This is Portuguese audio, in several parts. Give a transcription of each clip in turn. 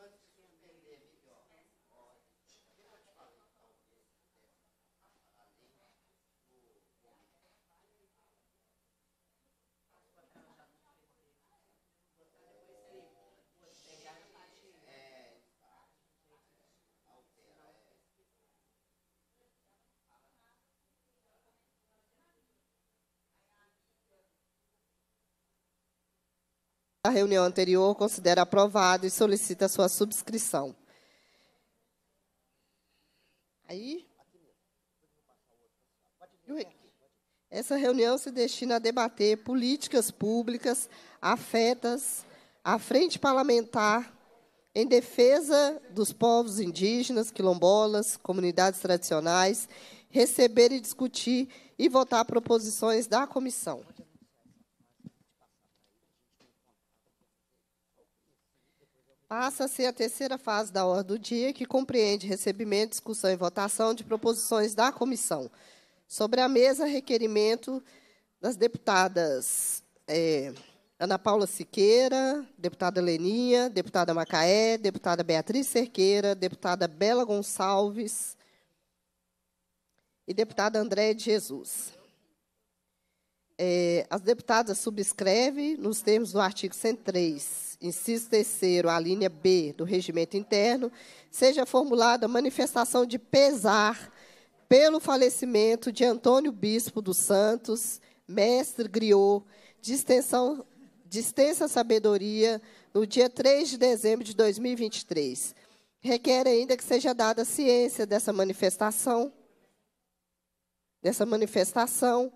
그러니까 da reunião anterior considera aprovado e solicita sua subscrição. Aí. Essa reunião se destina a debater políticas públicas afetas à frente parlamentar em defesa dos povos indígenas, quilombolas, comunidades tradicionais, receber e discutir e votar proposições da comissão. passa a ser a terceira fase da ordem do dia, que compreende recebimento, discussão e votação de proposições da comissão. Sobre a mesa, requerimento das deputadas é, Ana Paula Siqueira, deputada Leninha, deputada Macaé, deputada Beatriz Cerqueira, deputada Bela Gonçalves e deputada André de Jesus. É, as deputadas subscrevem, nos termos do artigo 103, inciso 3, a linha B do regimento interno, seja formulada manifestação de pesar pelo falecimento de Antônio Bispo dos Santos, mestre griot, de, extensão, de extensa sabedoria, no dia 3 de dezembro de 2023. Requer ainda que seja dada ciência dessa manifestação, dessa manifestação,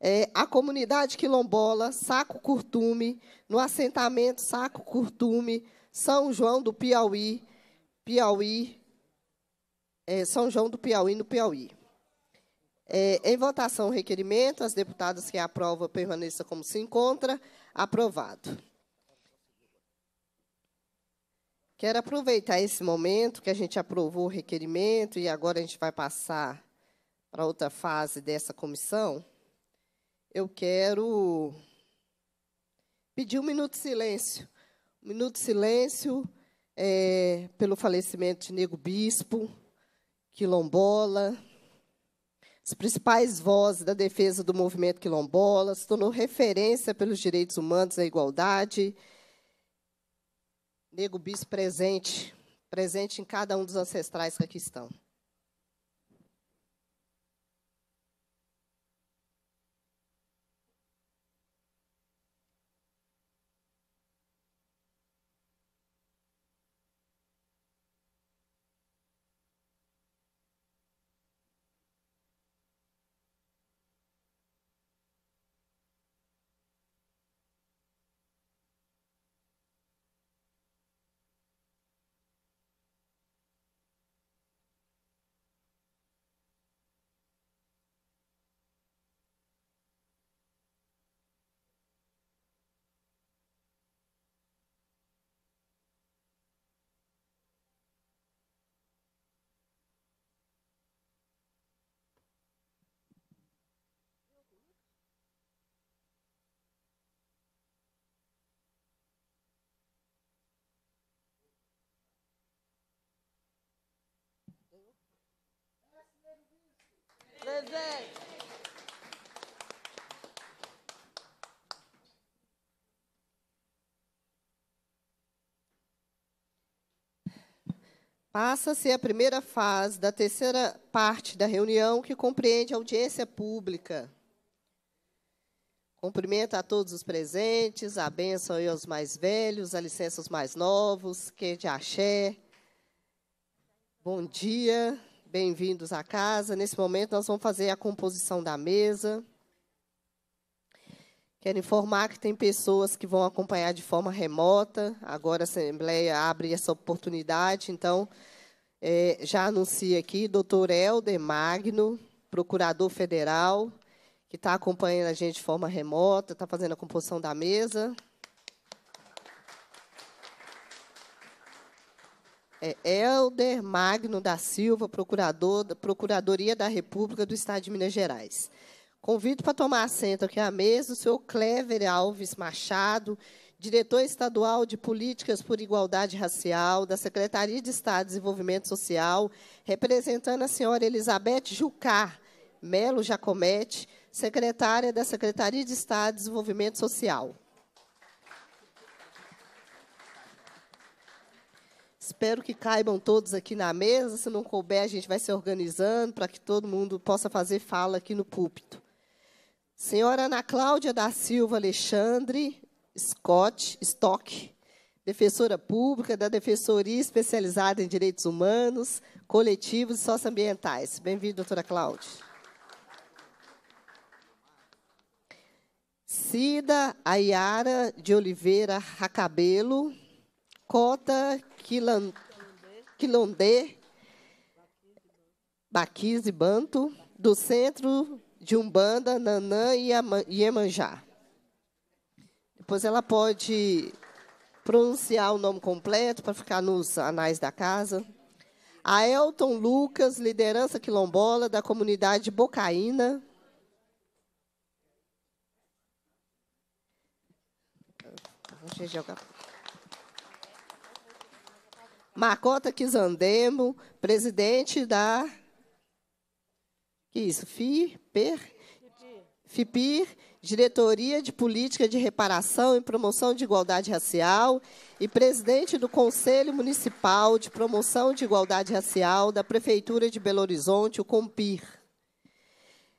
é, a comunidade quilombola Saco Curtume, no assentamento Saco Curtume, São João do Piauí, Piauí, é, São João do Piauí, no Piauí. É, em votação, requerimento. As deputadas que aprovam permaneça como se encontra. Aprovado. Quero aproveitar esse momento que a gente aprovou o requerimento e agora a gente vai passar para outra fase dessa comissão eu quero pedir um minuto de silêncio. Um minuto de silêncio é, pelo falecimento de Nego Bispo, quilombola, as principais vozes da defesa do movimento quilombola, se tornou referência pelos direitos humanos e a igualdade. Nego Bispo presente, presente em cada um dos ancestrais que aqui estão. Presente. Passa-se a primeira fase da terceira parte da reunião, que compreende audiência pública. Cumprimento a todos os presentes, a bênção aos mais velhos, a licença aos mais novos, que é de axé. Bom dia. Bem-vindos à casa. Nesse momento, nós vamos fazer a composição da mesa. Quero informar que tem pessoas que vão acompanhar de forma remota. Agora a Assembleia abre essa oportunidade. Então, é, já anuncio aqui, doutor Helder Magno, procurador federal, que está acompanhando a gente de forma remota, está fazendo a composição da mesa. É, é, Helder Magno da Silva, procurador da Procuradoria da República do Estado de Minas Gerais. Convido para tomar assento aqui à mesa o senhor Clever Alves Machado, diretor estadual de Políticas por Igualdade Racial, da Secretaria de Estado de Desenvolvimento Social, representando a senhora Elizabeth Jucar Melo Jacomete, secretária da Secretaria de Estado de Desenvolvimento Social. Espero que caibam todos aqui na mesa. Se não couber, a gente vai se organizando para que todo mundo possa fazer fala aqui no púlpito. Senhora Ana Cláudia da Silva Alexandre Scott Stock, defensora pública da Defensoria Especializada em Direitos Humanos, Coletivos e Socioambientais. Bem-vinda, doutora Cláudia. Cida Ayara de Oliveira Racabelo, Cota Quilondê, Baquise Banto, do centro de Umbanda, Nanã e Iemanjá. Depois ela pode pronunciar o nome completo para ficar nos anais da casa. A Elton Lucas, liderança quilombola da comunidade Bocaína. Vamos jogar. Macota Kizandemo, presidente da. Que isso? FIPER? FIPIR, Diretoria de Política de Reparação e Promoção de Igualdade Racial, e presidente do Conselho Municipal de Promoção de Igualdade Racial da Prefeitura de Belo Horizonte, o COMPIR.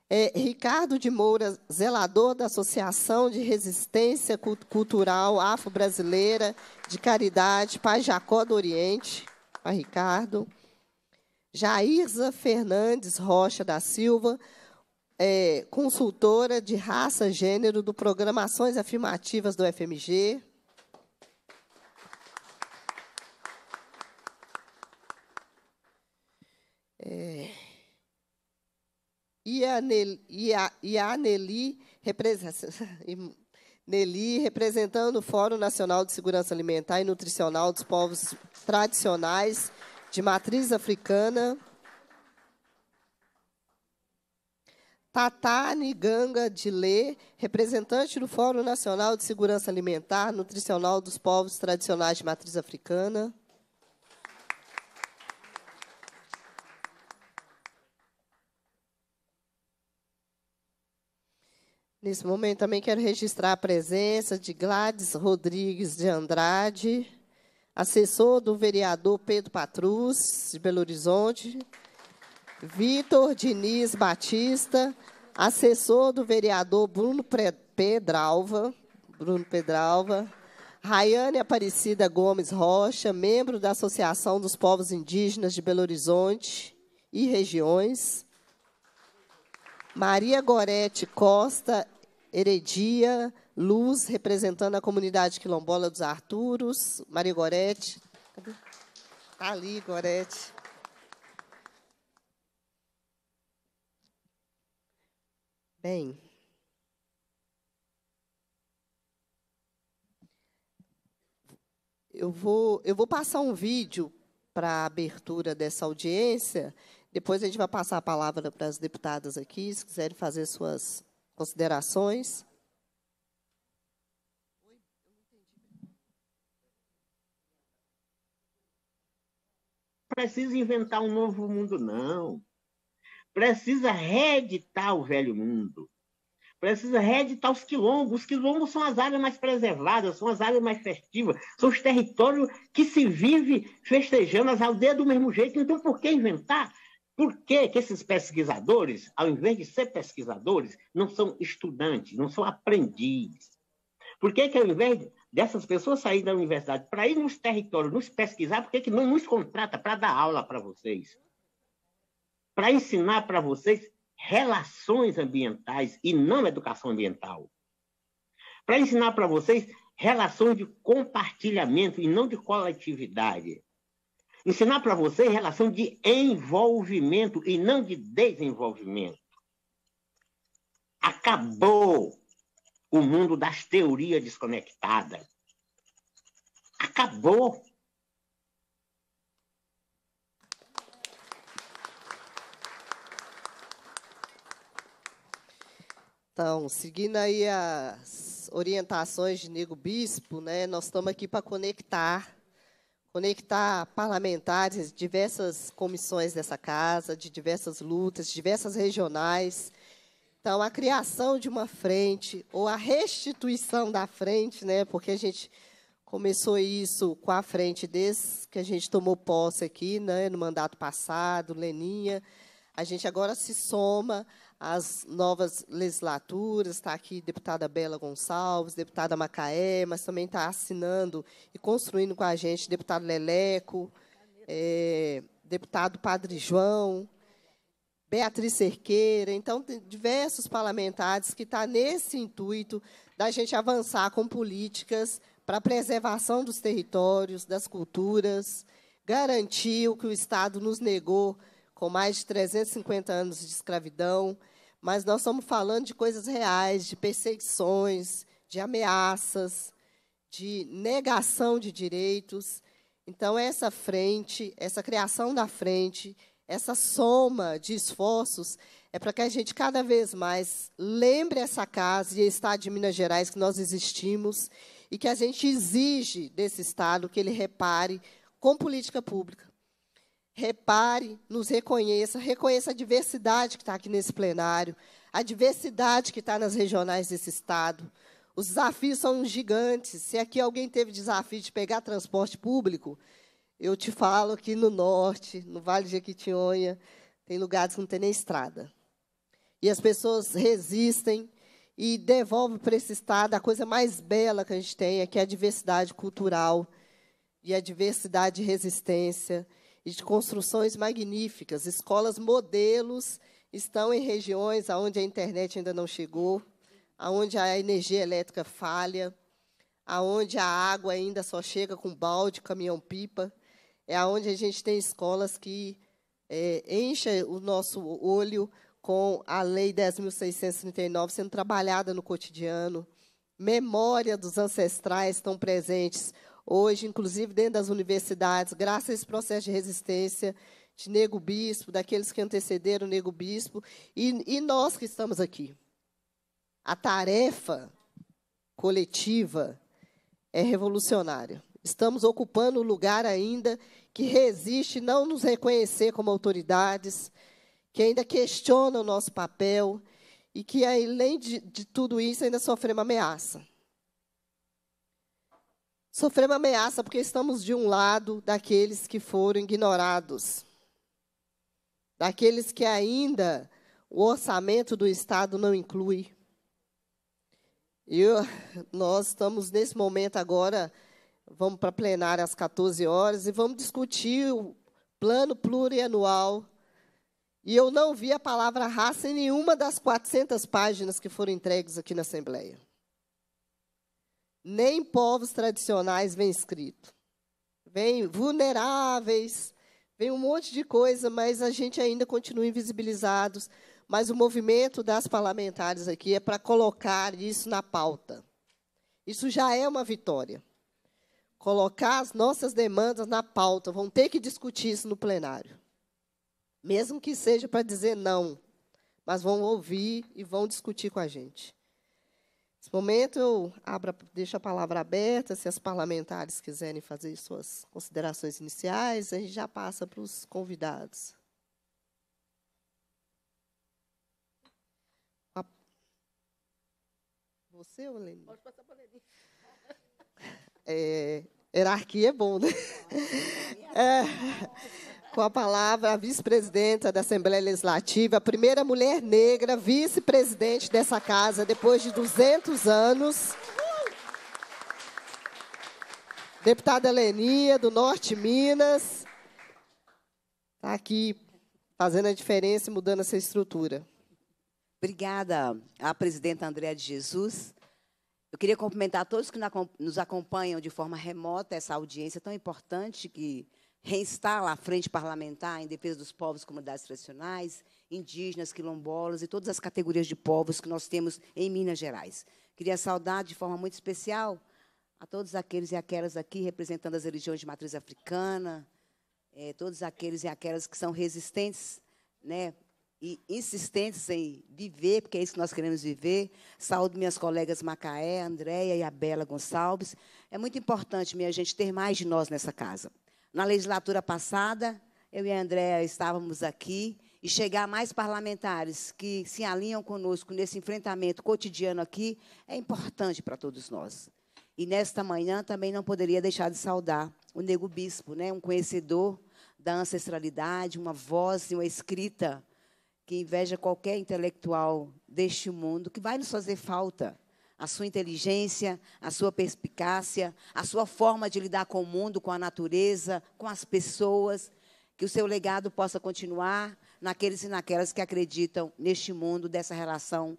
É, Ricardo de Moura, zelador da Associação de Resistência Cultural Afro-Brasileira de Caridade, Pai Jacó do Oriente. a Ricardo. Jairza Fernandes Rocha da Silva, é, consultora de raça e gênero do Programações Afirmativas do FMG. É. Ianeli, a representando o Fórum Nacional de Segurança Alimentar e Nutricional dos Povos Tradicionais de Matriz Africana. Tatane Ganga de Lê, representante do Fórum Nacional de Segurança Alimentar e Nutricional dos Povos Tradicionais de Matriz Africana. Nesse momento também quero registrar a presença de Gladys Rodrigues de Andrade, assessor do vereador Pedro Patrus, de Belo Horizonte, Vitor Diniz Batista, assessor do vereador Bruno Pedralva, Bruno Pedralva, Rayane Aparecida Gomes Rocha, membro da Associação dos Povos Indígenas de Belo Horizonte e Regiões, Maria Gorete Costa Heredia Luz, representando a comunidade quilombola dos Arturos. Maria Gorete. Está Tá ali, Gorete. Bem. Eu vou, eu vou passar um vídeo para a abertura dessa audiência depois a gente vai passar a palavra para as deputadas aqui, se quiserem fazer suas considerações. Precisa inventar um novo mundo, não. Precisa reeditar o velho mundo. Precisa reeditar os quilombos. Os quilombos são as áreas mais preservadas, são as áreas mais festivas, são os territórios que se vive festejando as aldeias do mesmo jeito. Então, por que inventar? Por que, é que esses pesquisadores, ao invés de ser pesquisadores, não são estudantes, não são aprendizes? Por que, é que ao invés dessas pessoas saírem da universidade para ir nos territórios, nos pesquisar, por que, é que não nos contrata para dar aula para vocês? Para ensinar para vocês relações ambientais e não educação ambiental. Para ensinar para vocês relações de compartilhamento e não de coletividade ensinar para você relação de envolvimento e não de desenvolvimento. Acabou o mundo das teorias desconectadas. Acabou. Então, seguindo aí as orientações de Nego Bispo, né, nós estamos aqui para conectar conectar parlamentares de diversas comissões dessa casa, de diversas lutas, diversas regionais. Então, a criação de uma frente, ou a restituição da frente, né, porque a gente começou isso com a frente desde que a gente tomou posse aqui, né, no mandato passado, Leninha. A gente agora se soma as novas legislaturas, está aqui deputada Bela Gonçalves, deputada Macaé, mas também está assinando e construindo com a gente deputado Leleco, é, deputado Padre João, Beatriz Cerqueira, então diversos parlamentares que está nesse intuito da gente avançar com políticas para a preservação dos territórios, das culturas, garantir o que o Estado nos negou com mais de 350 anos de escravidão, mas nós estamos falando de coisas reais, de perseguições, de ameaças, de negação de direitos. Então, essa frente, essa criação da frente, essa soma de esforços é para que a gente cada vez mais lembre essa casa e o Estado de Minas Gerais que nós existimos e que a gente exige desse Estado que ele repare com política pública, repare, nos reconheça, reconheça a diversidade que está aqui nesse plenário, a diversidade que está nas regionais desse Estado. Os desafios são gigantes. Se aqui alguém teve desafio de pegar transporte público, eu te falo que no norte, no Vale de Jequitinhonha, tem lugares que não tem nem estrada. E as pessoas resistem e devolvem para esse Estado a coisa mais bela que a gente tem, é que é a diversidade cultural e a diversidade de resistência e de construções magníficas, escolas modelos estão em regiões onde a internet ainda não chegou, onde a energia elétrica falha, onde a água ainda só chega com balde, caminhão-pipa. É onde a gente tem escolas que é, enchem o nosso olho com a Lei 10.639 sendo trabalhada no cotidiano. Memória dos ancestrais estão presentes hoje, inclusive dentro das universidades, graças a esse processo de resistência de Nego Bispo, daqueles que antecederam o Nego Bispo, e, e nós que estamos aqui. A tarefa coletiva é revolucionária. Estamos ocupando um lugar ainda que resiste não nos reconhecer como autoridades, que ainda questiona o nosso papel e que, além de, de tudo isso, ainda sofre uma ameaça sofremos ameaça porque estamos de um lado daqueles que foram ignorados, daqueles que ainda o orçamento do Estado não inclui. E nós estamos nesse momento agora, vamos para a plenária às 14 horas e vamos discutir o plano plurianual. E eu não vi a palavra raça em nenhuma das 400 páginas que foram entregues aqui na Assembleia nem povos tradicionais vem escrito. Vem vulneráveis, vem um monte de coisa, mas a gente ainda continua invisibilizados. Mas o movimento das parlamentares aqui é para colocar isso na pauta. Isso já é uma vitória. Colocar as nossas demandas na pauta. Vão ter que discutir isso no plenário. Mesmo que seja para dizer não, mas vão ouvir e vão discutir com a gente. Nesse momento, eu abro, deixo a palavra aberta, se as parlamentares quiserem fazer suas considerações iniciais, a gente já passa para os convidados. Você ou Leni? Pode passar para Leni. É, hierarquia é bom, né? É, é. Com a palavra, a vice-presidenta da Assembleia Legislativa, a primeira mulher negra vice-presidente dessa casa depois de 200 anos. Deputada Lenia, do Norte Minas, está aqui fazendo a diferença e mudando essa estrutura. Obrigada à presidenta Andréa de Jesus. Eu queria cumprimentar todos que nos acompanham de forma remota essa audiência tão importante que reinstala a frente parlamentar em defesa dos povos e comunidades tradicionais, indígenas, quilombolas e todas as categorias de povos que nós temos em Minas Gerais. Queria saudar de forma muito especial a todos aqueles e aquelas aqui representando as religiões de matriz africana, é, todos aqueles e aquelas que são resistentes né, e insistentes em viver, porque é isso que nós queremos viver. Saúdo minhas colegas Macaé, Andréia e a Bela Gonçalves. É muito importante, minha gente, ter mais de nós nessa casa na legislatura passada, eu e a Andréa estávamos aqui, e chegar mais parlamentares que se alinham conosco nesse enfrentamento cotidiano aqui é importante para todos nós. E nesta manhã também não poderia deixar de saudar o Nego Bispo, né? um conhecedor da ancestralidade, uma voz e uma escrita que inveja qualquer intelectual deste mundo, que vai nos fazer falta a sua inteligência, a sua perspicácia, a sua forma de lidar com o mundo, com a natureza, com as pessoas, que o seu legado possa continuar naqueles e naquelas que acreditam neste mundo dessa relação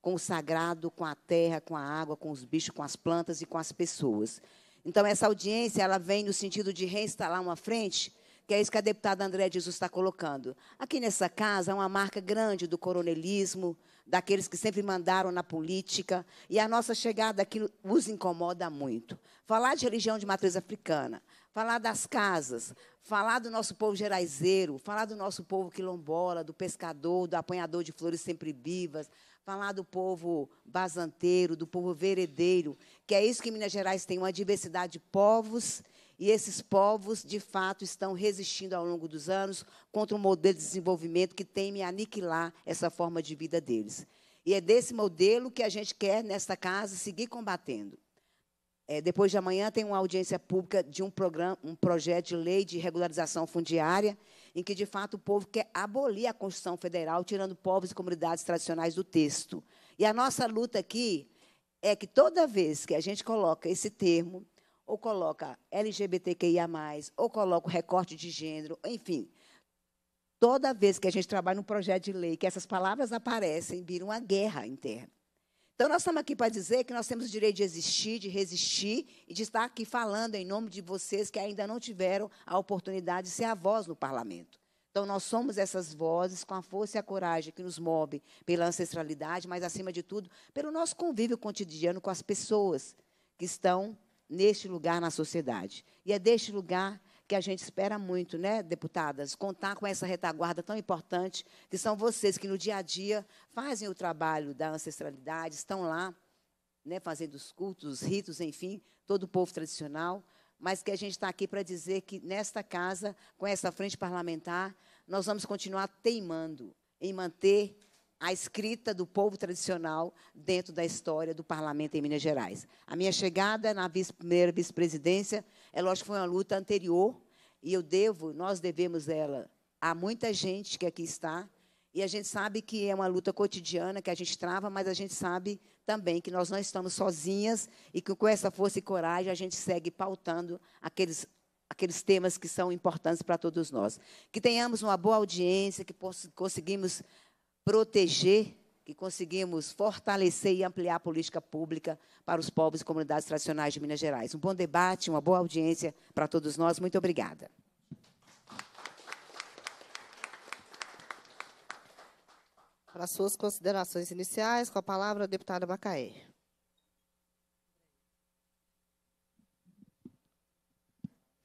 com o sagrado, com a terra, com a água, com os bichos, com as plantas e com as pessoas. Então essa audiência ela vem no sentido de reinstalar uma frente que é isso que a deputada Andréa Jesus está colocando. Aqui nessa casa há uma marca grande do coronelismo, daqueles que sempre mandaram na política, e a nossa chegada aqui os incomoda muito. Falar de religião de matriz africana, falar das casas, falar do nosso povo geraizeiro, falar do nosso povo quilombola, do pescador, do apanhador de flores sempre vivas, falar do povo basanteiro, do povo veredeiro, que é isso que Minas Gerais tem, uma diversidade de povos e esses povos, de fato, estão resistindo ao longo dos anos contra um modelo de desenvolvimento que teme aniquilar essa forma de vida deles. E é desse modelo que a gente quer, nesta casa, seguir combatendo. É, depois de amanhã tem uma audiência pública de um, programa, um projeto de lei de regularização fundiária, em que, de fato, o povo quer abolir a Constituição Federal, tirando povos e comunidades tradicionais do texto. E a nossa luta aqui é que, toda vez que a gente coloca esse termo ou coloca LGBTQIA, ou coloca o recorte de gênero, enfim. Toda vez que a gente trabalha num projeto de lei, que essas palavras aparecem, vira uma guerra interna. Então, nós estamos aqui para dizer que nós temos o direito de existir, de resistir e de estar aqui falando em nome de vocês que ainda não tiveram a oportunidade de ser a voz no parlamento. Então, nós somos essas vozes com a força e a coragem que nos move pela ancestralidade, mas, acima de tudo, pelo nosso convívio cotidiano com as pessoas que estão neste lugar na sociedade. E é deste lugar que a gente espera muito, né, deputadas, contar com essa retaguarda tão importante, que são vocês que no dia a dia fazem o trabalho da ancestralidade, estão lá, né, fazendo os cultos, os ritos, enfim, todo o povo tradicional, mas que a gente está aqui para dizer que nesta casa, com essa frente parlamentar, nós vamos continuar teimando em manter a escrita do povo tradicional dentro da história do parlamento em Minas Gerais. A minha chegada na vice, primeira vice-presidência, é lógico, foi uma luta anterior, e eu devo, nós devemos ela a muita gente que aqui está, e a gente sabe que é uma luta cotidiana que a gente trava, mas a gente sabe também que nós não estamos sozinhas e que com essa força e coragem a gente segue pautando aqueles aqueles temas que são importantes para todos nós. Que tenhamos uma boa audiência, que conseguimos proteger e conseguimos fortalecer e ampliar a política pública para os povos e comunidades tradicionais de Minas Gerais. Um bom debate, uma boa audiência para todos nós. Muito obrigada. Para suas considerações iniciais, com a palavra a deputada Macaé.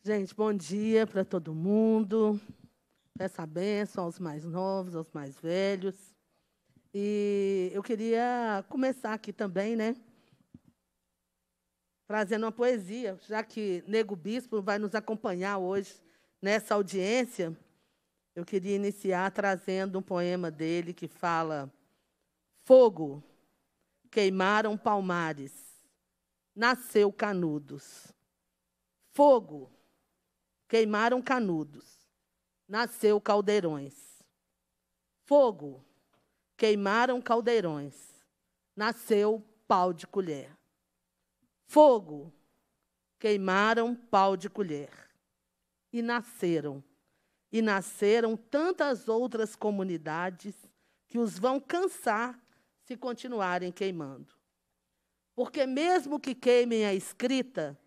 Gente, bom dia para todo mundo. Peço a bênção aos mais novos, aos mais velhos e eu queria começar aqui também, né? Trazendo uma poesia, já que Nego Bispo vai nos acompanhar hoje nessa audiência. Eu queria iniciar trazendo um poema dele que fala: Fogo, queimaram palmares, nasceu canudos. Fogo, queimaram canudos, nasceu caldeirões. Fogo, queimaram caldeirões. Nasceu pau de colher. Fogo, queimaram pau de colher. E nasceram. E nasceram tantas outras comunidades que os vão cansar se continuarem queimando. Porque, mesmo que queimem a escrita,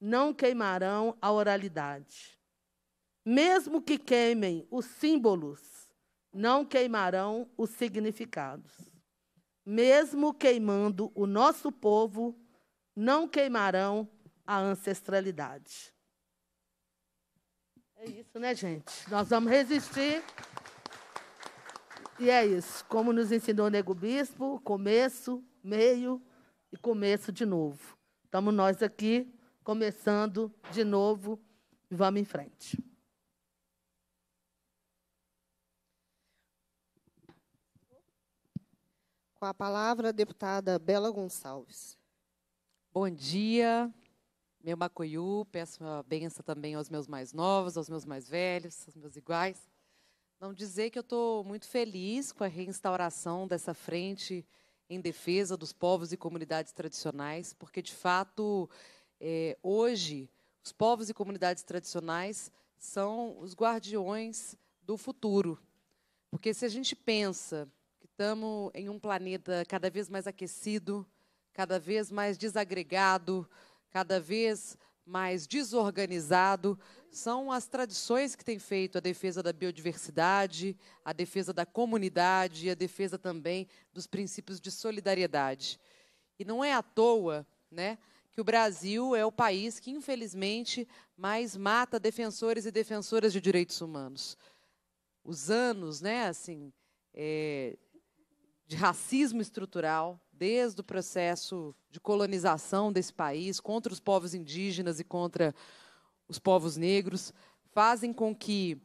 não queimarão a oralidade. Mesmo que queimem os símbolos, não queimarão os significados. Mesmo queimando o nosso povo, não queimarão a ancestralidade. É isso, né, gente? Nós vamos resistir. E é isso. Como nos ensinou o Nego Bispo, começo, meio e começo de novo. Estamos nós aqui, começando de novo e vamos em frente. Com a palavra, a deputada Bela Gonçalves. Bom dia, meu macoiú. Peço a benção também aos meus mais novos, aos meus mais velhos, aos meus iguais. Não dizer que eu estou muito feliz com a reinstauração dessa frente em defesa dos povos e comunidades tradicionais, porque, de fato, é, hoje, os povos e comunidades tradicionais são os guardiões do futuro. Porque se a gente pensa estamos em um planeta cada vez mais aquecido, cada vez mais desagregado, cada vez mais desorganizado, são as tradições que têm feito a defesa da biodiversidade, a defesa da comunidade e a defesa também dos princípios de solidariedade. E não é à toa né, que o Brasil é o país que, infelizmente, mais mata defensores e defensoras de direitos humanos. Os anos, né, assim, é, de racismo estrutural, desde o processo de colonização desse país contra os povos indígenas e contra os povos negros, fazem com que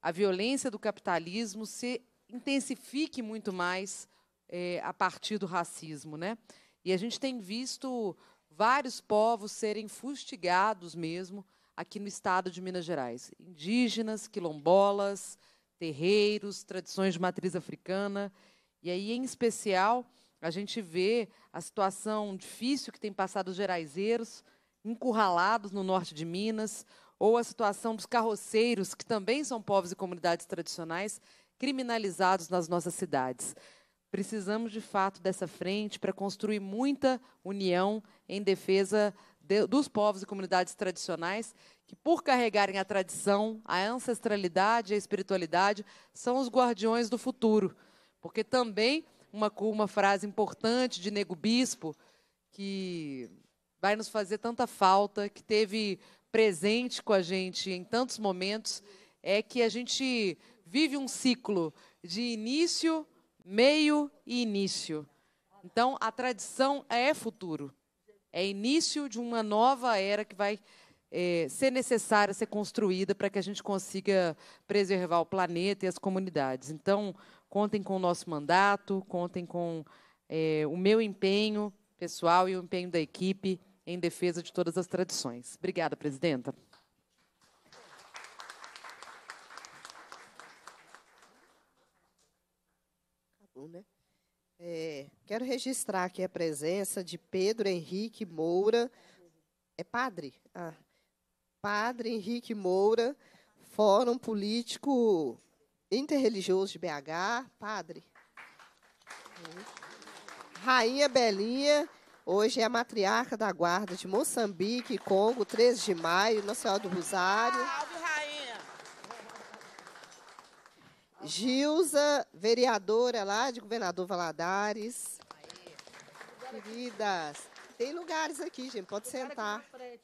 a violência do capitalismo se intensifique muito mais é, a partir do racismo, né? E a gente tem visto vários povos serem fustigados mesmo aqui no estado de Minas Gerais, indígenas, quilombolas, terreiros, tradições de matriz africana e aí, em especial, a gente vê a situação difícil que tem passado os geraizeiros, encurralados no norte de Minas, ou a situação dos carroceiros, que também são povos e comunidades tradicionais, criminalizados nas nossas cidades. Precisamos, de fato, dessa frente para construir muita união em defesa de, dos povos e comunidades tradicionais, que, por carregarem a tradição, a ancestralidade e a espiritualidade, são os guardiões do futuro. Porque também uma, uma frase importante de Nego Bispo, que vai nos fazer tanta falta, que teve presente com a gente em tantos momentos, é que a gente vive um ciclo de início, meio e início. Então, a tradição é futuro. É início de uma nova era que vai é, ser necessária ser construída para que a gente consiga preservar o planeta e as comunidades. Então, Contem com o nosso mandato, contem com é, o meu empenho pessoal e o empenho da equipe em defesa de todas as tradições. Obrigada, presidenta. Né? É, quero registrar aqui a presença de Pedro Henrique Moura. É padre? Ah, padre Henrique Moura, Fórum Político Interreligioso de BH, padre. Rainha Belinha, hoje é a matriarca da guarda de Moçambique, Congo, 13 de maio, Nossa Senhora do Rosário. Salve, rainha! Gilza, vereadora lá de Governador Valadares. Queridas, tem lugares aqui, gente, pode sentar. Né?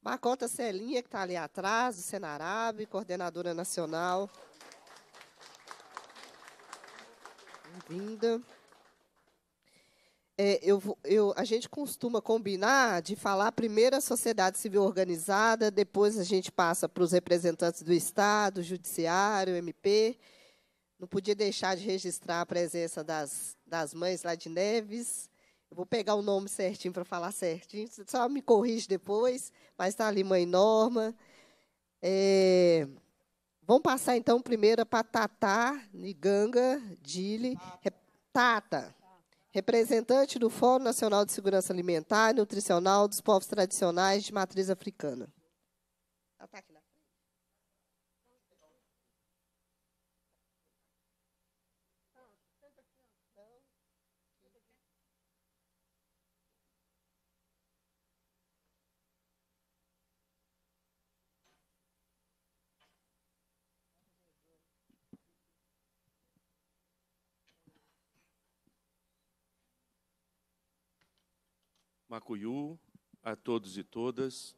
Marcota Celinha, que está ali atrás, do Senarab, coordenadora nacional. bem-vinda. É, eu, eu, a gente costuma combinar de falar primeiro a sociedade civil organizada, depois a gente passa para os representantes do Estado, Judiciário, MP. Não podia deixar de registrar a presença das, das mães lá de Neves. Eu vou pegar o nome certinho para falar certinho, só me corrige depois, mas está ali Mãe Norma. É, Vamos passar então primeiro para Tatá Niganga Dili, Tata, representante do Fórum Nacional de Segurança Alimentar e Nutricional dos Povos Tradicionais de Matriz Africana. Macuyu, a todos e todas.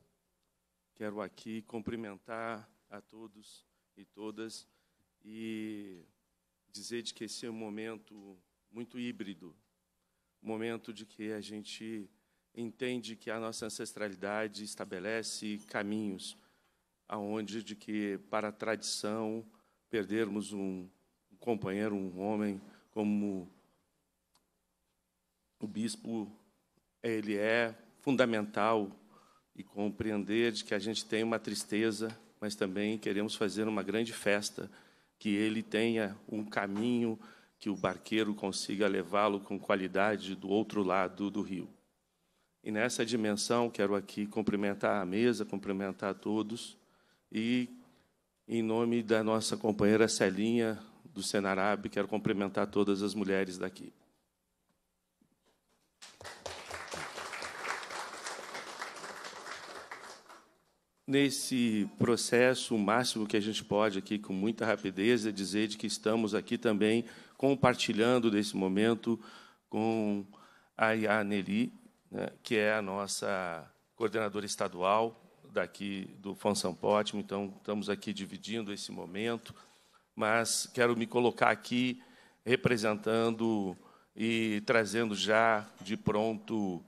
Quero aqui cumprimentar a todos e todas e dizer de que esse é um momento muito híbrido, um momento de que a gente entende que a nossa ancestralidade estabelece caminhos aonde de que para a tradição perdermos um, um companheiro, um homem como o bispo ele é fundamental e compreender de que a gente tem uma tristeza, mas também queremos fazer uma grande festa, que ele tenha um caminho que o barqueiro consiga levá-lo com qualidade do outro lado do rio. E nessa dimensão, quero aqui cumprimentar a mesa, cumprimentar a todos e em nome da nossa companheira Celinha do Senarab, quero cumprimentar todas as mulheres daqui. Nesse processo, o máximo que a gente pode aqui, com muita rapidez, é dizer de que estamos aqui também compartilhando desse momento com a Yaneli, né, que é a nossa coordenadora estadual daqui do Pótimo. então estamos aqui dividindo esse momento, mas quero me colocar aqui representando e trazendo já de pronto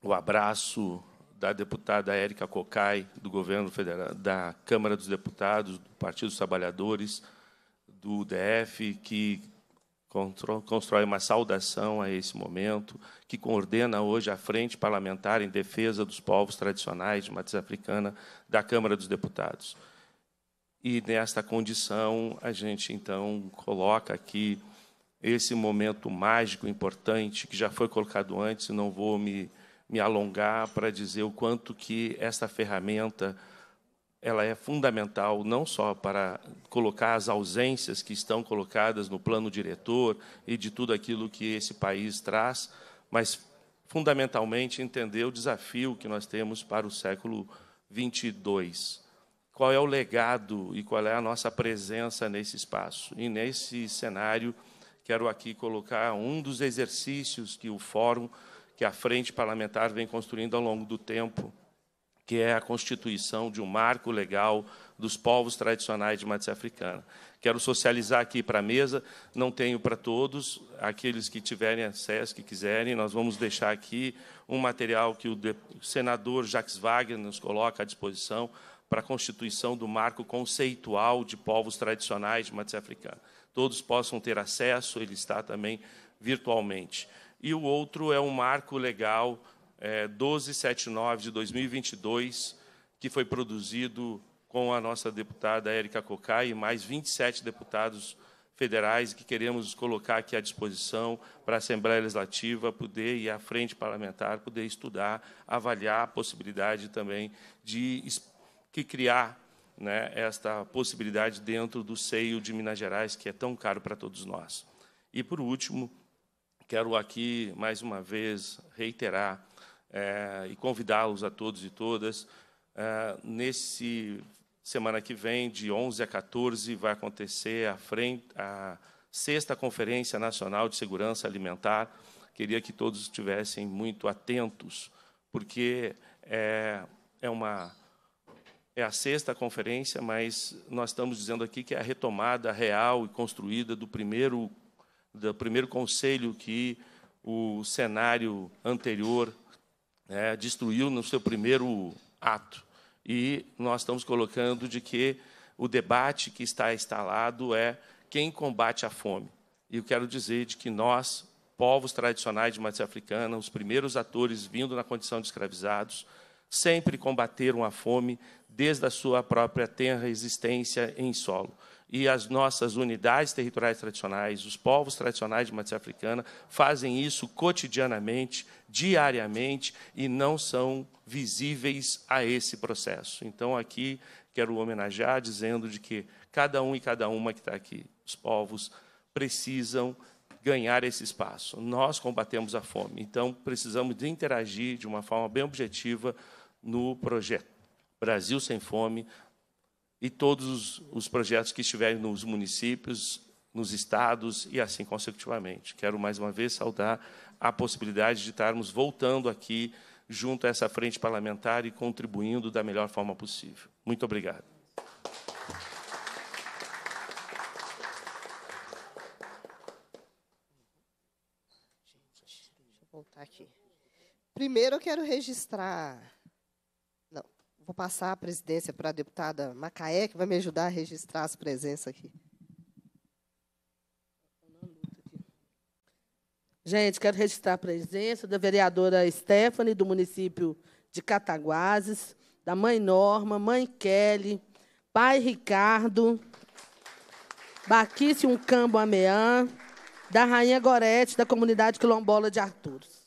o abraço da deputada Érica Cocai, do governo federal, da Câmara dos Deputados, do Partido dos Trabalhadores, do DF, que constrói uma saudação a esse momento, que coordena hoje a Frente Parlamentar em Defesa dos Povos Tradicionais de Matriz Africana da Câmara dos Deputados. E, nesta condição, a gente, então, coloca aqui esse momento mágico, importante, que já foi colocado antes, e não vou me me alongar para dizer o quanto que esta ferramenta ela é fundamental não só para colocar as ausências que estão colocadas no plano diretor e de tudo aquilo que esse país traz, mas fundamentalmente entender o desafio que nós temos para o século 22. Qual é o legado e qual é a nossa presença nesse espaço? E nesse cenário, quero aqui colocar um dos exercícios que o fórum que a frente parlamentar vem construindo ao longo do tempo, que é a constituição de um marco legal dos povos tradicionais de matriz africana. Quero socializar aqui para a mesa, não tenho para todos, aqueles que tiverem acesso, que quiserem, nós vamos deixar aqui um material que o senador Jacques Wagner nos coloca à disposição para a constituição do marco conceitual de povos tradicionais de matriz africana. Todos possam ter acesso, ele está também virtualmente e o outro é um marco legal é, 1279 de 2022, que foi produzido com a nossa deputada Érica Cocai e mais 27 deputados federais que queremos colocar aqui à disposição para a Assembleia Legislativa poder e a frente parlamentar poder estudar, avaliar a possibilidade também de que criar né, esta possibilidade dentro do seio de Minas Gerais que é tão caro para todos nós. E por último, quero aqui, mais uma vez, reiterar é, e convidá-los a todos e todas. É, nesse semana que vem, de 11 a 14, vai acontecer a, frente, a sexta Conferência Nacional de Segurança Alimentar. Queria que todos estivessem muito atentos, porque é, é uma é a sexta conferência, mas nós estamos dizendo aqui que é a retomada real e construída do primeiro do primeiro conselho que o cenário anterior né, destruiu no seu primeiro ato. E nós estamos colocando de que o debate que está instalado é quem combate a fome. E eu quero dizer de que nós, povos tradicionais de matriz africana, os primeiros atores vindo na condição de escravizados, sempre combateram a fome desde a sua própria terra existência em solo e as nossas unidades territoriais tradicionais, os povos tradicionais de matriz africana, fazem isso cotidianamente, diariamente, e não são visíveis a esse processo. Então, aqui, quero homenagear dizendo de que cada um e cada uma que está aqui, os povos, precisam ganhar esse espaço. Nós combatemos a fome, então precisamos de interagir de uma forma bem objetiva no projeto Brasil Sem Fome, e todos os projetos que estiverem nos municípios, nos estados e assim consecutivamente. Quero mais uma vez saudar a possibilidade de estarmos voltando aqui junto a essa frente parlamentar e contribuindo da melhor forma possível. Muito obrigado. Gente, deixa eu voltar aqui. Primeiro eu quero registrar Vou passar a presidência para a deputada Macaé, que vai me ajudar a registrar as presenças aqui. Gente, quero registrar a presença da vereadora Stephanie, do município de Cataguases, da mãe Norma, mãe Kelly, pai Ricardo, Baquice Uncambo Ameã, da rainha Gorete, da comunidade quilombola de Arturos.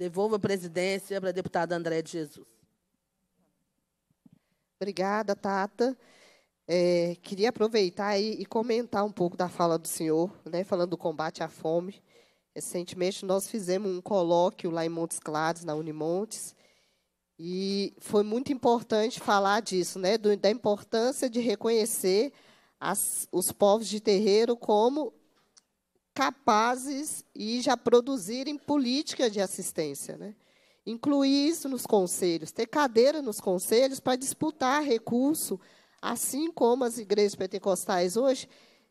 Devolvo a presidência para a deputada André de Jesus. Obrigada, Tata. É, queria aproveitar e, e, comentar um pouco da fala do senhor, né, falando do combate à fome. Recentemente, nós fizemos um colóquio lá em Montes Claros, na Unimontes, e foi muito importante falar disso, né, do, da importância de reconhecer as, os povos de terreiro como capazes e já produzirem políticas de assistência. Né? Incluir isso nos conselhos, ter cadeira nos conselhos para disputar recurso, assim como as igrejas pentecostais hoje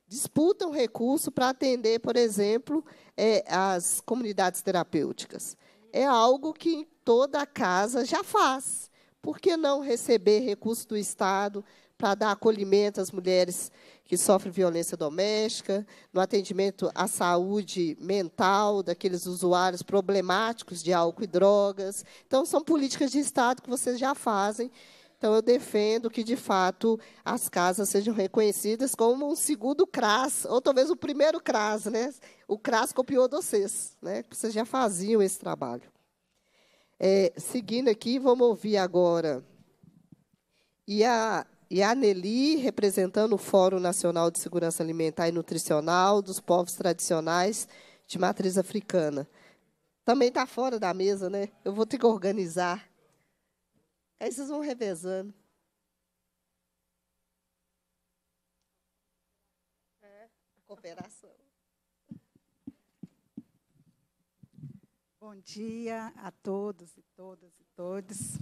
disputam recurso para atender, por exemplo, é, as comunidades terapêuticas. É algo que toda casa já faz. Por que não receber recurso do Estado para dar acolhimento às mulheres que sofrem violência doméstica, no atendimento à saúde mental daqueles usuários problemáticos de álcool e drogas. Então, são políticas de Estado que vocês já fazem. Então, eu defendo que, de fato, as casas sejam reconhecidas como um segundo CRAS, ou talvez o primeiro CRAS. Né? O CRAS copiou vocês, né? vocês já faziam esse trabalho. É, seguindo aqui, vamos ouvir agora. E a e a Nelly, representando o Fórum Nacional de Segurança Alimentar e Nutricional dos Povos Tradicionais de Matriz Africana. Também está fora da mesa, né? Eu vou ter que organizar. Aí vocês vão revezando. É, cooperação. Bom dia a todos e todas e todos.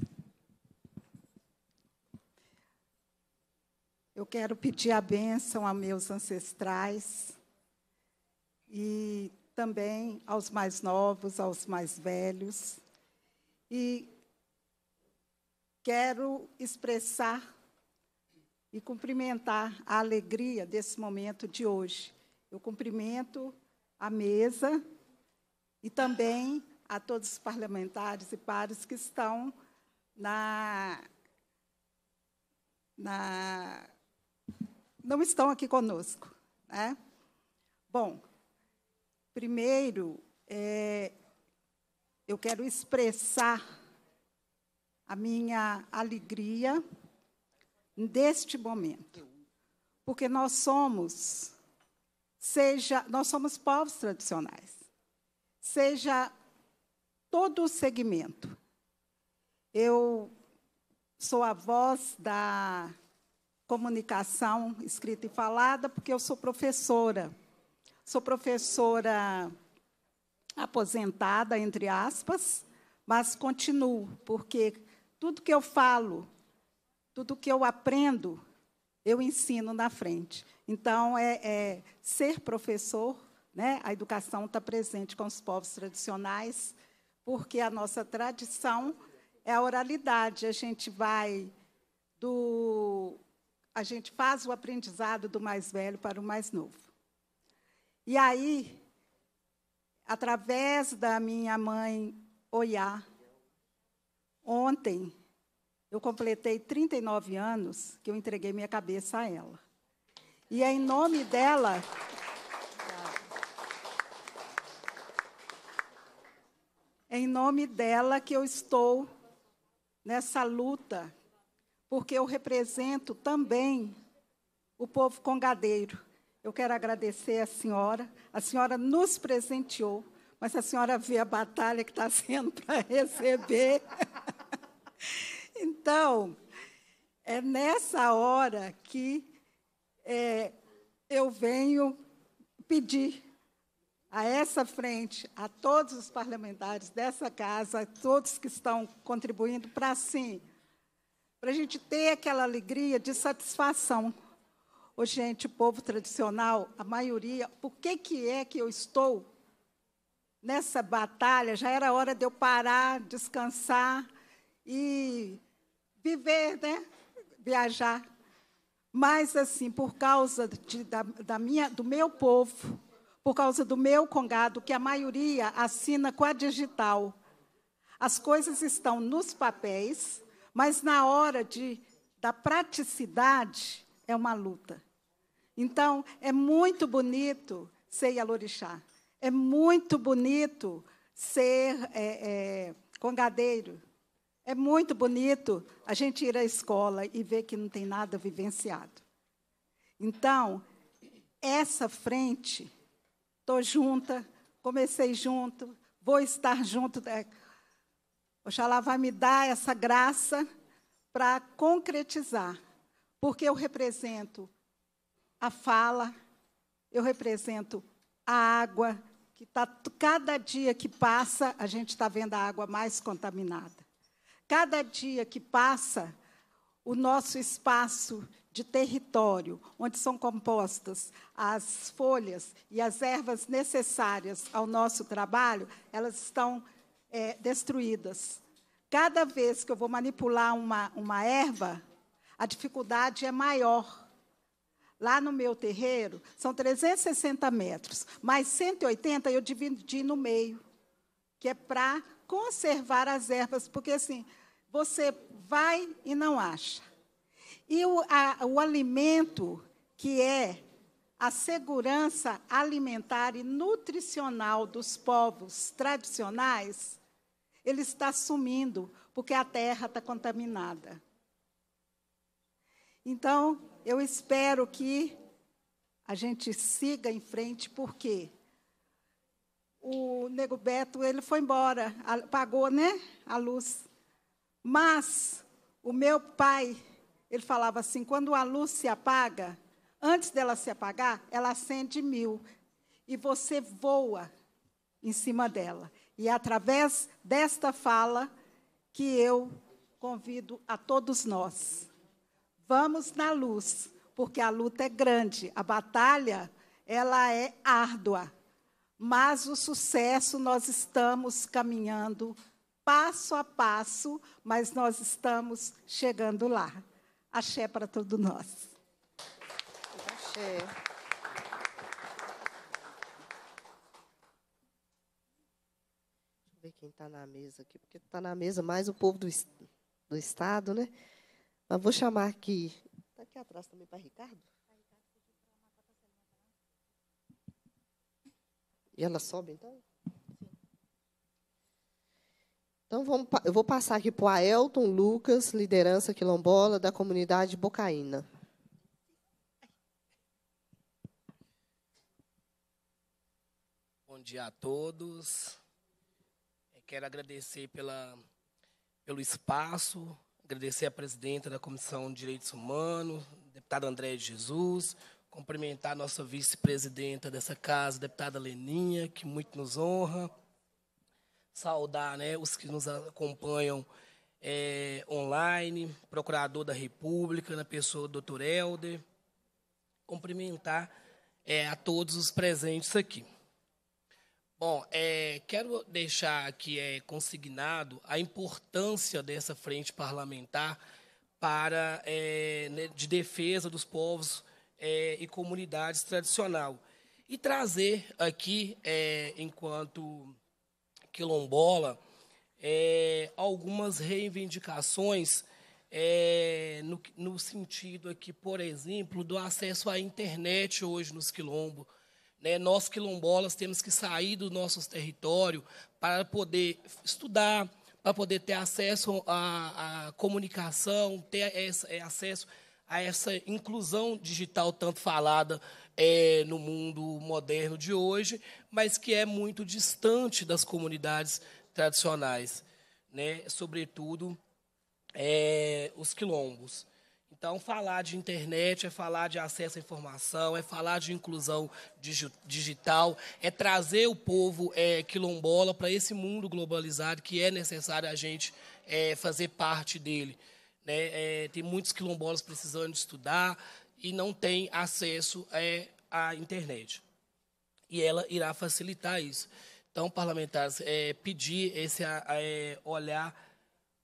Eu quero pedir a bênção a meus ancestrais e também aos mais novos, aos mais velhos. E quero expressar e cumprimentar a alegria desse momento de hoje. Eu cumprimento a mesa e também a todos os parlamentares e pares que estão na, na não estão aqui conosco. Né? Bom, primeiro, é, eu quero expressar a minha alegria neste momento, porque nós somos, seja, nós somos povos tradicionais, seja todo o segmento. Eu sou a voz da comunicação escrita e falada, porque eu sou professora. Sou professora aposentada, entre aspas, mas continuo, porque tudo que eu falo, tudo que eu aprendo, eu ensino na frente. Então, é, é ser professor, né, a educação está presente com os povos tradicionais, porque a nossa tradição é a oralidade. A gente vai do a gente faz o aprendizado do mais velho para o mais novo. E aí, através da minha mãe Oiá, ontem eu completei 39 anos que eu entreguei minha cabeça a ela. E é em nome dela. É em nome dela que eu estou nessa luta porque eu represento também o povo congadeiro. Eu quero agradecer a senhora. A senhora nos presenteou, mas a senhora vê a batalha que está sendo para receber. então, é nessa hora que é, eu venho pedir a essa frente, a todos os parlamentares dessa casa, a todos que estão contribuindo para, sim, para a gente ter aquela alegria de satisfação. Ô, gente, o povo tradicional, a maioria, por que, que é que eu estou nessa batalha? Já era hora de eu parar, descansar e viver, né? Viajar. Mas, assim, por causa de, da, da minha, do meu povo, por causa do meu congado, que a maioria assina com a digital, as coisas estão nos papéis mas na hora de, da praticidade, é uma luta. Então, é muito bonito ser Yalorixá. É muito bonito ser é, é, congadeiro. É muito bonito a gente ir à escola e ver que não tem nada vivenciado. Então, essa frente, estou junta, comecei junto, vou estar junto. É, Oxalá vai me dar essa graça para concretizar, porque eu represento a fala, eu represento a água, que tá, cada dia que passa, a gente está vendo a água mais contaminada. Cada dia que passa, o nosso espaço de território, onde são compostas as folhas e as ervas necessárias ao nosso trabalho, elas estão é, destruídas. Cada vez que eu vou manipular uma, uma erva, a dificuldade é maior. Lá no meu terreiro, são 360 metros, mas 180 eu dividi no meio, que é para conservar as ervas, porque assim, você vai e não acha. E o, a, o alimento, que é a segurança alimentar e nutricional dos povos tradicionais, ele está sumindo, porque a terra está contaminada. Então, eu espero que a gente siga em frente, porque o Nego Beto, ele foi embora, apagou, né, a luz. Mas o meu pai, ele falava assim, quando a luz se apaga, antes dela se apagar, ela acende mil. E você voa em cima dela. E é através desta fala que eu convido a todos nós. Vamos na luz, porque a luta é grande, a batalha ela é árdua, mas o sucesso nós estamos caminhando passo a passo, mas nós estamos chegando lá. Axé para todos nós. Axé. ver quem está na mesa aqui, porque está na mesa mais o povo do, do Estado, né? Mas vou chamar aqui. Está aqui atrás também para Ricardo? E ela sobe, então? Então, vamos, eu vou passar aqui para o Aelton Lucas, liderança quilombola da comunidade Bocaína. Bom dia a todos quero agradecer pela, pelo espaço, agradecer à presidenta da Comissão de Direitos Humanos, deputada André Jesus, cumprimentar a nossa vice-presidenta dessa casa, deputada Leninha, que muito nos honra, saudar né, os que nos acompanham é, online, procurador da República, na pessoa do doutor Helder, cumprimentar é, a todos os presentes aqui. Bom, é, quero deixar aqui é, consignado a importância dessa frente parlamentar para é, né, de defesa dos povos é, e comunidades tradicional e trazer aqui é, enquanto quilombola é, algumas reivindicações é, no, no sentido aqui, por exemplo, do acesso à internet hoje nos quilombos né? Nós, quilombolas, temos que sair do nosso território para poder estudar, para poder ter acesso à, à comunicação, ter essa, é, acesso a essa inclusão digital tanto falada é, no mundo moderno de hoje, mas que é muito distante das comunidades tradicionais, né? sobretudo é, os quilombos. Então, falar de internet é falar de acesso à informação, é falar de inclusão digital, é trazer o povo é, quilombola para esse mundo globalizado que é necessário a gente é, fazer parte dele. Né? É, tem muitos quilombolas precisando estudar e não tem acesso é, à internet. E ela irá facilitar isso. Então, parlamentares, é, pedir esse é, olhar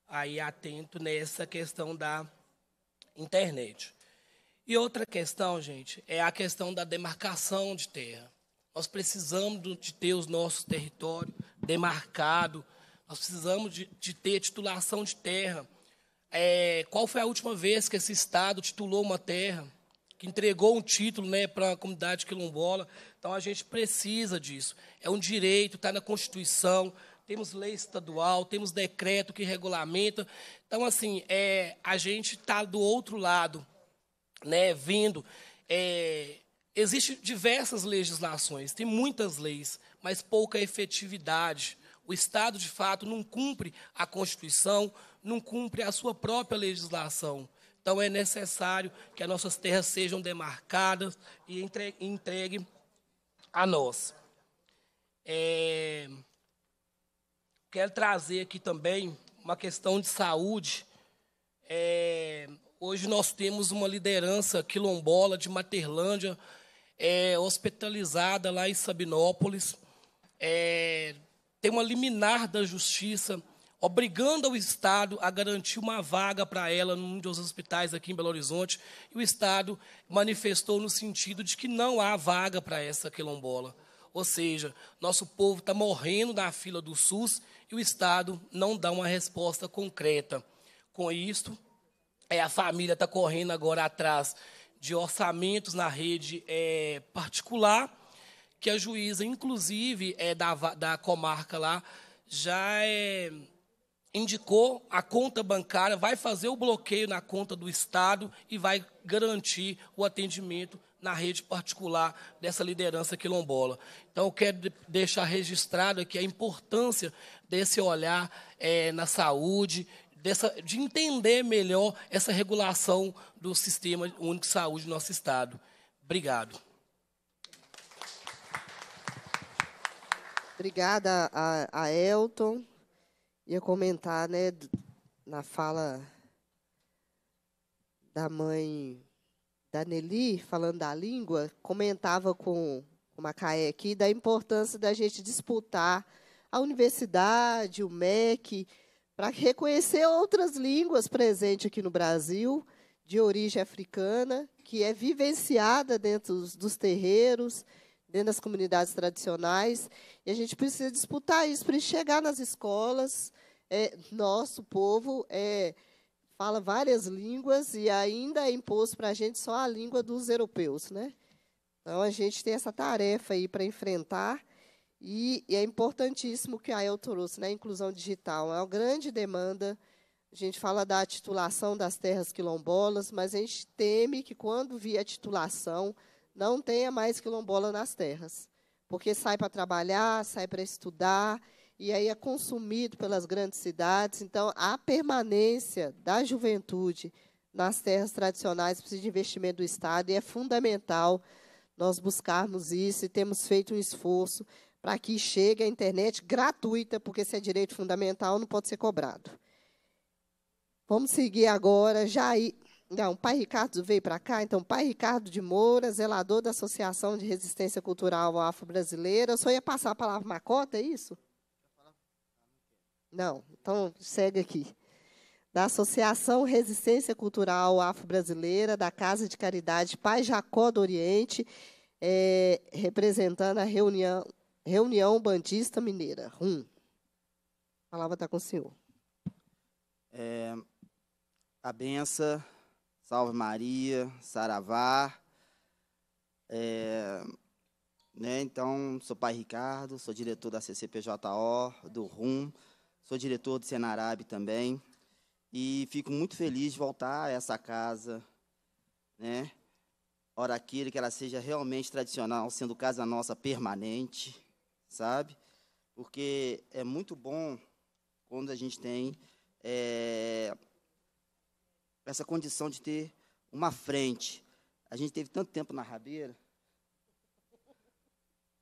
aí atento nessa questão da internet. E outra questão, gente, é a questão da demarcação de terra. Nós precisamos de ter os nossos territórios demarcado. Nós precisamos de, de ter titulação de terra. É, qual foi a última vez que esse Estado titulou uma terra? que entregou um título né, para a comunidade quilombola. Então a gente precisa disso. É um direito, está na Constituição, temos lei estadual, temos decreto que regulamenta. Então, assim, é, a gente está do outro lado, né, vindo. É, Existem diversas legislações, tem muitas leis, mas pouca efetividade. O Estado, de fato, não cumpre a Constituição, não cumpre a sua própria legislação. Então, é necessário que as nossas terras sejam demarcadas e entregue, entregue a nós. É... Quero trazer aqui também uma questão de saúde. É, hoje nós temos uma liderança quilombola de Materlândia, é, hospitalizada lá em Sabinópolis. É, tem uma liminar da justiça obrigando o Estado a garantir uma vaga para ela num dos hospitais aqui em Belo Horizonte, e o Estado manifestou no sentido de que não há vaga para essa quilombola. Ou seja, nosso povo está morrendo na fila do SUS e o Estado não dá uma resposta concreta. Com isto, é, a família está correndo agora atrás de orçamentos na rede é, particular, que a juíza, inclusive, é, da, da comarca lá, já é, indicou a conta bancária, vai fazer o bloqueio na conta do Estado e vai garantir o atendimento na rede particular dessa liderança quilombola. Então, eu quero deixar registrado aqui a importância desse olhar é, na saúde, dessa, de entender melhor essa regulação do sistema único de saúde do nosso Estado. Obrigado. Obrigada a, a Elton. Ia comentar né, na fala da mãe da Nelly, falando da língua, comentava com o Macaé aqui da importância da gente disputar a universidade, o MEC, para reconhecer outras línguas presentes aqui no Brasil, de origem africana, que é vivenciada dentro dos, dos terreiros, dentro das comunidades tradicionais. E a gente precisa disputar isso para chegar nas escolas. É, nosso povo é, fala várias línguas e ainda é imposto para a gente só a língua dos europeus. Né? Então, a gente tem essa tarefa aí para enfrentar e, e é importantíssimo que a El trouxe, né, a inclusão digital. É uma grande demanda. A gente fala da titulação das terras quilombolas, mas a gente teme que, quando vier a titulação, não tenha mais quilombola nas terras. Porque sai para trabalhar, sai para estudar, e aí é consumido pelas grandes cidades. Então, a permanência da juventude nas terras tradicionais precisa de investimento do Estado, e é fundamental nós buscarmos isso, e temos feito um esforço para que chegue a internet gratuita, porque se é direito fundamental, não pode ser cobrado. Vamos seguir agora, Jair. Não, o pai Ricardo veio para cá, então, pai Ricardo de Moura, zelador da Associação de Resistência Cultural Afro-Brasileira. Eu só ia passar a palavra macota, é isso? Não, então segue aqui. Da Associação Resistência Cultural Afro-Brasileira, da Casa de Caridade Pai Jacó do Oriente, é, representando a reunião, Reunião Bandista Mineira. Rum. A palavra está com o senhor. É, a benção, salve Maria, saravá. É, né, então, sou pai Ricardo, sou diretor da CCPJO, do RUM, sou diretor do Senarab também. E fico muito feliz de voltar a essa casa, né? Ora, aquilo que ela seja realmente tradicional, sendo casa nossa permanente, sabe? Porque é muito bom quando a gente tem é, essa condição de ter uma frente. A gente teve tanto tempo na rabeira,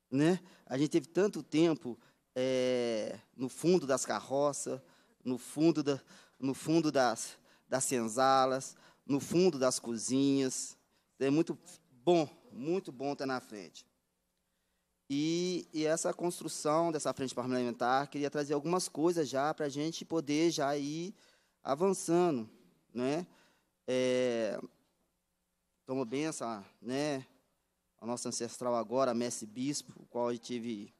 né? A gente teve tanto tempo é, no fundo das carroças, no fundo, da, no fundo das, das senzalas, no fundo das cozinhas. Então, é muito bom, muito bom estar na frente. E, e, essa construção dessa frente parlamentar queria trazer algumas coisas já para a gente poder já ir avançando, né? É, tomo benção, né? A nossa ancestral agora, mestre bispo, com o qual eu tive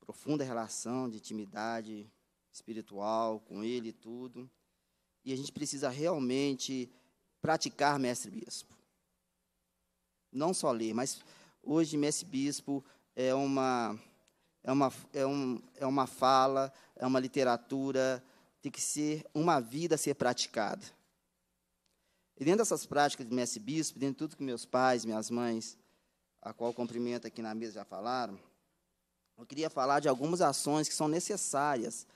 profunda relação de intimidade espiritual com ele e tudo. E a gente precisa realmente praticar mestre bispo. Não só ler, mas hoje mestre bispo é uma, é uma, é um, é uma fala, é uma literatura, tem que ser uma vida a ser praticada. E dentro dessas práticas de mestre bispo, dentro de tudo que meus pais, minhas mães, a qual cumprimento aqui na mesa já falaram, eu queria falar de algumas ações que são necessárias,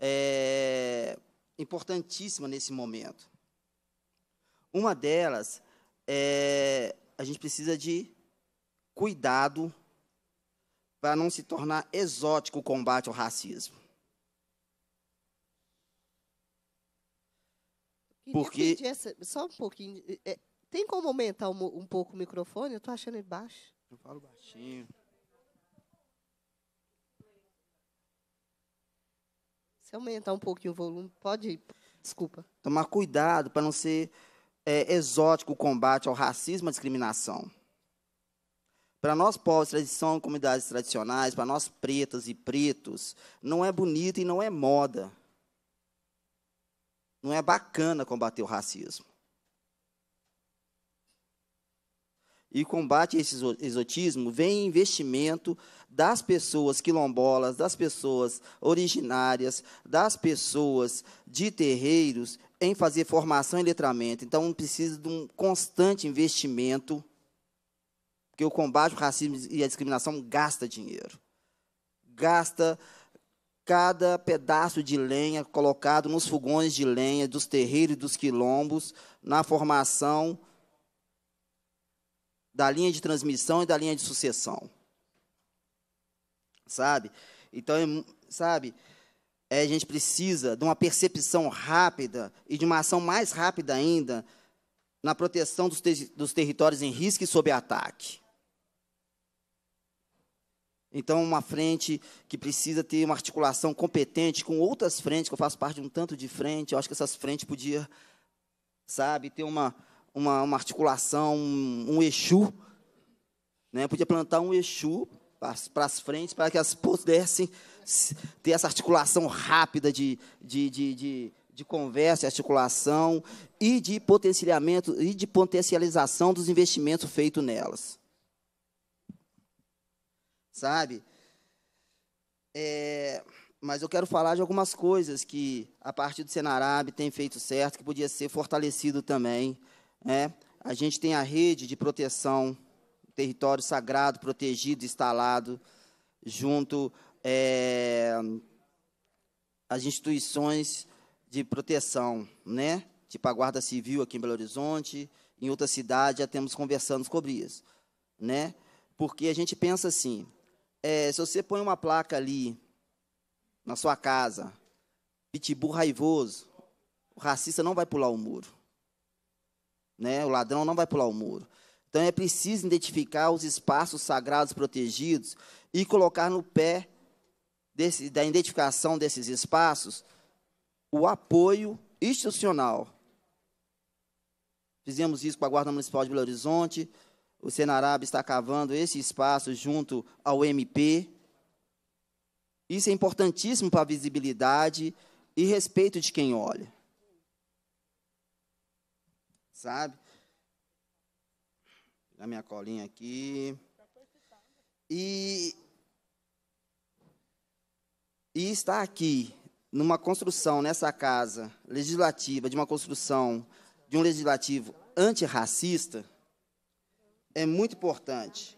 é, importantíssimas nesse momento. Uma delas é a gente precisa de cuidado para não se tornar exótico o combate ao racismo. Porque. Essa, só um pouquinho. É, tem como aumentar um, um, pouco o microfone? Eu estou achando ele baixo. Eu falo baixinho. Se aumentar um pouquinho o volume, pode ir. Desculpa. Tomar cuidado para não ser é, exótico o combate ao racismo e à discriminação. Para nós povos que são comunidades tradicionais, para nós pretas e pretos, não é bonito e não é moda. Não é bacana combater o racismo. e combate esse exotismo vem investimento das pessoas quilombolas, das pessoas originárias, das pessoas de terreiros em fazer formação e letramento. Então, precisa de um constante investimento porque o combate ao racismo e à discriminação gasta dinheiro. Gasta cada pedaço de lenha colocado nos fogões de lenha dos terreiros e dos quilombos, na formação da linha de transmissão e da linha de sucessão. Sabe? Então, é sabe, é, a gente precisa de uma percepção rápida e de uma ação mais rápida ainda na proteção dos, ter dos territórios em risco e sob ataque. Então, uma frente que precisa ter uma articulação competente com outras frentes, que eu faço parte de um tanto de frente, eu acho que essas frentes podiam, sabe, ter uma, uma, uma articulação, um, um Exu, né? podia plantar um Exu para as frentes, para que elas pudessem ter essa articulação rápida de, de, de, de, de conversa, articulação e de, e de potencialização dos investimentos feitos nelas sabe? É, mas eu quero falar de algumas coisas que a partir do Senarab tem feito certo, que podia ser fortalecido também. Né? A gente tem a rede de proteção, território sagrado, protegido, instalado, junto é, às instituições de proteção, né? tipo a Guarda Civil aqui em Belo Horizonte, em outra cidade já temos conversando sobre isso. Né? Porque a gente pensa assim, é, se você põe uma placa ali na sua casa, pitbull raivoso, o racista não vai pular o muro. Né? O ladrão não vai pular o muro. Então é preciso identificar os espaços sagrados protegidos e colocar no pé desse, da identificação desses espaços o apoio institucional. Fizemos isso com a Guarda Municipal de Belo Horizonte, o Senarab está cavando esse espaço junto ao MP. Isso é importantíssimo para a visibilidade e respeito de quem olha. Sabe? A minha colinha aqui. E, e está aqui, numa construção, nessa casa legislativa, de uma construção de um legislativo antirracista é muito importante.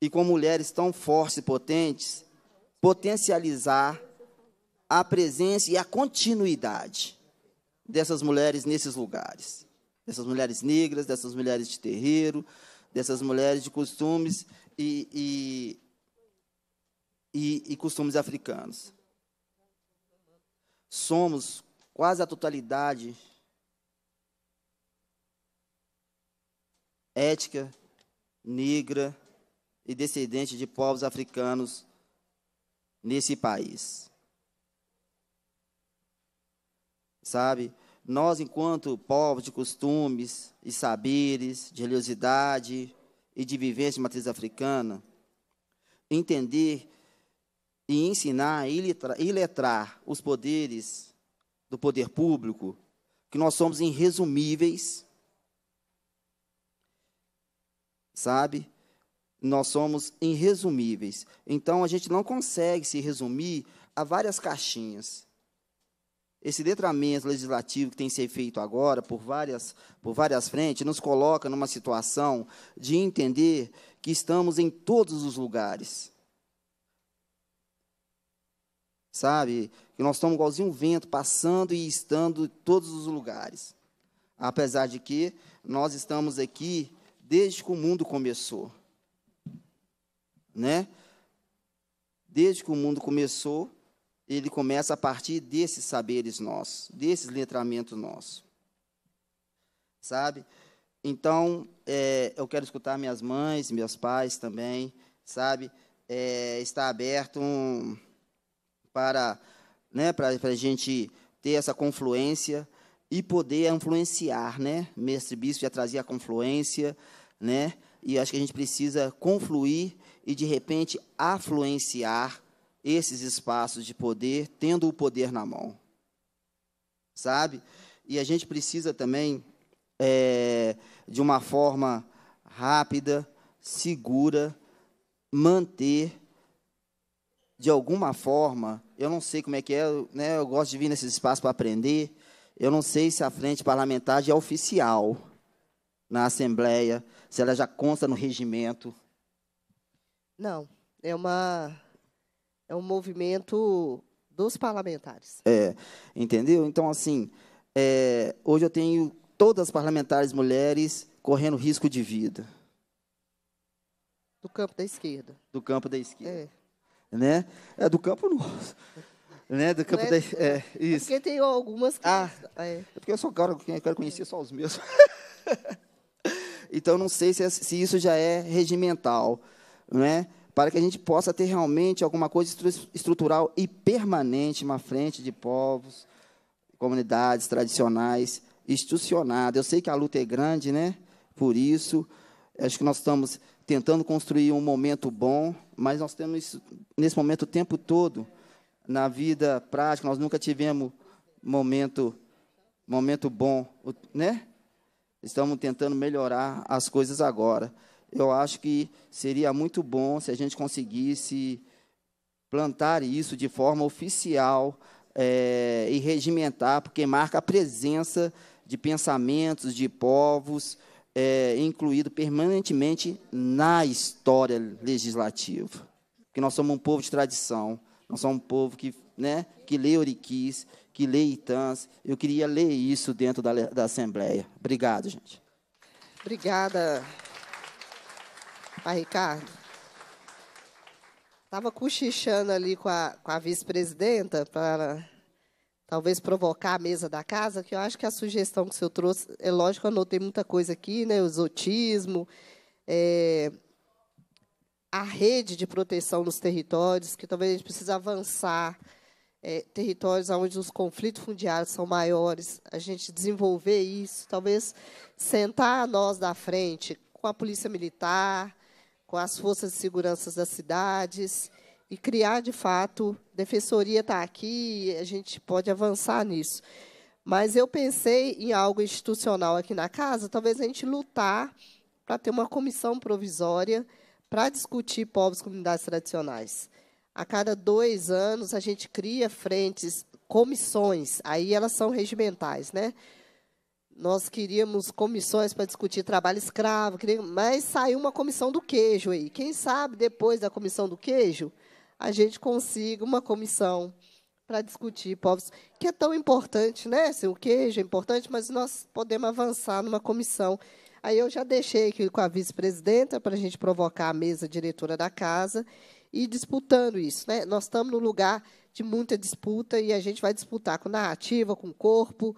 E com mulheres tão fortes e potentes, potencializar a presença e a continuidade dessas mulheres nesses lugares. Dessas mulheres negras, dessas mulheres de terreiro, dessas mulheres de costumes e, e, e, e costumes africanos. Somos quase a totalidade ética negra e descendente de povos africanos nesse país. Sabe? Nós, enquanto povo de costumes e saberes, de religiosidade e de vivência de matriz africana, entender e ensinar e letrar, e letrar os poderes do poder público, que nós somos irresumíveis sabe? Nós somos irresumíveis. Então a gente não consegue se resumir a várias caixinhas. Esse letramento legislativo que tem que ser feito agora por várias, por várias frentes nos coloca numa situação de entender que estamos em todos os lugares. Sabe? Que nós estamos igualzinho um vento passando e estando em todos os lugares. Apesar de que nós estamos aqui desde que o mundo começou. Né? Desde que o mundo começou, ele começa a partir desses saberes nossos, desses letramentos nossos. Sabe? Então, é, eu quero escutar minhas mães, meus pais também, sabe? É, está aberto um, para né, a gente ter essa confluência e poder influenciar, né? Mestre Bispo já trazia a confluência, né? E acho que a gente precisa confluir e de repente afluenciar esses espaços de poder, tendo o poder na mão, sabe? E a gente precisa também é, de uma forma rápida, segura, manter de alguma forma, eu não sei como é que é, né, eu gosto de vir nesses espaços para aprender, eu não sei se a frente parlamentar já é oficial na Assembleia, se ela já consta no regimento. Não, é uma é um movimento dos parlamentares. É, entendeu? Então assim, é, hoje eu tenho todas as parlamentares mulheres correndo risco de vida. Do campo da esquerda. Do campo da esquerda. É. Né? É do campo nosso. né? Do campo é, da é, é isso. Porque tem algumas que. Ah, é. é porque eu só cara que quero conhecer só os meus. Então, não sei se, é, se isso já é regimental, né? para que a gente possa ter realmente alguma coisa estrutural e permanente uma frente de povos, comunidades tradicionais, institucionada. Eu sei que a luta é grande, né? Por isso, acho que nós estamos tentando construir um momento bom, mas nós temos nesse momento o tempo todo na vida prática, nós nunca tivemos momento momento bom, né? Estamos tentando melhorar as coisas agora. Eu acho que seria muito bom se a gente conseguisse plantar isso de forma oficial é, e regimentar, porque marca a presença de pensamentos, de povos, é, incluído permanentemente na história legislativa. Porque nós somos um povo de tradição, nós somos um povo que, né, que lê Oriquis, que leitãs. Eu queria ler isso dentro da, da Assembleia. Obrigado, gente. Obrigada, pai Ricardo. Estava cochichando ali com a, com a vice-presidenta para talvez provocar a mesa da casa, que eu acho que a sugestão que o senhor trouxe, é lógico que eu anotei muita coisa aqui, né? O exotismo, é, a rede de proteção nos territórios, que talvez a gente precise avançar é, territórios onde os conflitos fundiários são maiores, a gente desenvolver isso, talvez sentar nós da frente com a polícia militar, com as forças de segurança das cidades e criar de fato defensoria está aqui, a gente pode avançar nisso. Mas eu pensei em algo institucional aqui na casa, talvez a gente lutar para ter uma comissão provisória para discutir povos e comunidades tradicionais. A cada dois anos a gente cria frentes, comissões, aí elas são regimentais, né? Nós queríamos comissões para discutir trabalho escravo, mas saiu uma comissão do queijo aí. Quem sabe depois da comissão do queijo a gente consiga uma comissão para discutir povos, que é tão importante, né? Assim, o queijo é importante, mas nós podemos avançar numa comissão. Aí eu já deixei aqui com a vice-presidenta para a gente provocar a mesa diretora da casa e disputando isso. Né? Nós estamos num lugar de muita disputa e a gente vai disputar com narrativa, com corpo,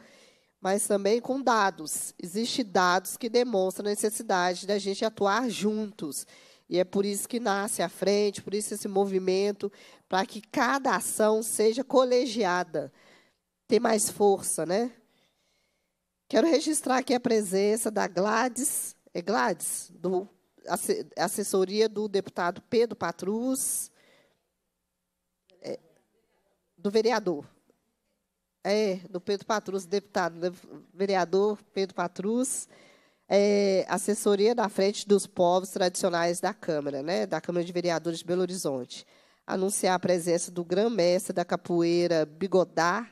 mas também com dados. Existem dados que demonstram a necessidade da gente atuar juntos. E é por isso que nasce a frente, por isso esse movimento, para que cada ação seja colegiada, ter mais força, né? Quero registrar aqui a presença da Gladys, é Gladys, do assessoria do deputado Pedro Patrus, é, do vereador. É, do Pedro Patrus, deputado, né, vereador Pedro Patrus, é, assessoria da Frente dos Povos Tradicionais da Câmara, né, da Câmara de Vereadores de Belo Horizonte. Anunciar a presença do grã-mestre da capoeira Bigodá,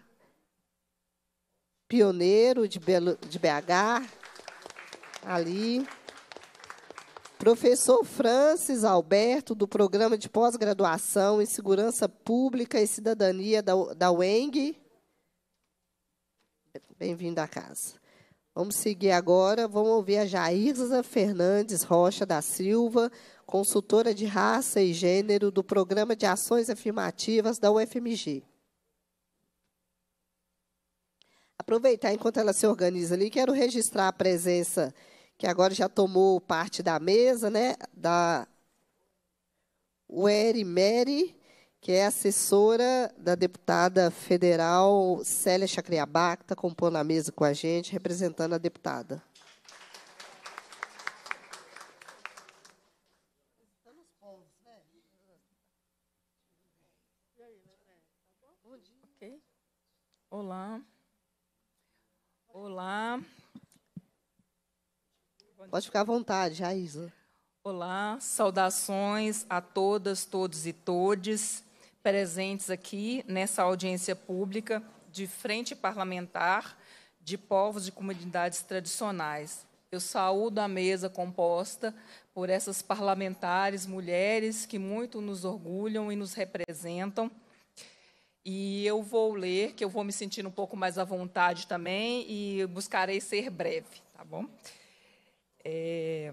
pioneiro de, Belo, de BH, ali. Professor Francis Alberto, do Programa de Pós-Graduação em Segurança Pública e Cidadania da, da UENG. Bem-vindo à casa. Vamos seguir agora, vamos ouvir a Jairza Fernandes Rocha da Silva, consultora de raça e gênero do Programa de Ações Afirmativas da UFMG. Aproveitar enquanto ela se organiza ali, quero registrar a presença que agora já tomou parte da mesa, né? Da Ueri Mary, que é assessora da deputada federal Célia Chacriabá, que está compondo a mesa com a gente, representando a deputada. Olá. Olá, Pode ficar à vontade, Raíssa. Olá, saudações a todas, todos e todes presentes aqui nessa audiência pública de Frente Parlamentar de Povos e Comunidades Tradicionais. Eu saúdo a mesa composta por essas parlamentares mulheres que muito nos orgulham e nos representam. E eu vou ler, que eu vou me sentir um pouco mais à vontade também e buscarei ser breve, tá bom? É,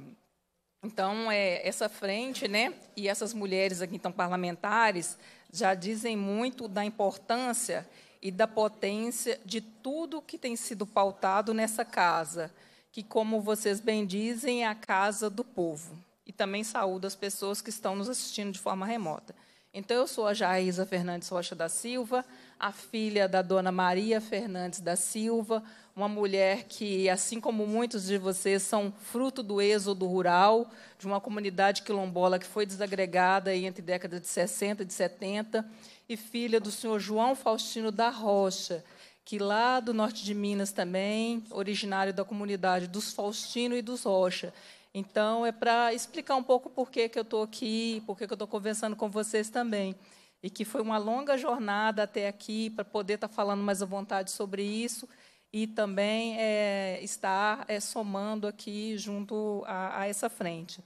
então, é, essa frente né, e essas mulheres aqui, então, parlamentares, já dizem muito da importância e da potência de tudo que tem sido pautado nessa casa, que, como vocês bem dizem, é a casa do povo. E também saúdo as pessoas que estão nos assistindo de forma remota. Então, eu sou a Jaísa Fernandes Rocha da Silva, a filha da dona Maria Fernandes da Silva, uma mulher que, assim como muitos de vocês, são fruto do êxodo rural, de uma comunidade quilombola que foi desagregada entre décadas de 60 e de 70, e filha do senhor João Faustino da Rocha, que lá do norte de Minas também, originário da comunidade dos Faustino e dos Rocha. Então, é para explicar um pouco por que, que eu estou aqui, por que, que eu estou conversando com vocês também. E que foi uma longa jornada até aqui, para poder estar tá falando mais à vontade sobre isso e também é, estar é, somando aqui junto a, a, essa frente.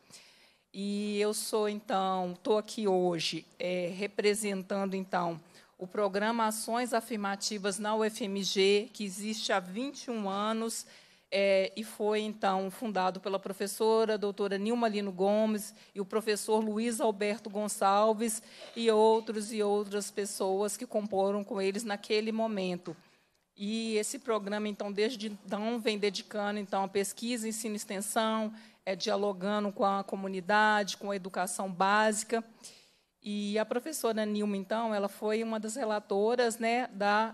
E eu sou, então, estou aqui hoje é, representando, então, o programa Ações Afirmativas na UFMG, que existe há 21 anos é, e foi, então, fundado pela professora doutora Nilma Lino Gomes e o professor Luiz Alberto Gonçalves e outros e outras pessoas que comporam com eles naquele momento. E esse programa, então, desde então, vem dedicando então, a pesquisa, ensino e extensão, é, dialogando com a comunidade, com a educação básica. E a professora Nilma, então, ela foi uma das relatoras né, da,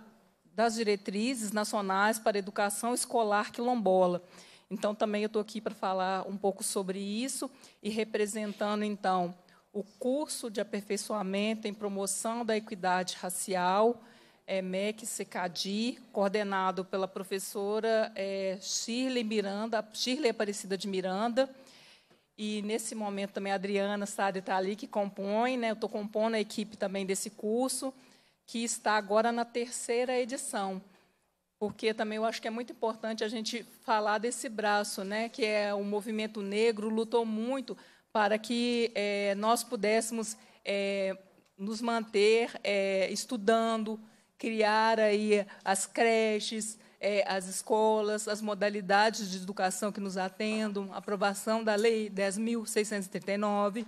das diretrizes nacionais para a educação escolar quilombola. Então, também eu estou aqui para falar um pouco sobre isso e representando, então, o curso de aperfeiçoamento em promoção da equidade racial, é, MEC Secadi, coordenado pela professora é, Shirley Miranda, Shirley Aparecida de Miranda, e nesse momento também a Adriana Sade está ali, que compõe, né, eu estou compondo a equipe também desse curso, que está agora na terceira edição, porque também eu acho que é muito importante a gente falar desse braço, né, que é o movimento negro lutou muito para que é, nós pudéssemos é, nos manter é, estudando, criar aí as creches, é, as escolas, as modalidades de educação que nos atendam, aprovação da Lei 10.639,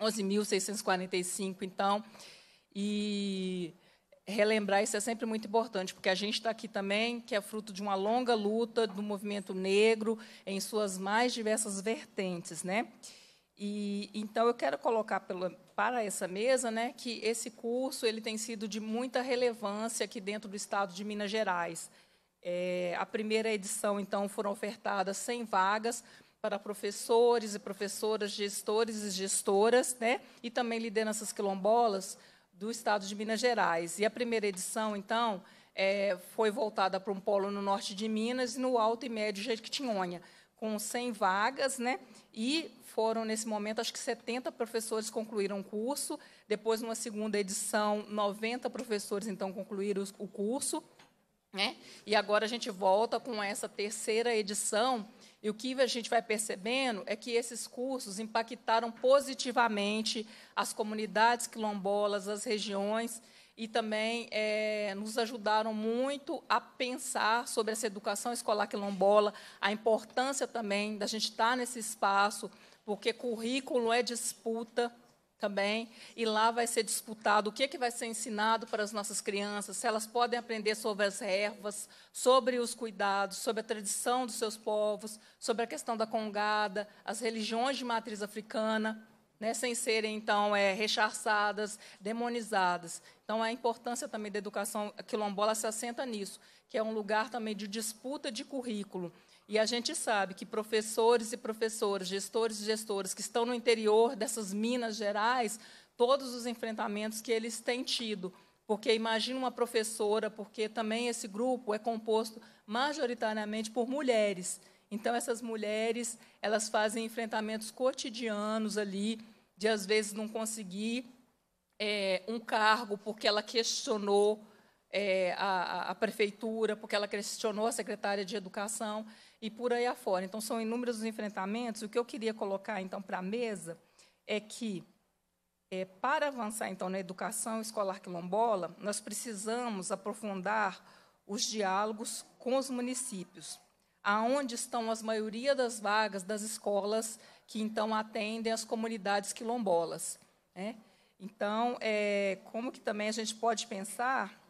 11.645, então, e relembrar isso é sempre muito importante, porque a gente está aqui também, que é fruto de uma longa luta do movimento negro em suas mais diversas vertentes, né? E então eu quero colocar pela, para essa mesa, né, que esse curso ele tem sido de muita relevância aqui dentro do Estado de Minas Gerais. É, a primeira edição, então, foram ofertadas 100 vagas para professores e professoras, gestores e gestoras, né, e também lideranças quilombolas do Estado de Minas Gerais. E a primeira edição, então, é, foi voltada para um polo no norte de Minas e no alto e médio Jequitinhonha, com 100 vagas, né, e foram, nesse momento, acho que 70 professores concluíram o curso, depois, numa segunda edição, 90 professores, então, concluíram o curso. Né? E agora a gente volta com essa terceira edição, e o que a gente vai percebendo é que esses cursos impactaram positivamente as comunidades quilombolas, as regiões, e também é, nos ajudaram muito a pensar sobre essa educação escolar quilombola, a importância também da gente estar nesse espaço, porque currículo é disputa também, e lá vai ser disputado o que, é que vai ser ensinado para as nossas crianças, se elas podem aprender sobre as ervas, sobre os cuidados, sobre a tradição dos seus povos, sobre a questão da congada, as religiões de matriz africana, né, sem serem, então, é, rechaçadas, demonizadas. Então, a importância também da educação quilombola se assenta nisso, que é um lugar também de disputa de currículo. E a gente sabe que professores e professoras, gestores e gestores que estão no interior dessas Minas Gerais, todos os enfrentamentos que eles têm tido. Porque imagina uma professora, porque também esse grupo é composto majoritariamente por mulheres. Então essas mulheres, elas fazem enfrentamentos cotidianos ali, de às vezes não conseguir é, um cargo porque ela questionou é, a, a, prefeitura, porque ela questionou a secretária de Educação e por aí afora. Então, são inúmeros os enfrentamentos. O que eu queria colocar, então, para a mesa é que, é, para avançar, então, na educação escolar quilombola, nós precisamos aprofundar os diálogos com os municípios, aonde estão as maioria das vagas das escolas que, então, atendem as comunidades quilombolas. Né? Então, é, como que também a gente pode pensar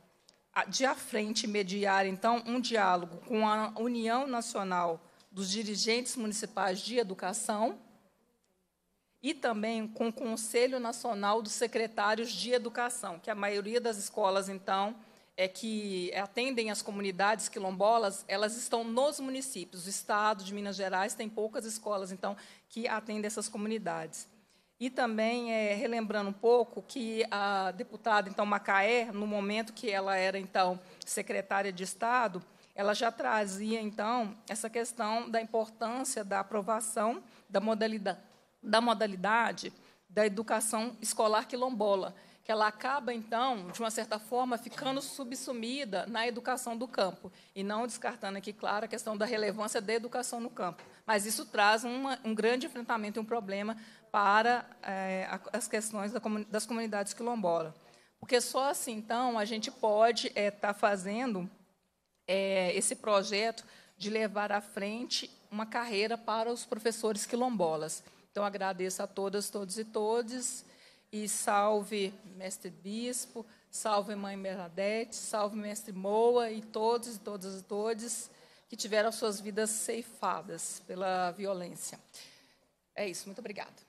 de à frente mediar, então, um diálogo com a União Nacional dos Dirigentes Municipais de Educação e também com o Conselho Nacional dos Secretários de Educação, que a maioria das escolas, então, é que atendem as comunidades quilombolas, elas estão nos municípios. O Estado de Minas Gerais tem poucas escolas, então, que atendem essas comunidades. E também é, relembrando um pouco que a deputada, então, Macaé, no momento que ela era, então, secretária de Estado, ela já trazia, então, essa questão da importância da aprovação da modalidade, da, modalidade da educação escolar quilombola, que ela acaba, então, de uma certa forma, ficando subsumida na educação do campo, e não descartando aqui, claro, a questão da relevância da educação no campo. Mas isso traz uma, um grande enfrentamento e um problema para é, as questões das comunidades quilombolas. Porque só assim, então, a gente pode estar eh, é, tá fazendo é, esse projeto de levar à frente uma carreira para os professores quilombolas. Então, agradeço a todas, todos e todes. E salve, mestre bispo, salve, mãe Bernadette, salve, mestre Moa e todos e todas e todos que tiveram suas vidas ceifadas pela violência. É isso, muito obrigada.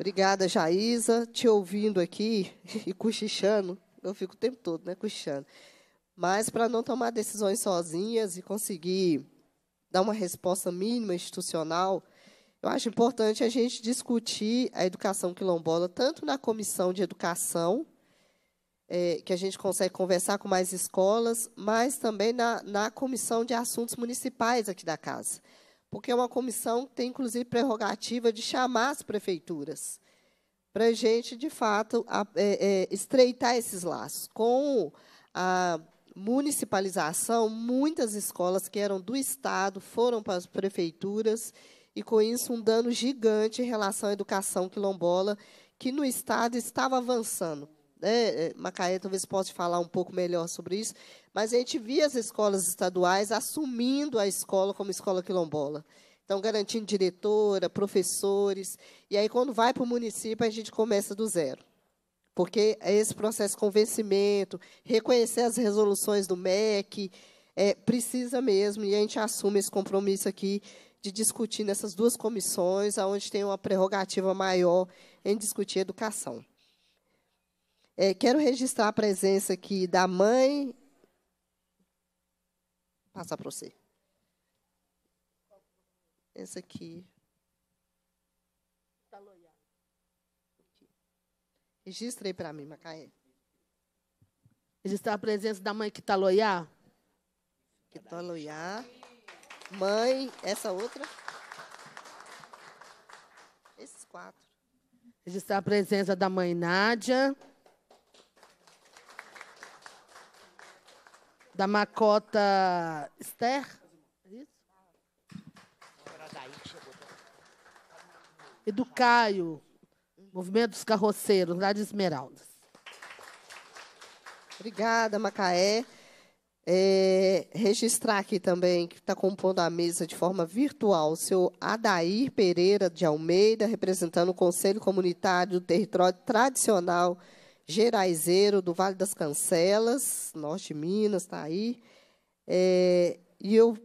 Obrigada, Jaísa, te ouvindo aqui e cochichando. Eu fico o tempo todo, né, cochichando. Mas para não tomar decisões sozinhas e conseguir dar uma resposta mínima institucional, eu acho importante a gente discutir a educação quilombola tanto na comissão de educação, é, que a gente consegue conversar com mais escolas, mas também na, na comissão de assuntos municipais aqui da casa porque uma comissão tem, inclusive, prerrogativa de chamar as prefeituras, para a gente, de fato, a, é, é, estreitar esses laços. Com a municipalização, muitas escolas que eram do Estado foram para as prefeituras, e, com isso, um dano gigante em relação à educação quilombola, que no Estado estava avançando né, é, Macaé talvez possa falar um pouco melhor sobre isso, mas a gente via as escolas estaduais assumindo a escola como escola quilombola. Então, garantindo diretora, professores. E aí, quando vai para o município, a gente começa do zero. Porque é esse processo de convencimento, reconhecer as resoluções do MEC, é, precisa mesmo, e a gente assume esse compromisso aqui de discutir nessas duas comissões, onde tem uma prerrogativa maior em discutir educação. É, quero registrar a presença aqui da mãe. Vou passar para você. Essa aqui. Registra aí para mim, Macaé. Registrar a presença da mãe Kitaloyá. Tá Kitaloyá. Tá mãe, essa outra. Esses quatro. Registrar a presença da mãe Nádia. da Macota Esther. É e do Caio, Movimento dos Carroceiros, lá de Esmeraldas. Obrigada, Macaé. É, registrar aqui também que está compondo a mesa de forma virtual o seu Adair Pereira de Almeida, representando o Conselho Comunitário do Território Tradicional Geraizeiro, do Vale das Cancelas, norte de Minas, está aí. É, e eu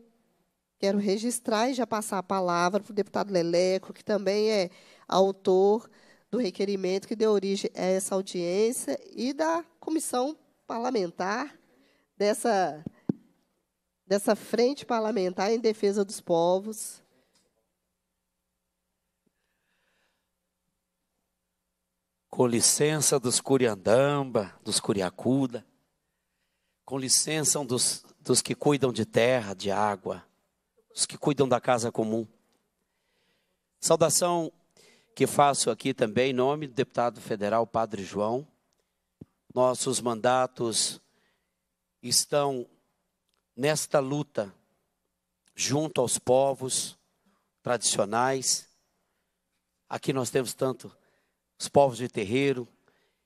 quero registrar e já passar a palavra para o deputado Leleco, que também é autor do requerimento que deu origem a essa audiência e da comissão parlamentar dessa, dessa frente parlamentar em defesa dos povos com licença dos Curiandamba, dos Curiacuda, com licença dos, dos que cuidam de terra, de água, dos que cuidam da casa comum. Saudação que faço aqui também em nome do deputado federal Padre João. Nossos mandatos estão nesta luta junto aos povos tradicionais. Aqui nós temos tanto os povos de terreiro.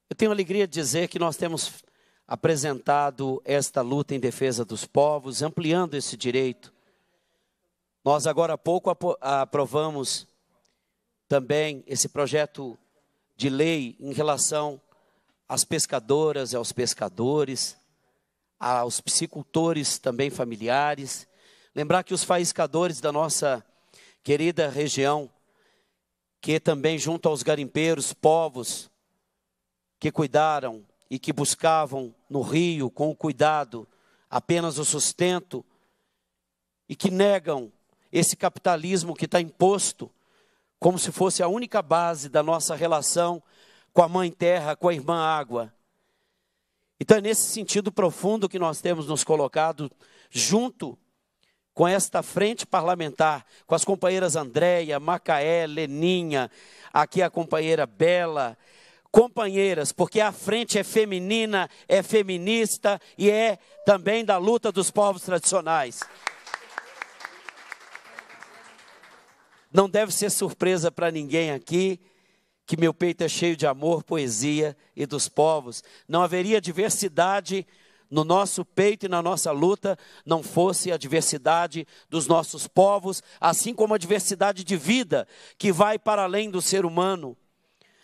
Eu tenho alegria de dizer que nós temos apresentado esta luta em defesa dos povos, ampliando esse direito. Nós agora há pouco aprovamos também esse projeto de lei em relação às pescadoras, e aos pescadores, aos piscicultores também familiares. Lembrar que os faiscadores da nossa querida região que também junto aos garimpeiros, povos que cuidaram e que buscavam no rio com cuidado apenas o sustento e que negam esse capitalismo que está imposto como se fosse a única base da nossa relação com a mãe terra, com a irmã água. Então é nesse sentido profundo que nós temos nos colocado junto com esta frente parlamentar, com as companheiras Andréia, Macaé, Leninha, aqui a companheira Bela, companheiras, porque a frente é feminina, é feminista e é também da luta dos povos tradicionais. Não deve ser surpresa para ninguém aqui que meu peito é cheio de amor, poesia e dos povos. Não haveria diversidade no nosso peito e na nossa luta não fosse a diversidade dos nossos povos, assim como a diversidade de vida que vai para além do ser humano.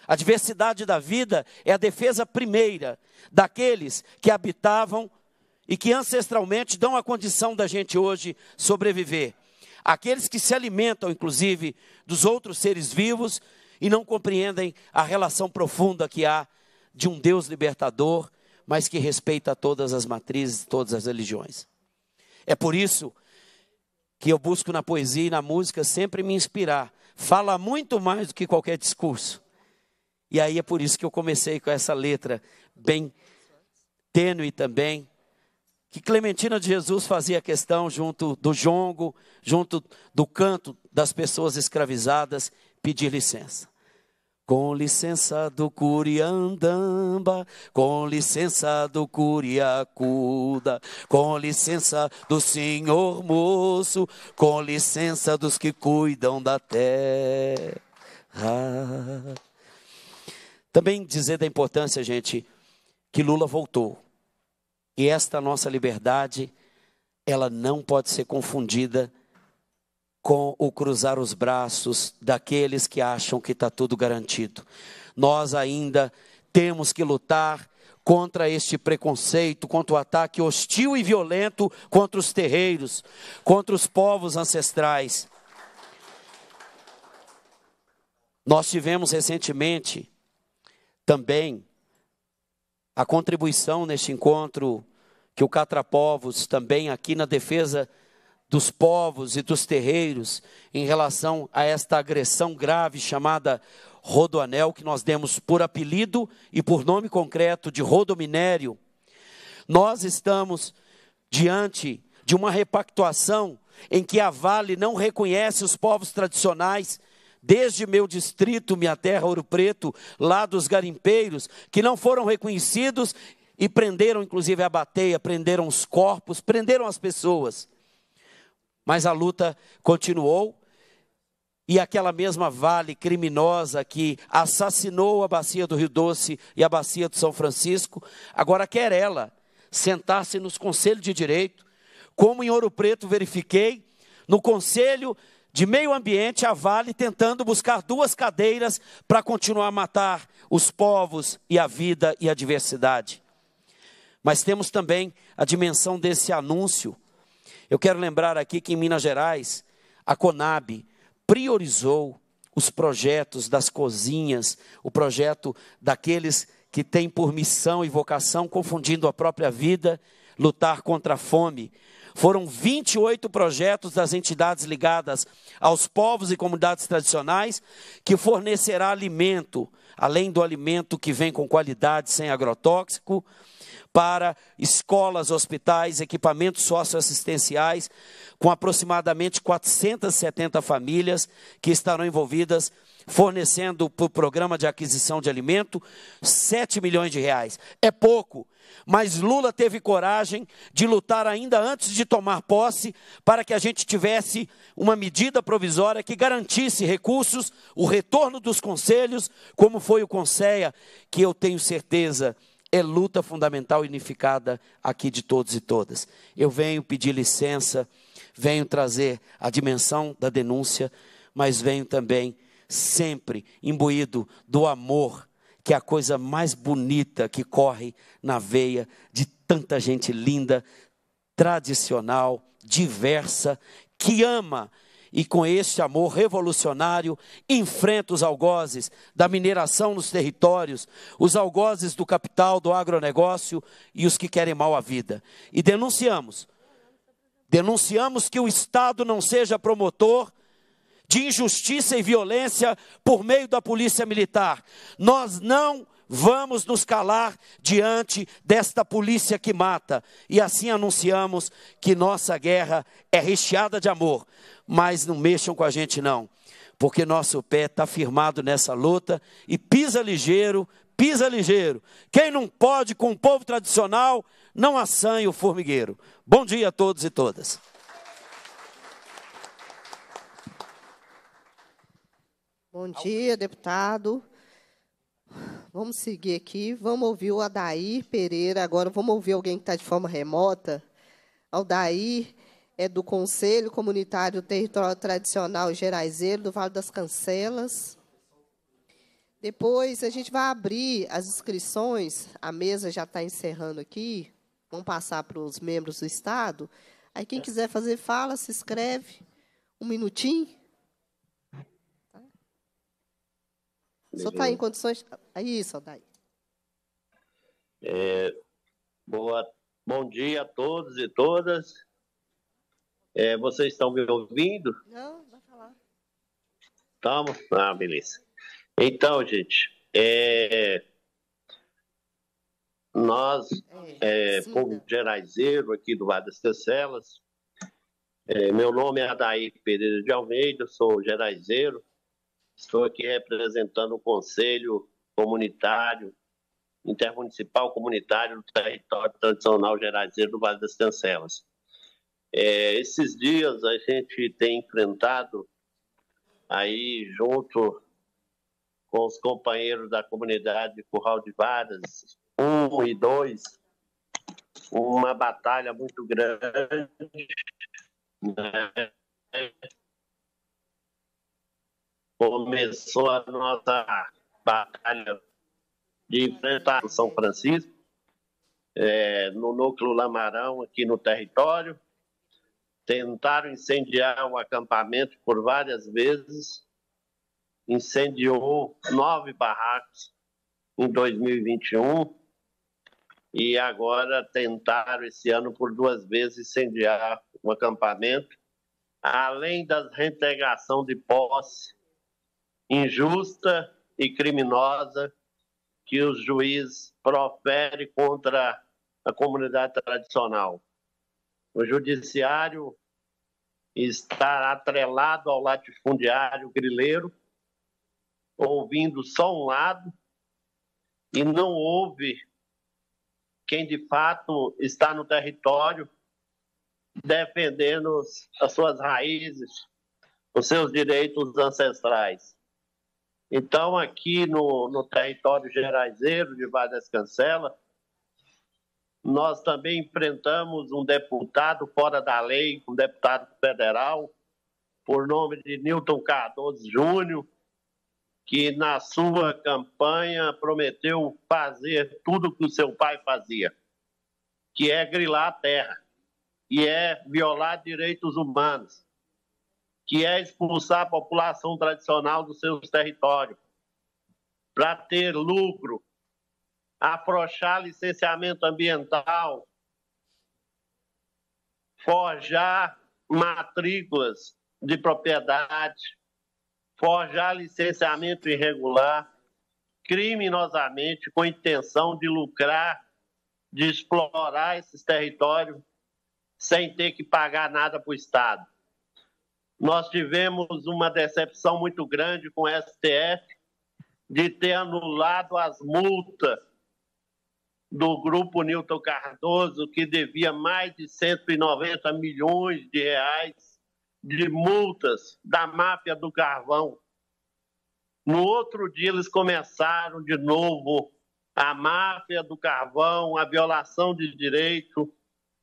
A diversidade da vida é a defesa primeira daqueles que habitavam e que ancestralmente dão a condição da gente hoje sobreviver. Aqueles que se alimentam, inclusive, dos outros seres vivos e não compreendem a relação profunda que há de um Deus libertador mas que respeita todas as matrizes, todas as religiões. É por isso que eu busco na poesia e na música sempre me inspirar. Fala muito mais do que qualquer discurso. E aí é por isso que eu comecei com essa letra bem tênue também, que Clementina de Jesus fazia questão junto do jongo, junto do canto das pessoas escravizadas, pedir licença. Com licença do Curiandamba, com licença do Curiacuda, com licença do senhor moço, com licença dos que cuidam da terra. Também dizer da importância, gente, que Lula voltou. E esta nossa liberdade, ela não pode ser confundida com o cruzar os braços daqueles que acham que está tudo garantido. Nós ainda temos que lutar contra este preconceito, contra o ataque hostil e violento contra os terreiros, contra os povos ancestrais. Nós tivemos recentemente também a contribuição neste encontro que o Catrapovos também aqui na defesa dos povos e dos terreiros em relação a esta agressão grave chamada Rodoanel, que nós demos por apelido e por nome concreto de rodominério. Nós estamos diante de uma repactuação em que a Vale não reconhece os povos tradicionais, desde meu distrito, minha terra, Ouro Preto, lá dos garimpeiros, que não foram reconhecidos e prenderam inclusive a bateia, prenderam os corpos, prenderam as pessoas. Mas a luta continuou e aquela mesma vale criminosa que assassinou a bacia do Rio Doce e a bacia do São Francisco, agora quer ela sentar-se nos conselhos de direito, como em Ouro Preto verifiquei, no conselho de meio ambiente, a Vale tentando buscar duas cadeiras para continuar a matar os povos e a vida e a diversidade. Mas temos também a dimensão desse anúncio eu quero lembrar aqui que em Minas Gerais, a Conab priorizou os projetos das cozinhas, o projeto daqueles que têm por missão e vocação, confundindo a própria vida, lutar contra a fome. Foram 28 projetos das entidades ligadas aos povos e comunidades tradicionais que fornecerá alimento, além do alimento que vem com qualidade sem agrotóxico, para escolas, hospitais, equipamentos socioassistenciais, com aproximadamente 470 famílias que estarão envolvidas, fornecendo para o programa de aquisição de alimento 7 milhões de reais. É pouco, mas Lula teve coragem de lutar ainda antes de tomar posse para que a gente tivesse uma medida provisória que garantisse recursos, o retorno dos conselhos, como foi o Conselho, que eu tenho certeza é luta fundamental e unificada aqui de todos e todas. Eu venho pedir licença, venho trazer a dimensão da denúncia, mas venho também sempre imbuído do amor, que é a coisa mais bonita que corre na veia de tanta gente linda, tradicional, diversa, que ama e com este amor revolucionário enfrenta os algozes da mineração nos territórios, os algozes do capital, do agronegócio e os que querem mal à vida. E denunciamos, denunciamos que o Estado não seja promotor de injustiça e violência por meio da polícia militar. Nós não Vamos nos calar diante desta polícia que mata. E assim anunciamos que nossa guerra é recheada de amor. Mas não mexam com a gente, não, porque nosso pé está firmado nessa luta e pisa ligeiro, pisa ligeiro. Quem não pode com o povo tradicional, não assanha o formigueiro. Bom dia a todos e todas. Bom dia, deputado. Vamos seguir aqui, vamos ouvir o Adair Pereira. Agora vamos ouvir alguém que está de forma remota. Aldair é do Conselho Comunitário Território Tradicional Geraizeiro, do Vale das Cancelas. Depois a gente vai abrir as inscrições, a mesa já está encerrando aqui, vamos passar para os membros do Estado. Aí quem é. quiser fazer fala, se inscreve, um minutinho. senhor está em condições. Aí, só daí. É, boa, bom dia a todos e todas. É, vocês estão me ouvindo? Não, vai falar. Estamos? Ah, beleza. Então, gente, é, nós, é, é povo né? geraizeiro aqui do Vale das Cancelas, é, meu nome é Adair Pereira de Almeida, sou geraizeiro, Estou aqui representando o Conselho Comunitário, Intermunicipal Comunitário do Território Tradicional Geraizeiro do Vale das Cancelas. É, esses dias a gente tem enfrentado aí junto com os companheiros da comunidade de Curral de Varas, um e dois, uma batalha muito grande, né? começou a nossa batalha de enfrentar São Francisco, é, no núcleo Lamarão, aqui no território. Tentaram incendiar o acampamento por várias vezes, incendiou nove barracos em 2021 e agora tentaram esse ano por duas vezes incendiar o acampamento, além da reintegração de posse injusta e criminosa que o juiz profere contra a comunidade tradicional. O judiciário está atrelado ao latifundiário grileiro, ouvindo só um lado, e não ouve quem de fato está no território defendendo as suas raízes, os seus direitos ancestrais. Então, aqui no, no território geraizeiro de Vargas das Cancela, nós também enfrentamos um deputado fora da lei, um deputado federal, por nome de Newton Cardoso Júnior, que na sua campanha prometeu fazer tudo o que o seu pai fazia, que é grilar a terra, que é violar direitos humanos, que é expulsar a população tradicional dos seus territórios para ter lucro, afrouxar licenciamento ambiental, forjar matrículas de propriedade, forjar licenciamento irregular, criminosamente, com intenção de lucrar, de explorar esses territórios sem ter que pagar nada para o Estado. Nós tivemos uma decepção muito grande com o STF de ter anulado as multas do grupo Nilton Cardoso, que devia mais de 190 milhões de reais de multas da máfia do carvão. No outro dia, eles começaram de novo a máfia do carvão, a violação de direito,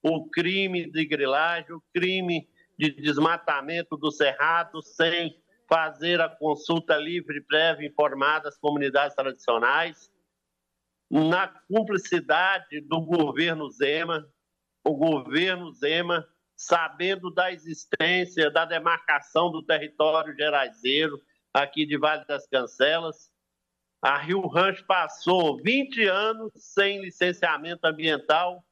o crime de grilagem, o crime de desmatamento do Cerrado sem fazer a consulta livre, prévia, informada às comunidades tradicionais, na cumplicidade do governo Zema, o governo Zema, sabendo da existência da demarcação do território geraizeiro, aqui de Vale das Cancelas, a Rio Rancho passou 20 anos sem licenciamento ambiental,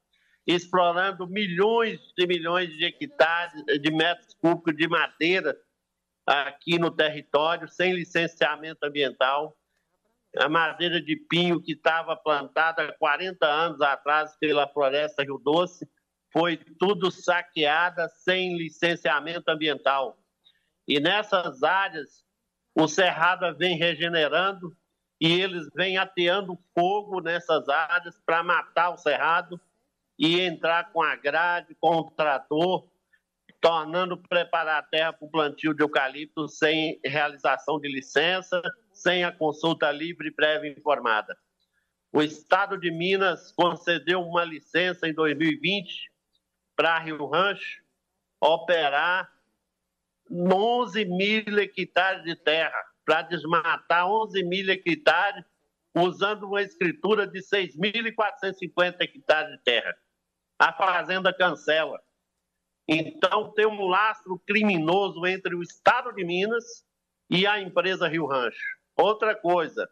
explorando milhões e milhões de hectares, de metros cúbicos de madeira aqui no território, sem licenciamento ambiental. A madeira de pinho que estava plantada 40 anos atrás pela Floresta Rio Doce foi tudo saqueada sem licenciamento ambiental. E nessas áreas, o Cerrado vem regenerando e eles vêm ateando fogo nessas áreas para matar o Cerrado e entrar com a grade, com o trator, tornando preparar a terra para o plantio de eucalipto sem realização de licença, sem a consulta livre, prévia e informada. O Estado de Minas concedeu uma licença em 2020 para Rio Rancho operar 11 mil hectares de terra, para desmatar 11 mil hectares, usando uma escritura de 6.450 hectares de terra a Fazenda cancela. Então, tem um lastro criminoso entre o Estado de Minas e a empresa Rio Rancho. Outra coisa,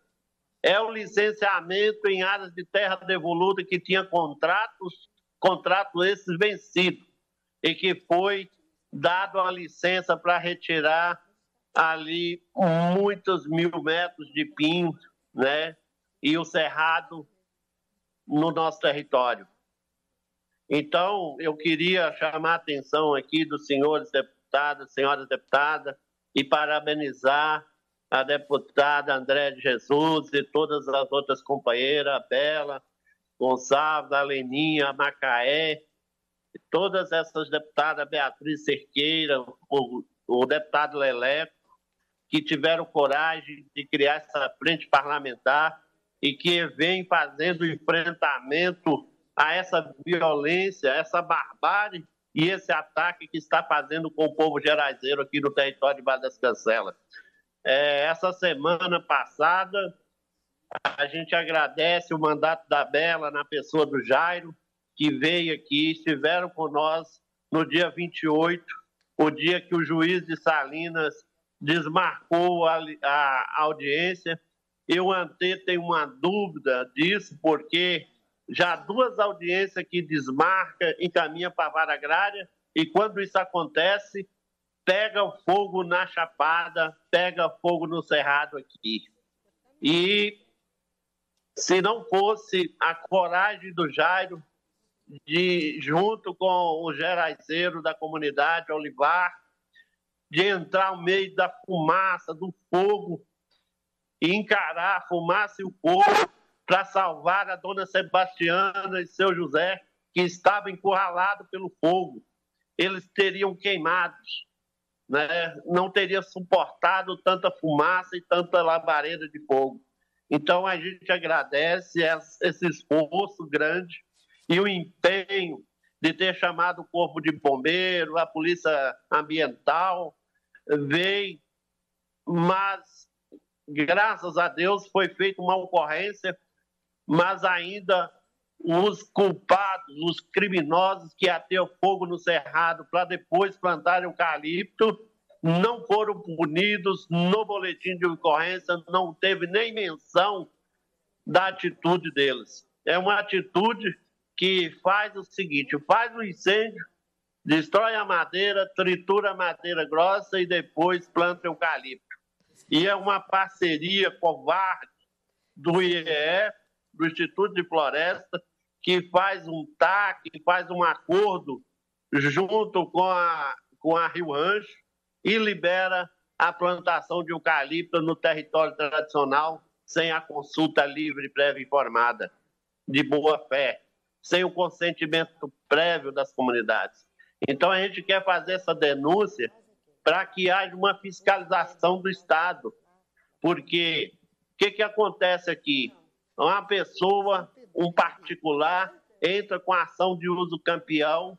é o licenciamento em áreas de terra devoluta que tinha contratos, contratos esses vencidos, e que foi dado a licença para retirar ali muitos mil metros de pinho, né? E o cerrado no nosso território. Então, eu queria chamar a atenção aqui dos senhores deputados, senhoras deputadas, e parabenizar a deputada André de Jesus e todas as outras companheiras, a Bela, Gonçalves, a Leninha, a Macaé, todas essas deputadas, Beatriz Cerqueira, o, o deputado Leleco, que tiveram coragem de criar essa frente parlamentar e que vem fazendo enfrentamento a essa violência, essa barbárie e esse ataque que está fazendo com o povo geraizeiro aqui no território de Vadas Cancelas. É, essa semana passada, a gente agradece o mandato da Bela na pessoa do Jairo, que veio aqui, estiveram com nós no dia 28, o dia que o juiz de Salinas desmarcou a, a audiência. Eu, Antê, tenho uma dúvida disso, porque já duas audiências que desmarca, encaminha para a vara agrária, e quando isso acontece, pega fogo na Chapada, pega fogo no Cerrado aqui. E se não fosse a coragem do Jairo, de, junto com o geraizeiro da comunidade Olivar, de entrar no meio da fumaça, do fogo, e encarar a fumaça e o fogo, para salvar a dona Sebastiana e seu José, que estavam encurralados pelo fogo. Eles teriam queimados, né? não teria suportado tanta fumaça e tanta labareda de fogo. Então, a gente agradece esse esforço grande e o empenho de ter chamado o Corpo de Bombeiro, a Polícia Ambiental, veio, mas graças a Deus foi feita uma ocorrência mas ainda os culpados, os criminosos que o fogo no cerrado para depois plantar o eucalipto, não foram punidos no boletim de ocorrência, não teve nem menção da atitude deles. É uma atitude que faz o seguinte: faz o um incêndio, destrói a madeira, tritura a madeira grossa e depois planta o eucalipto. E é uma parceria covarde do IEF do Instituto de Floresta, que faz um TAC, que faz um acordo junto com a, com a Rio Rancho e libera a plantação de eucalipto no território tradicional sem a consulta livre, prévia e informada, de boa fé, sem o consentimento prévio das comunidades. Então, a gente quer fazer essa denúncia para que haja uma fiscalização do Estado, porque o que, que acontece aqui? uma pessoa, um particular, entra com ação de uso campeão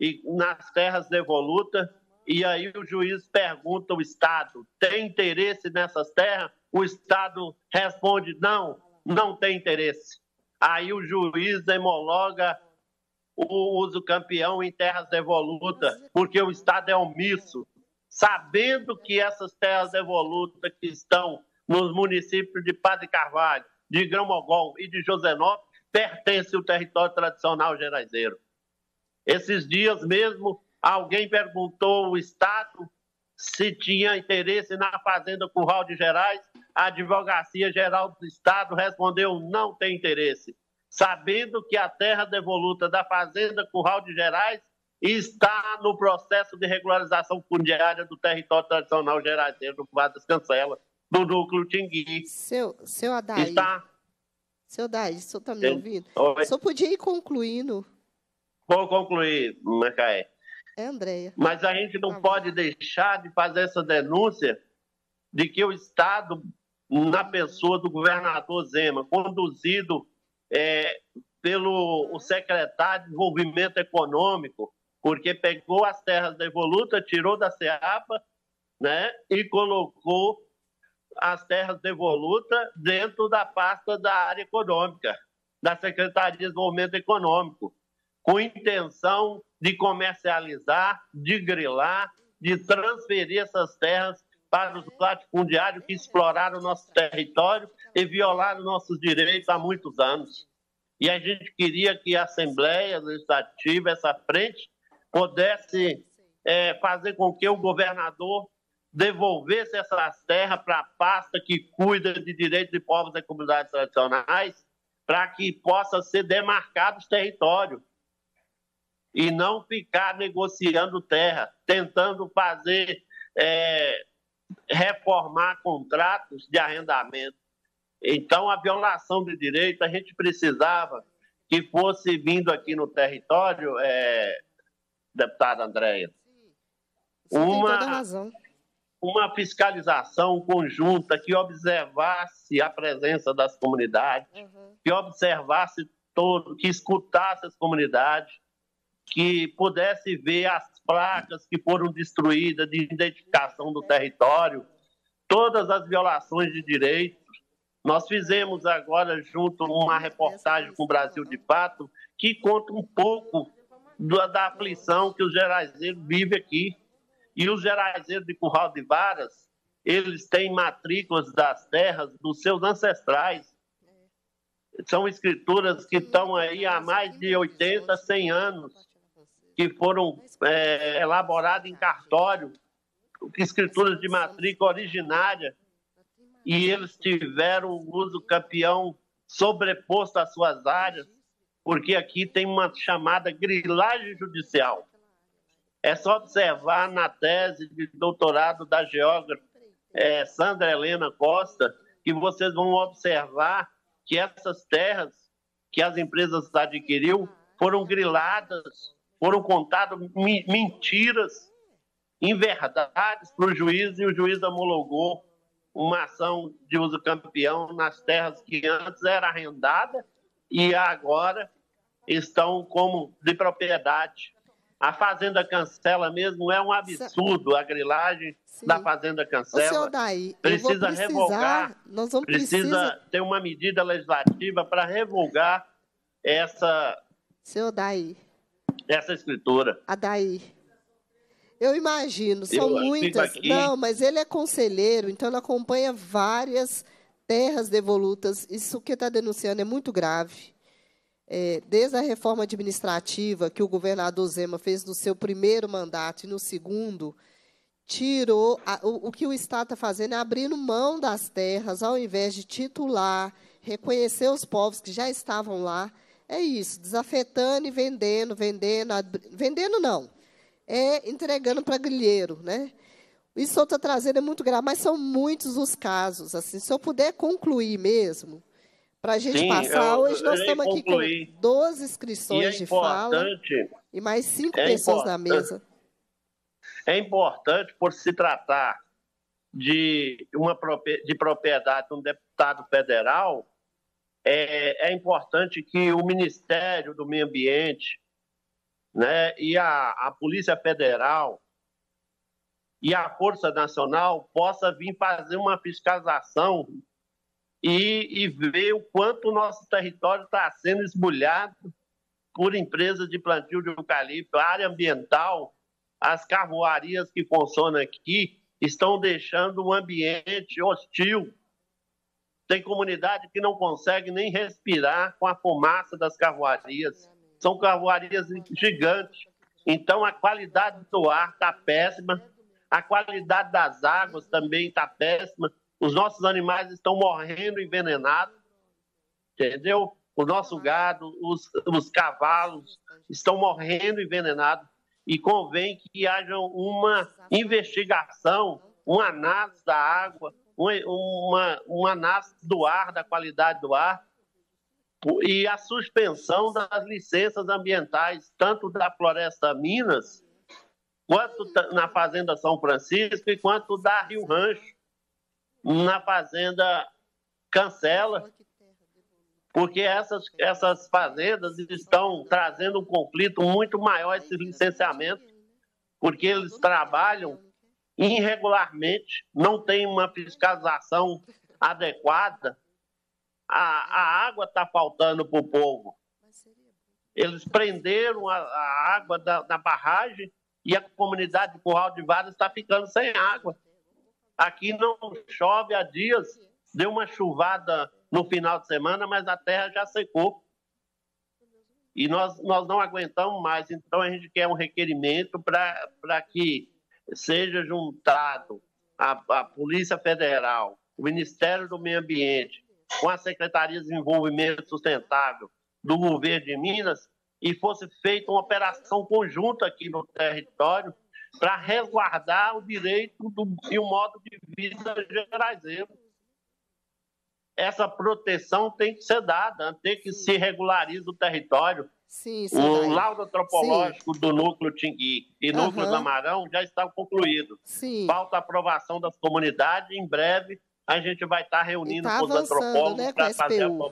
e nas terras devolutas, e aí o juiz pergunta ao Estado: tem interesse nessas terras? O Estado responde: não, não tem interesse. Aí o juiz homologa o uso campeão em terras devolutas, porque o Estado é omisso. Sabendo que essas terras devolutas que estão nos municípios de Padre Carvalho, de Grão-Mogol e de Josenópolis pertence o território tradicional geraizeiro. Esses dias mesmo, alguém perguntou o Estado se tinha interesse na Fazenda Curral de Gerais. A Advocacia Geral do Estado respondeu não tem interesse, sabendo que a terra devoluta da Fazenda Curral de Gerais está no processo de regularização fundiária do território tradicional geraizeiro do vadas das Cancelas do núcleo Tingui. Seu, seu Adair. Está? Seu Adair, o senhor está me ouvindo? Oi. O senhor podia ir concluindo. Vou concluir, Macaé. É, Andréia. Mas a gente não tá pode deixar de fazer essa denúncia de que o Estado, na pessoa do governador Zema, conduzido é, pelo o secretário de Desenvolvimento Econômico, porque pegou as terras da Evoluta, tirou da Ceapa né, e colocou as terras devolutas dentro da pasta da área econômica, da Secretaria de Desenvolvimento Econômico, com intenção de comercializar, de grilar, de transferir essas terras para os latifundiários que exploraram o nosso território e violaram nossos direitos há muitos anos. E a gente queria que a Assembleia Legislativa, essa frente, pudesse é, fazer com que o governador devolvesse essas terras para a pasta que cuida de direitos de povos e comunidades tradicionais, para que possa ser demarcado os territórios e não ficar negociando terra, tentando fazer é, reformar contratos de arrendamento. Então, a violação de direito, a gente precisava que fosse vindo aqui no território, é, deputada Andréia, uma, uma fiscalização conjunta que observasse a presença das comunidades, uhum. que observasse todo, que escutasse as comunidades, que pudesse ver as placas que foram destruídas de identificação do território, todas as violações de direitos. Nós fizemos agora junto uma reportagem com o Brasil de Fato que conta um pouco da, aflição que os geraizeiros vivem aqui e os geraizeiros de Curral de Varas, eles têm matrículas das terras dos seus ancestrais. São escrituras que estão aí há é mais de 80, 100 anos, que foram é, é, elaboradas em cartório, escrituras de matrícula originária, e eles tiveram o uso campeão sobreposto às suas áreas, porque aqui tem uma chamada grilagem judicial. É só observar na tese de doutorado da geógrafa é, Sandra Helena Costa, que vocês vão observar que essas terras que as empresas adquiriu foram griladas, foram contadas mentiras, inverdades para o juiz e o juiz homologou uma ação de uso campeão nas terras que antes era arrendada e agora estão como de propriedade a Fazenda Cancela mesmo é um absurdo a grilagem Sim. da Fazenda Cancela. Daí, precisa revogar, nós vamos precisa precisa... ter uma medida legislativa para revogar essa. Seu Daí. Essa escritura. A Daí. Eu imagino, são eu muitas. Não, mas ele é conselheiro, então ele acompanha várias terras devolutas. Isso que está denunciando é muito grave é, desde a reforma administrativa que o governador Zema fez no seu primeiro mandato e no segundo, tirou a, o, o, que o Estado está fazendo é abrindo mão das terras, ao invés de titular, reconhecer os povos que já estavam lá. É isso, desafetando e vendendo, vendendo, vendendo não, é entregando para grilheiro, né? Isso eu tá estou trazendo é muito grave, mas são muitos os casos. Assim, se eu puder concluir mesmo, para a gente Sim, passar, eu, hoje nós estamos aqui com 12 inscrições é de fala e mais cinco é pessoas na mesa. É importante, por se tratar de uma de propriedade de um deputado federal, é, é importante que o Ministério do Meio Ambiente né, e a, a Polícia Federal e a Força Nacional possa vir fazer uma fiscalização e, e ver o quanto o nosso território está sendo esbulhado por empresas de plantio de eucalipto, a área ambiental, as carruarias que funcionam aqui estão deixando um ambiente hostil. Tem comunidade que não consegue nem respirar com a fumaça das carruarias. São carruarias gigantes. Então, a qualidade do ar está péssima, a qualidade das águas também está péssima. Os nossos animais estão morrendo envenenados, entendeu? O nosso gado, os, os cavalos estão morrendo envenenados e convém que haja uma investigação, uma análise da água, uma, uma análise do ar, da qualidade do ar, e a suspensão das licenças ambientais, tanto da Floresta Minas, quanto na Fazenda São Francisco e quanto da Rio Rancho na fazenda cancela, porque essas, essas fazendas estão trazendo um conflito muito maior esse licenciamento, porque eles trabalham irregularmente, não tem uma fiscalização adequada, a, a água está faltando para o povo. Eles prenderam a, a água da, da barragem e a comunidade de Curral de Vara está ficando sem água. Aqui não chove há dias, deu uma chuvada no final de semana, mas a terra já secou. E nós, nós não aguentamos mais, então a gente quer um requerimento para que seja juntado a, a Polícia Federal, o Ministério do Meio Ambiente, com a Secretaria de Desenvolvimento Sustentável do governo de Minas e fosse feita uma operação conjunta aqui no território para resguardar o direito do, e o modo de vida geraiseiro. Essa proteção tem que ser dada, tem que se regularizar o território. Sim, sim, o laudo antropológico sim. do núcleo Tingui e núcleo do Amarão já está concluído. Falta a aprovação das comunidades. Em breve a gente vai estar reunindo tá com os né, antropólogos né, para fazer a. Então,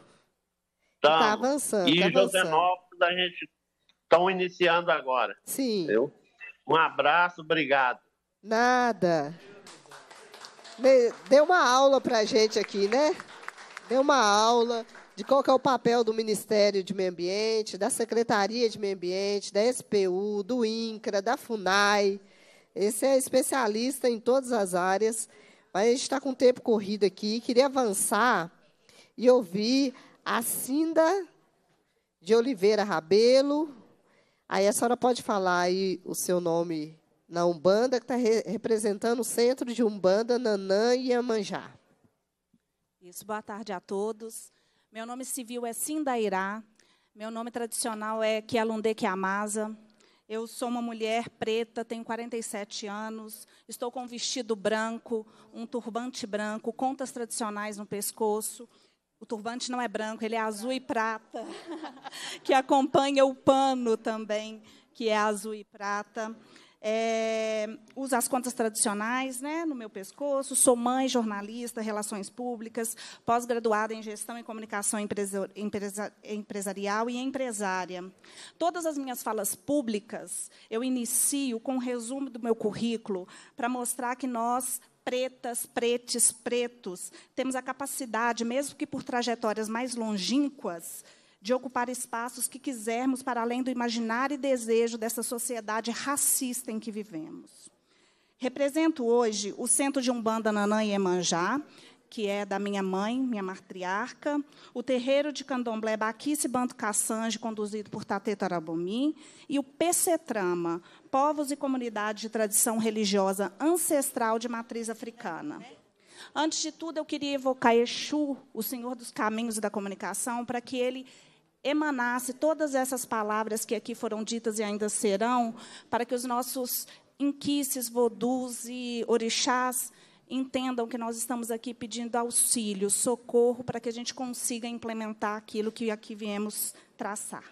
tá avançando. E tá José Nópolis a gente estão iniciando agora. Sim. Entendeu? Um abraço, obrigado. Nada. Deu uma aula para a gente aqui, né? Deu uma aula de qual é o papel do Ministério de Meio Ambiente, da Secretaria de Meio Ambiente, da SPU, do INCRA, da FUNAI. Esse é especialista em todas as áreas, mas a gente está com o tempo corrido aqui. Queria avançar e ouvir a Cinda de Oliveira Rabelo, Aí a senhora pode falar aí o seu nome na Umbanda, que está re representando o centro de Umbanda, Nanã e Amanjá. Isso, boa tarde a todos. Meu nome civil é Sindairá, meu nome tradicional é Kialunde Kiamasa. Eu sou uma mulher preta, tenho 47 anos, estou com um vestido branco, um turbante branco, contas tradicionais no pescoço. O turbante não é branco, ele é azul e prata, que acompanha o pano também, que é azul e prata. É, uso as contas tradicionais né, no meu pescoço, sou mãe, jornalista, relações públicas, pós-graduada em gestão e comunicação empresa, empresa, empresarial e empresária. Todas as minhas falas públicas eu inicio com um resumo do meu currículo para mostrar que nós pretas, pretes, pretos, temos a capacidade, mesmo que por trajetórias mais longínquas, de ocupar espaços que quisermos para além do imaginário e desejo dessa sociedade racista em que vivemos. Represento hoje o Centro de Umbanda Nanã e Emanjá, que é da minha mãe, minha matriarca, o terreiro de candomblé Baquice Banto Cassange, conduzido por Tate Tarabumim, e o Pecetrama, povos e comunidades de tradição religiosa ancestral de matriz africana. Antes de tudo, eu queria evocar Exu, o Senhor dos Caminhos e da Comunicação, para que ele emanasse todas essas palavras que aqui foram ditas e ainda serão, para que os nossos inquices, vodus e orixás entendam que nós estamos aqui pedindo auxílio, socorro, para que a gente consiga implementar aquilo que aqui viemos traçar.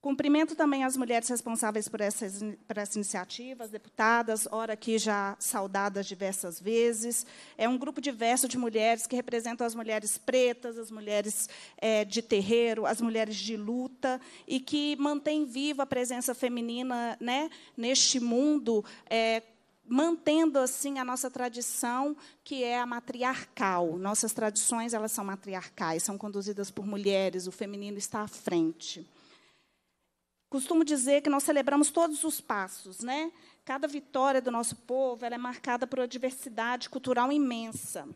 Cumprimento também as mulheres responsáveis por essas, por essas iniciativas, deputadas, ora aqui já saudadas diversas vezes. É um grupo diverso de mulheres que representam as mulheres pretas, as mulheres é, de terreiro, as mulheres de luta, e que mantém viva a presença feminina né, neste mundo, é, mantendo assim a nossa tradição que é a matriarcal. Nossas tradições elas são matriarcais, são conduzidas por mulheres, o feminino está à frente. Costumo dizer que nós celebramos todos os passos, né? Cada vitória do nosso povo é marcada por uma diversidade cultural imensa.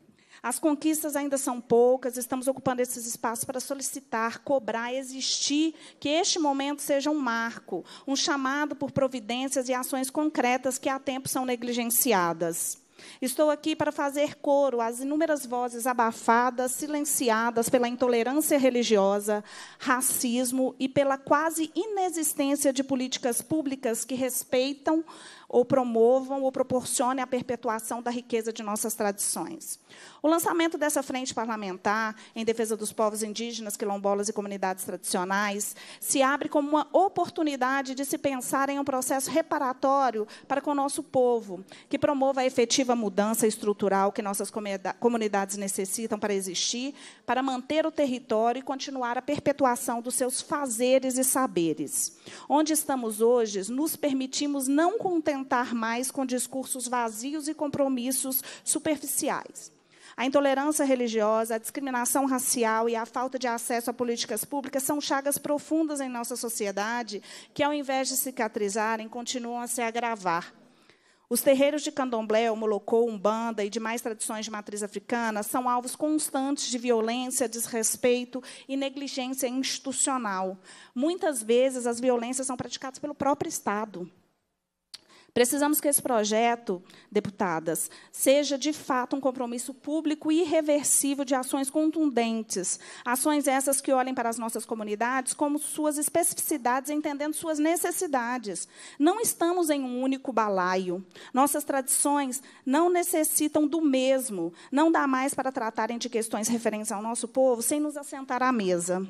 As conquistas ainda são poucas, estamos ocupando esses espaços para solicitar, cobrar, existir que este momento seja um marco, um chamado por providências e ações concretas que há tempo são negligenciadas. Estou aqui para fazer coro às inúmeras vozes abafadas, silenciadas pela intolerância religiosa, racismo e pela quase inexistência de políticas públicas que respeitam ou promovam ou proporcionem a perpetuação da riqueza de nossas tradições. O lançamento dessa frente parlamentar em defesa dos povos indígenas, quilombolas e comunidades tradicionais se abre como uma oportunidade de se pensar em um processo reparatório para com o nosso povo, que promova a efetiva mudança estrutural que nossas comunidades necessitam para existir, para manter o território e continuar a perpetuação dos seus fazeres e saberes. Onde estamos hoje, nos permitimos não contemplar contar mais com discursos vazios e compromissos superficiais. A intolerância religiosa, a discriminação racial e a falta de acesso a políticas públicas são chagas profundas em nossa sociedade que, ao invés de cicatrizarem, continuam a se agravar. Os terreiros de candomblé, molocô, umbanda e demais tradições de matriz africana são alvos constantes de violência, desrespeito e negligência institucional. Muitas vezes, as violências são praticadas pelo próprio Estado. Precisamos que esse projeto, deputadas, seja de fato um compromisso público e irreversível de ações contundentes, ações essas que olhem para as nossas comunidades como suas especificidades, entendendo suas necessidades. Não estamos em um único balaio. Nossas tradições não necessitam do mesmo. Não dá mais para tratarem de questões referentes ao nosso povo sem nos assentar à mesa.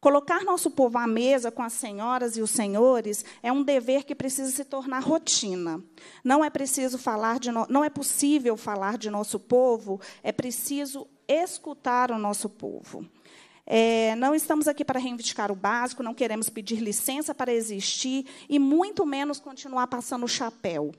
Colocar nosso povo à mesa com as senhoras e os senhores é um dever que precisa se tornar rotina. Não é preciso falar de no... não é possível falar de nosso povo, é preciso escutar o nosso povo. É, não estamos aqui para reivindicar o básico, não queremos pedir licença para existir e muito menos continuar passando o chapéu.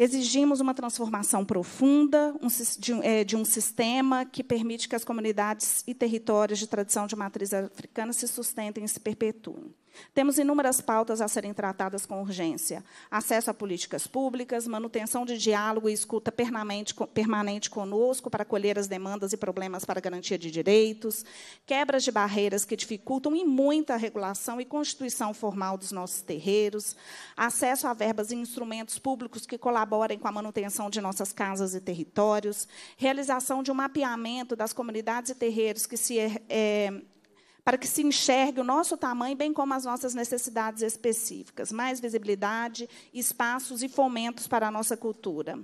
Exigimos uma transformação profunda um, de, é, de, um sistema que permite que as comunidades e territórios de tradição de matriz africana se sustentem e se perpetuem. Temos inúmeras pautas a serem tratadas com urgência: acesso a políticas públicas, manutenção de diálogo e escuta permanente, permanente conosco para colher as demandas e problemas para garantia de direitos, quebras de barreiras que dificultam e muito a regulação e constituição formal dos nossos terreiros, acesso a verbas e instrumentos públicos que colaborem com a manutenção de nossas casas e territórios, realização de um mapeamento das comunidades e terreiros que se é, para que se enxergue o nosso tamanho, bem como as nossas necessidades específicas, mais visibilidade, espaços e fomentos para a nossa cultura.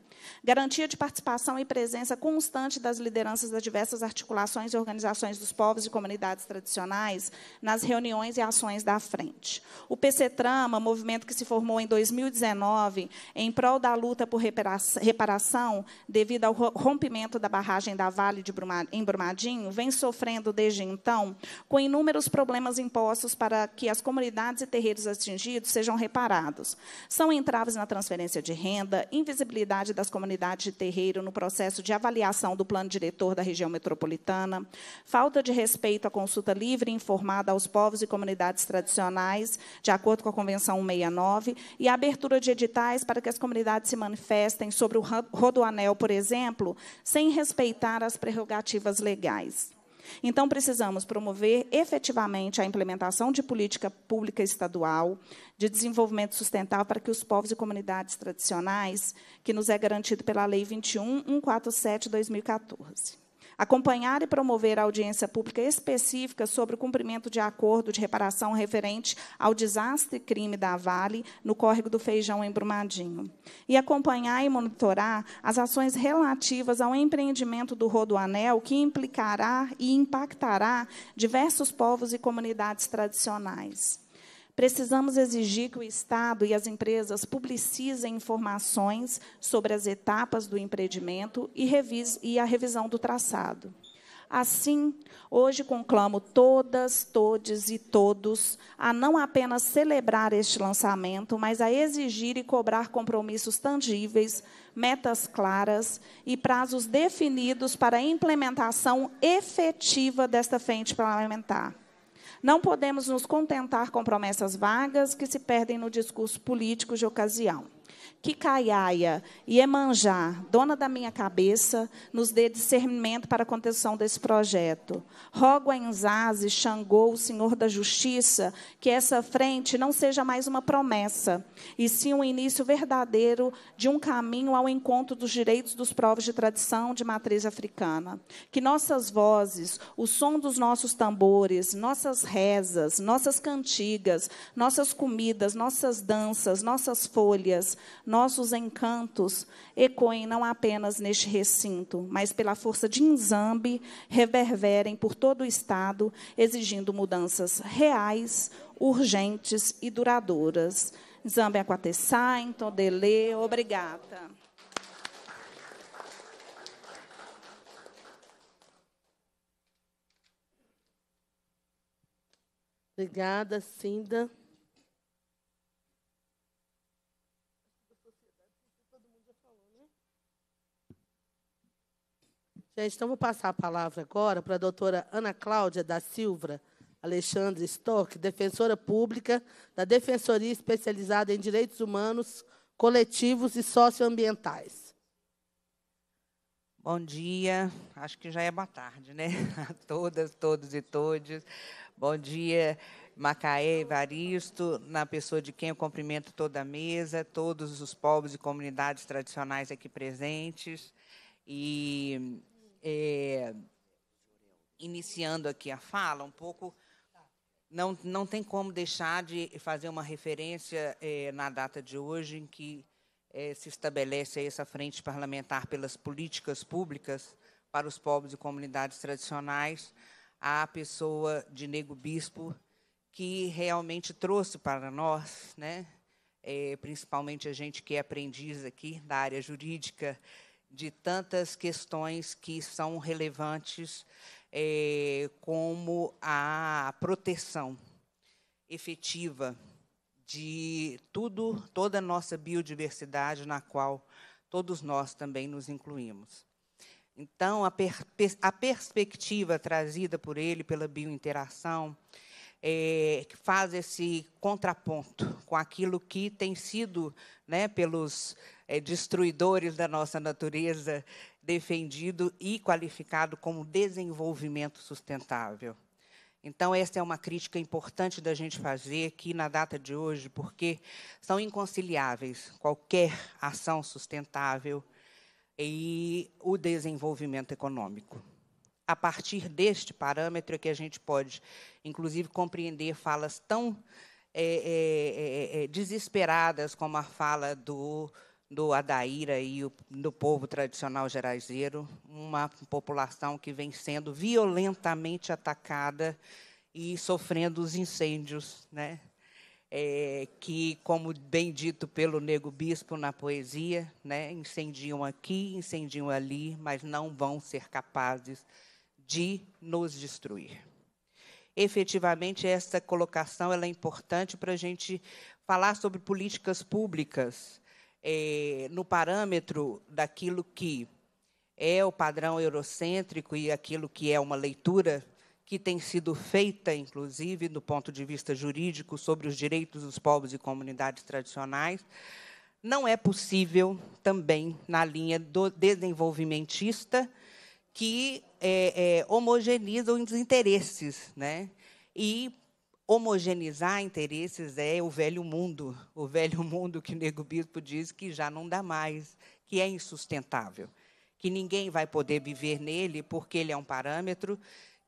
Garantia de participação e presença constante das lideranças das diversas articulações e organizações dos povos e comunidades tradicionais nas reuniões e ações da frente. O PC Trama, movimento que se formou em 2019 em prol da luta por reparação devido ao rompimento da barragem da Vale de em Brumadinho, vem sofrendo desde então com inúmeros problemas impostos para que as comunidades e terreiros atingidos sejam reparados. São entraves na transferência de renda, invisibilidade das comunidades de terreiro no processo de avaliação do plano diretor da região metropolitana, falta de respeito à consulta livre e informada aos povos e comunidades tradicionais, de acordo com a Convenção 169, e a abertura de editais para que as comunidades se manifestem sobre o Rodoanel, por exemplo, sem respeitar as prerrogativas legais. Então, precisamos promover efetivamente a implementação de política pública estadual de desenvolvimento sustentável para que os povos e comunidades tradicionais, que nos é garantido pela Lei 21.147-2014 acompanhar e promover a audiência pública específica sobre o cumprimento de acordo de reparação referente ao desastre e crime da Vale no córrego do Feijão em Brumadinho, e acompanhar e monitorar as ações relativas ao empreendimento do Rodoanel, que implicará e impactará diversos povos e comunidades tradicionais. Precisamos exigir que o Estado e as empresas publicizem informações sobre as etapas do empreendimento e, e a revisão do traçado. Assim, hoje conclamo todas, todes e todos a não apenas celebrar este lançamento, mas a exigir e cobrar compromissos tangíveis, metas claras e prazos definidos para a implementação efetiva desta frente parlamentar. Não podemos nos contentar com promessas vagas que se perdem no discurso político de ocasião. Kikaiaia e Emanjá, dona da minha cabeça, nos dê discernimento para a contenção desse projeto. Rogo a Inzaze, Xangô, o Senhor da Justiça, que essa frente não seja mais uma promessa, e sim um início verdadeiro de um caminho ao encontro dos direitos dos povos de tradição de matriz africana. Que nossas vozes, o som dos nossos tambores, nossas rezas, nossas cantigas, nossas comidas, nossas danças, nossas folhas, nossos encantos ecoem não apenas neste recinto, mas pela força de Inzambi reverberem por todo o Estado, exigindo mudanças reais, urgentes e duradouras. Inzambi Aquatessá, Tondele, então, obrigada. Obrigada, Cinda. Gente, então vou passar a palavra agora para a doutora Ana Cláudia da Silva Alexandre Stock, defensora pública da Defensoria Especializada em Direitos Humanos, Coletivos e Socioambientais. Bom dia, acho que já é boa tarde, né? A todas, todos e todes. Bom dia, Macaé Evaristo, na pessoa de quem eu cumprimento toda a mesa, todos os povos e comunidades tradicionais aqui presentes. E é, iniciando aqui a fala, um pouco. Não, não tem como deixar de fazer uma referência é, na data de hoje, em que é, se estabelece essa frente parlamentar pelas políticas públicas para os povos e comunidades tradicionais, a pessoa de Nego Bispo, que realmente trouxe para nós, né, é, principalmente a gente que é aprendiz aqui da área jurídica, de tantas questões que são relevantes, é, como a proteção efetiva de tudo, toda a nossa biodiversidade, na qual todos nós também nos incluímos. Então, a, per a perspectiva trazida por ele pela biointeração é, faz esse contraponto com aquilo que tem sido, né, pelos é, destruidores da nossa natureza, defendido e qualificado como desenvolvimento sustentável. Então, essa é uma crítica importante da gente fazer aqui na data de hoje, porque são inconciliáveis qualquer ação sustentável e o desenvolvimento econômico. A partir deste parâmetro é que a gente pode, inclusive, compreender falas tão é, é, é, desesperadas como a fala do do Adaíra e do povo tradicional geraizeiro, uma população que vem sendo violentamente atacada e sofrendo os incêndios, né? É, que, como bem dito pelo Nego Bispo na poesia, né, incendiam aqui, incendiam ali, mas não vão ser capazes de nos destruir. Efetivamente, essa colocação é importante para a gente falar sobre políticas públicas é, no parâmetro daquilo que é o padrão eurocêntrico e aquilo que é uma leitura que tem sido feita, inclusive, do ponto de vista jurídico, sobre os direitos dos povos e comunidades tradicionais, não é possível também na linha do desenvolvimentista que é, é, homogeneiza os interesses, né? E homogeneizar interesses é o velho mundo, o velho mundo que o nego bispo diz que já não dá mais, que é insustentável, que ninguém vai poder viver nele porque ele é um parâmetro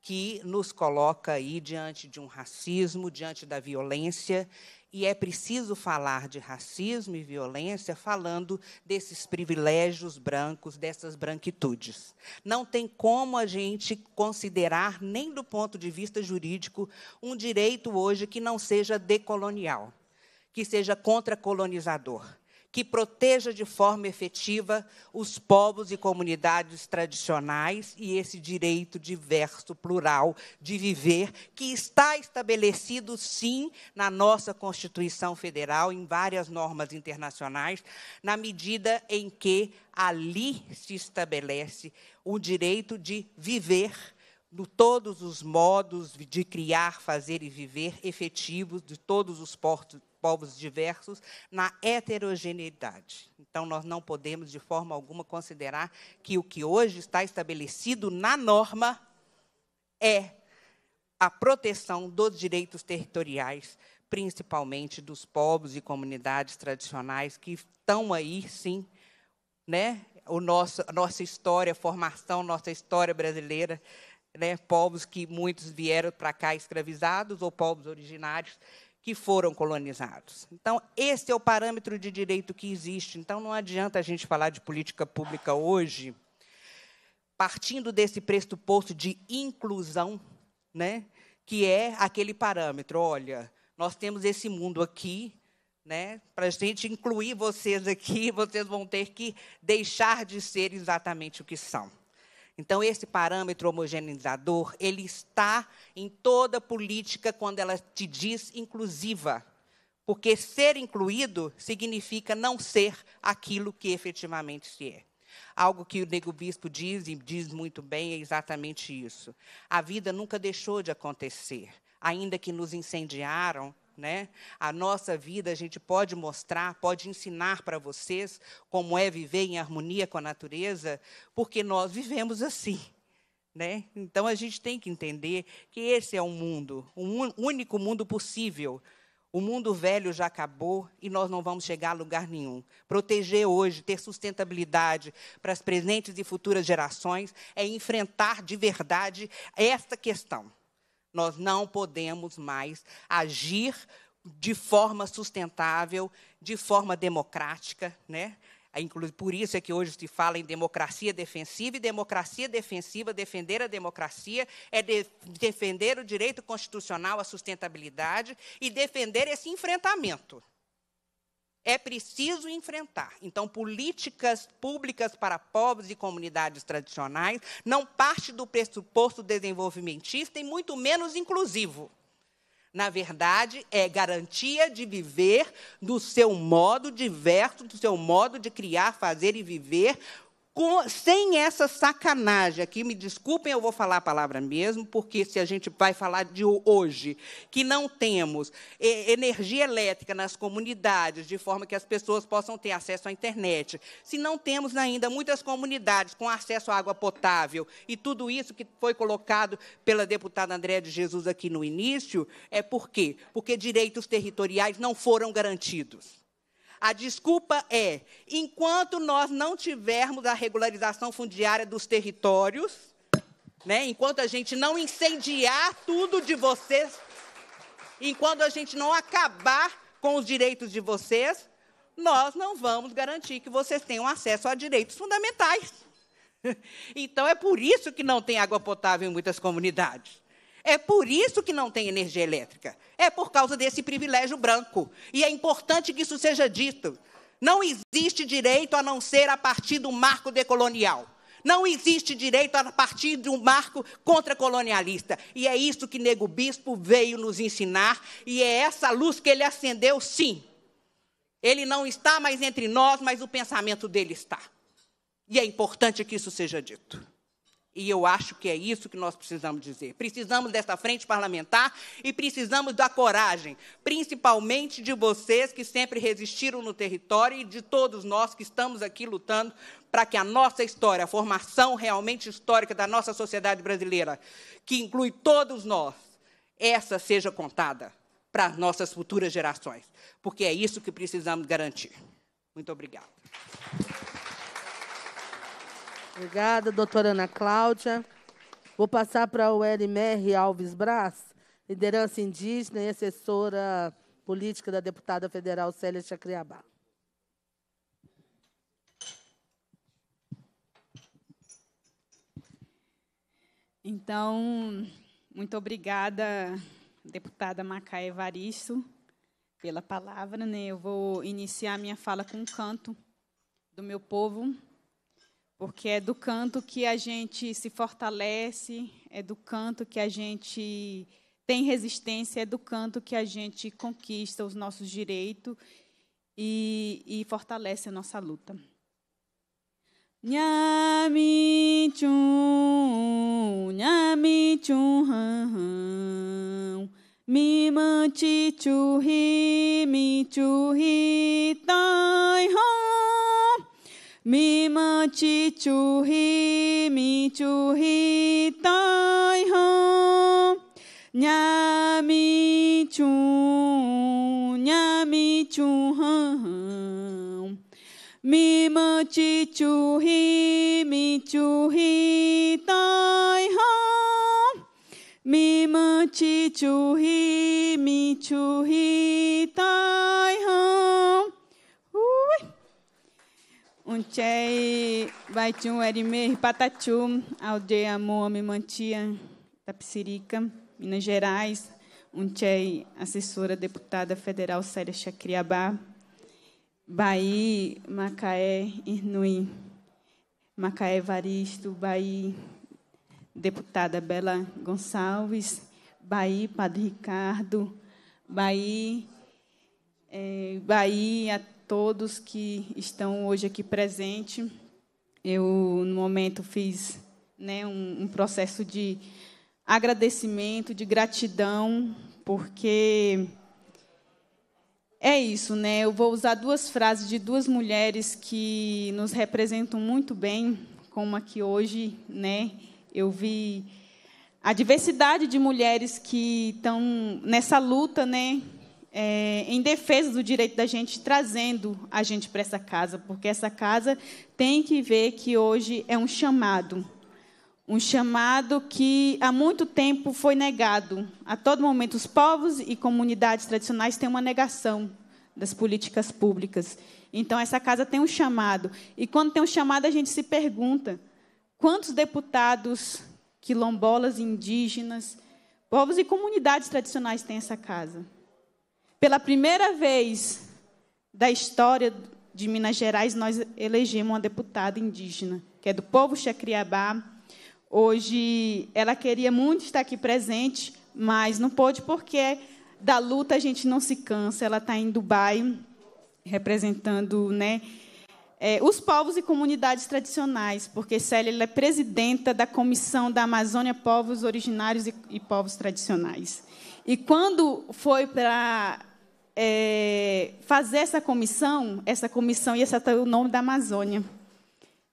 que nos coloca aí diante de um racismo, diante da violência, e é preciso falar de racismo e violência falando desses privilégios brancos, dessas branquitudes. Não tem como a gente considerar, nem do ponto de vista jurídico, um direito hoje que não seja decolonial, que seja contra-colonizador que proteja de forma efetiva os povos e comunidades tradicionais e esse direito diverso, plural, de viver, que está estabelecido, sim, na nossa Constituição Federal, em várias normas internacionais, na medida em que ali se estabelece o direito de viver no todos os modos de criar, fazer e viver efetivos de todos os portos, povos diversos, na heterogeneidade. Então, nós não podemos, de forma alguma, considerar que o que hoje está estabelecido na norma é a proteção dos direitos territoriais, principalmente dos povos e comunidades tradicionais que estão aí, sim, né? O nosso, a nossa história, a formação, nossa história brasileira, né? povos que muitos vieram para cá escravizados ou povos originários que foram colonizados. Então, esse é o parâmetro de direito que existe. Então, não adianta a gente falar de política pública hoje partindo desse pressuposto de inclusão, né, que é aquele parâmetro. Olha, nós temos esse mundo aqui, né, para a gente incluir vocês aqui, vocês vão ter que deixar de ser exatamente o que são. Então, esse parâmetro homogeneizador, ele está em toda política quando ela te diz inclusiva. Porque ser incluído significa não ser aquilo que efetivamente se é. Algo que o Nego Bispo diz, e diz muito bem, é exatamente isso. A vida nunca deixou de acontecer. Ainda que nos incendiaram, né? A nossa vida a gente pode mostrar, pode ensinar para vocês como é viver em harmonia com a natureza, porque nós vivemos assim. Né? Então a gente tem que entender que esse é um mundo, um único mundo possível. O mundo velho já acabou e nós não vamos chegar a lugar nenhum. Proteger hoje, ter sustentabilidade para as presentes e futuras gerações é enfrentar de verdade esta questão. Nós não podemos mais agir de forma sustentável, de forma democrática, né? É, inclusive, por isso é que hoje se fala em democracia defensiva, e democracia defensiva, defender a democracia, é de, defender o direito constitucional à sustentabilidade e defender esse enfrentamento é preciso enfrentar. Então, políticas públicas para povos e comunidades tradicionais não parte do pressuposto desenvolvimentista e muito menos inclusivo. Na verdade, é garantia de viver do seu modo diverso, do seu modo de criar, fazer e viver sem essa sacanagem aqui, me desculpem, eu vou falar a palavra mesmo, porque se a gente vai falar de hoje, que não temos energia elétrica nas comunidades, de forma que as pessoas possam ter acesso à internet, se não temos ainda muitas comunidades com acesso à água potável, e tudo isso que foi colocado pela deputada Andréa de Jesus aqui no início, é por quê? Porque direitos territoriais não foram garantidos. A desculpa é: enquanto nós não tivermos a regularização fundiária dos territórios, né, enquanto a gente não incendiar tudo de vocês, enquanto a gente não acabar com os direitos de vocês, nós não vamos garantir que vocês tenham acesso a direitos fundamentais. Então é por isso que não tem água potável em muitas comunidades. É por isso que não tem energia elétrica. É por causa desse privilégio branco. E é importante que isso seja dito. Não existe direito a não ser a partir do marco decolonial. Não existe direito a partir de um marco contracolonialista. E é isso que Nego Bispo veio nos ensinar, e é essa luz que ele acendeu, sim. Ele não está mais entre nós, mas o pensamento dele está. E é importante que isso seja dito. E eu acho que é isso que nós precisamos dizer. Precisamos dessa frente parlamentar e precisamos da coragem, principalmente de vocês que sempre resistiram no território e de todos nós que estamos aqui lutando para que a nossa história, a formação realmente histórica da nossa sociedade brasileira, que inclui todos nós, essa seja contada para as nossas futuras gerações, porque é isso que precisamos garantir. Muito obrigada. Obrigada, doutora Ana Cláudia. Vou passar para o LMR Alves Braz, liderança indígena e assessora política da deputada federal Célia Chacriabá. Então, muito obrigada, deputada Macaé Varisto, pela palavra. Né? Eu vou iniciar minha fala com um canto do meu povo, porque é do canto que a gente se fortalece, é do canto que a gente tem resistência, é do canto que a gente conquista os nossos direitos e, e fortalece a nossa luta. Nhamichum, nhamichum, han, mi manchi chuhi, mi chuhi, tai, han. Mima chi chu hi mi chu hi tai ho Nya mi chu nya mi chu ha Mima chi chu hi mi chu hi tai ho Mima chi chu hi mi chu hi tai ho Unchei Baitium Erimer Patachum, aldeia Moame Mantia, Tapsirica, Minas Gerais. Unchei, assessora deputada federal Séria Chacriabá. Bahia, Macaé, Irnui. Macaé Varisto, Bahia, deputada Bela Gonçalves. Bahia, Padre Ricardo. Bahia, é, eh, Bahia, todos que estão hoje aqui presentes. Eu, no momento, fiz né, um, um processo de agradecimento, de gratidão, porque é isso, né? Eu vou usar duas frases de duas mulheres que nos representam muito bem, como aqui hoje, né? Eu vi a diversidade de mulheres que estão nessa luta, né? é, em defesa do direito da gente, trazendo a gente para essa casa, porque essa casa tem que ver que hoje é um chamado. Um chamado que há muito tempo foi negado. A todo momento, os povos e comunidades tradicionais têm uma negação das políticas públicas. Então, essa casa tem um chamado. E quando tem um chamado, a gente se pergunta: quantos deputados quilombolas, indígenas, povos e comunidades tradicionais têm essa casa? Pela primeira vez da história de Minas Gerais, nós elegemos uma deputada indígena, que é do povo Xacriabá. Hoje, ela queria muito estar aqui presente, mas não pôde porque da luta a gente não se cansa. Ela está em Dubai representando né, é, os povos e comunidades tradicionais, porque Célia é presidenta da Comissão da Amazônia Povos Originários e, e Povos Tradicionais. E quando foi para é, fazer essa comissão, essa comissão ia ser o nome da Amazônia.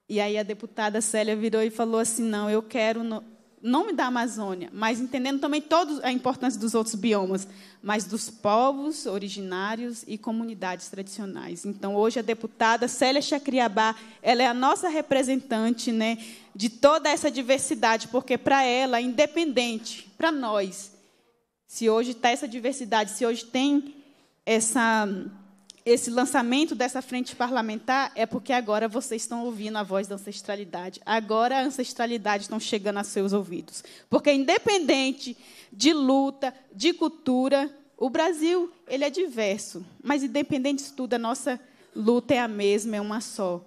E aí a deputada Célia virou e falou assim: não, eu quero no nome da Amazônia, mas entendendo também todos a importância dos outros biomas, mas dos povos originários e comunidades tradicionais. Então, hoje a deputada Célia Chacriabá, ela é a nossa representante, né, de toda essa diversidade, porque para ela, é independente, para nós, se hoje está essa diversidade, se hoje tem essa, esse lançamento dessa frente parlamentar é porque agora vocês estão ouvindo a voz da ancestralidade. Agora a ancestralidade estão chegando aos seus ouvidos. Porque independente de luta, de cultura, o Brasil ele é diverso. Mas independente de tudo, a nossa luta é a mesma, é uma só.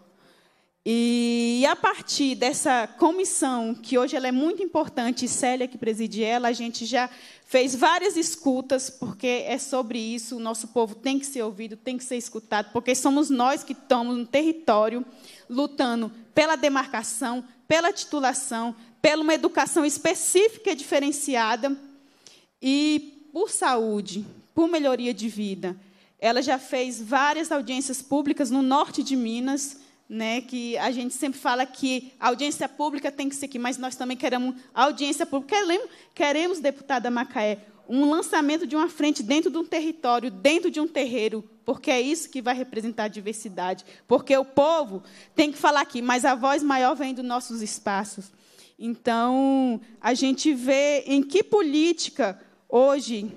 E a partir dessa comissão, que hoje ela é muito importante, Célia que preside ela, a gente já fez várias escutas, porque é sobre isso, o nosso povo tem que ser ouvido, tem que ser escutado, porque somos nós que estamos no território lutando pela demarcação, pela titulação, pela uma educação específica e diferenciada e por saúde, por melhoria de vida. Ela já fez várias audiências públicas no norte de Minas, né, que a gente sempre fala que a audiência pública tem que ser aqui, mas nós também queremos audiência pública. Queremos, queremos, deputada Macaé, um lançamento de uma frente dentro de um território, dentro de um terreiro, porque é isso que vai representar a diversidade. Porque o povo tem que falar aqui, mas a voz maior vem dos nossos espaços. Então, a gente vê em que política hoje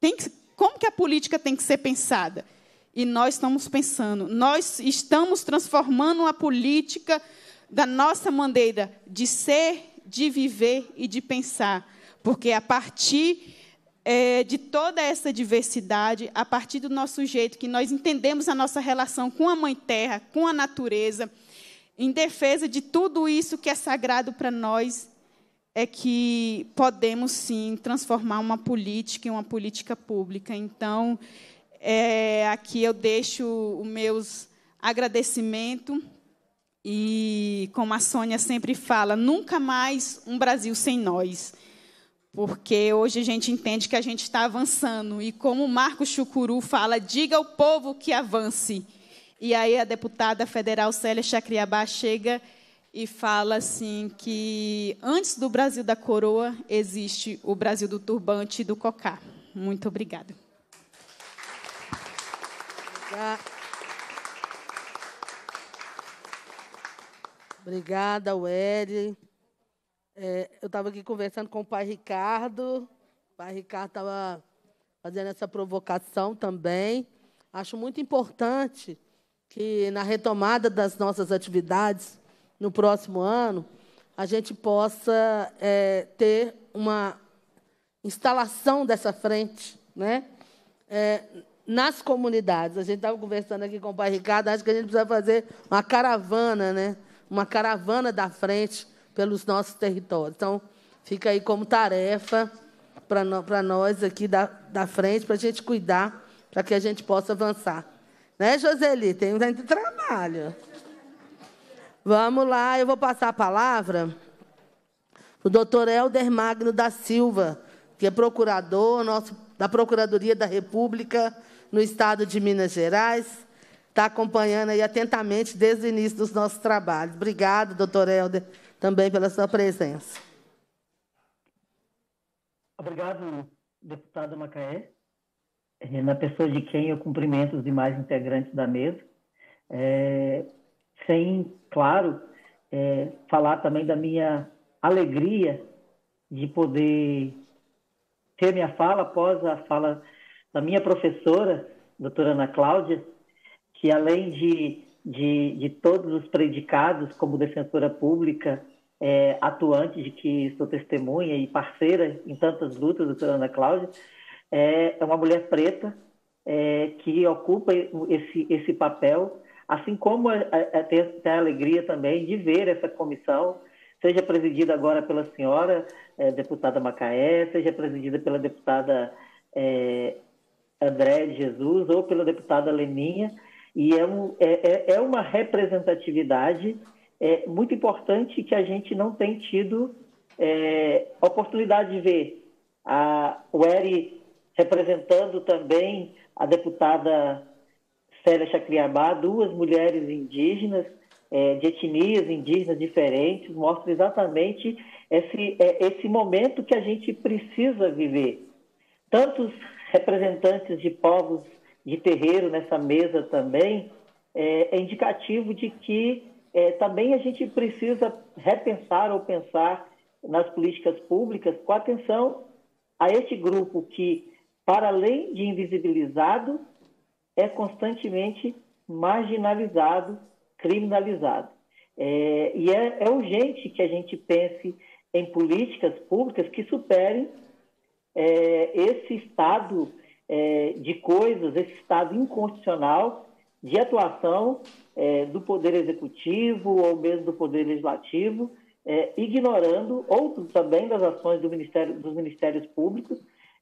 tem que, como que a política tem que ser pensada. E nós estamos pensando, nós estamos transformando a política da nossa maneira de ser, de viver e de pensar. Porque a partir é, de toda essa diversidade, a partir do nosso jeito que nós entendemos a nossa relação com a Mãe Terra, com a natureza, em defesa de tudo isso que é sagrado para nós, é que podemos sim transformar uma política em uma política pública. Então, é, aqui eu deixo os meus agradecimentos. E como a Sônia sempre fala, nunca mais um Brasil sem nós. Porque hoje a gente entende que a gente está avançando. E como o Marco Chucuru fala, diga ao povo que avance. E aí a deputada federal Célia Chacriabá chega e fala assim que antes do Brasil da coroa existe o Brasil do turbante e do cocá. Muito obrigada. Obrigada. Ueli. Welly. É, eu estava aqui conversando com o pai Ricardo. O pai Ricardo estava fazendo essa provocação também. Acho muito importante que, na retomada das nossas atividades no próximo ano, a gente possa é, ter uma instalação dessa frente. Né? É, nas comunidades. A gente estava conversando aqui com o pai Ricardo, acho que a gente precisa fazer uma caravana, né? Uma caravana da frente pelos nossos territórios. Então, fica aí como tarefa para nós aqui da, da frente, para a gente cuidar, para que a gente possa avançar. Né, Joseli? Tem muito trabalho. Vamos lá, eu vou passar a palavra para o doutor Helder Magno da Silva, que é procurador nosso, da Procuradoria da República no estado de Minas Gerais. Está acompanhando aí atentamente desde o início dos nossos trabalhos. Obrigada, doutor Helder, também pela sua presença. Obrigado, deputada Macaé. É, na pessoa de quem eu cumprimento os demais integrantes da mesa. É, sem, claro, é, falar também da minha alegria de poder ter minha fala após a fala da minha professora, doutora Ana Cláudia, que além de, de, de todos os predicados como defensora pública, é, atuante de que sou testemunha e parceira em tantas lutas, doutora Ana Cláudia, é, é uma mulher preta é, que ocupa esse, esse papel, assim como é a, é, é, ter, a alegria também de ver essa comissão, seja presidida agora pela senhora, é, deputada Macaé, seja presidida pela deputada é, André de Jesus ou pela deputada Leninha, e é, um, é, é, é uma representatividade é, muito importante que a gente não tem tido é, oportunidade de ver. A, o Eri representando também a deputada Célia Chacriabá, duas mulheres indígenas, é, de etnias indígenas diferentes, mostra exatamente esse, é, esse momento que a gente precisa viver. Tantos representantes de povos de terreiro nessa mesa também, é, é indicativo de que é, também a gente precisa repensar ou pensar nas políticas públicas com atenção a este grupo que, para além de invisibilizado, é constantemente marginalizado, criminalizado. É, e é, é urgente que a gente pense em políticas públicas que superem é, esse estado é, de coisas, esse estado inconstitucional de atuação é, do Poder Executivo ou mesmo do Poder Legislativo, é, ignorando ou também das ações do Ministério, dos Ministérios Públicos,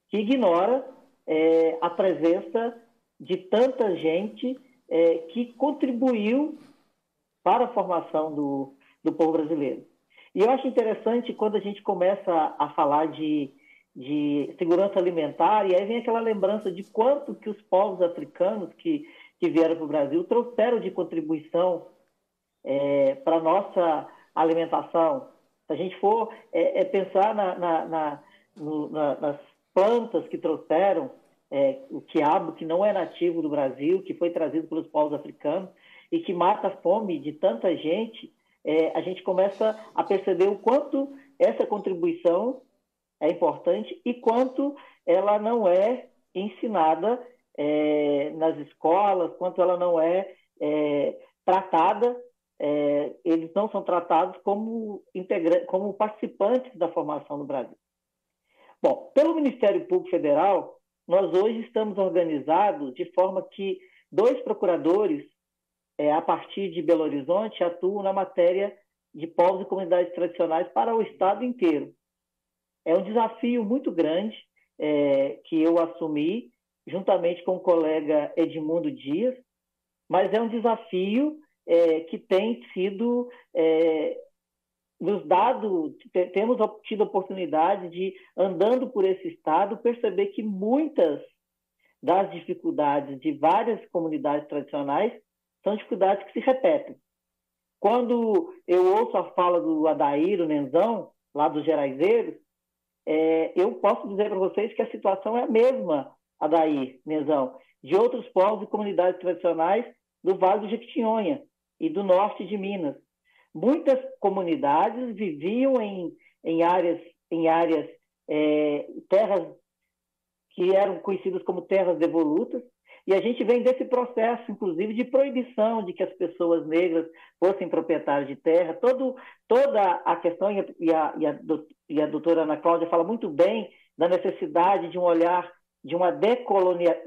que ignora é, a presença de tanta gente é, que contribuiu para a formação do, do povo brasileiro. E eu acho interessante quando a gente começa a falar de de segurança alimentar, e aí vem aquela lembrança de quanto que os povos africanos que, que vieram para o Brasil trouxeram de contribuição é, para a nossa alimentação. Se a gente for é, é pensar na, na, na, no, nas plantas que trouxeram, é, o quiabo, que não é nativo do Brasil, que foi trazido pelos povos africanos e que mata a fome de tanta gente, é, a gente começa a perceber o quanto essa contribuição é importante e quanto ela não é ensinada é, nas escolas, quanto ela não é, é tratada, é, eles não são tratados como, como participantes da formação no Brasil. Bom, pelo Ministério Público Federal, nós hoje estamos organizados de forma que dois procuradores, é, a partir de Belo Horizonte, atuam na matéria de povos e comunidades tradicionais para o Estado inteiro. É um desafio muito grande é, que eu assumi juntamente com o colega Edmundo Dias, mas é um desafio é, que tem sido é, nos dado, temos tido oportunidade de, andando por esse estado, perceber que muitas das dificuldades de várias comunidades tradicionais são dificuldades que se repetem. Quando eu ouço a fala do Adair, o Nenzão, lá dos Geraizeiros, é, eu posso dizer para vocês que a situação é a mesma, a daí, Nezão, de outros povos e comunidades tradicionais do Vale do Jequitinhonha e do norte de Minas. Muitas comunidades viviam em, em áreas, em áreas é, terras que eram conhecidas como terras devolutas, e a gente vem desse processo, inclusive, de proibição de que as pessoas negras fossem proprietárias de terra. Todo, toda a questão, e a, e, a, e a doutora Ana Cláudia fala muito bem da necessidade de um olhar de uma decolonia,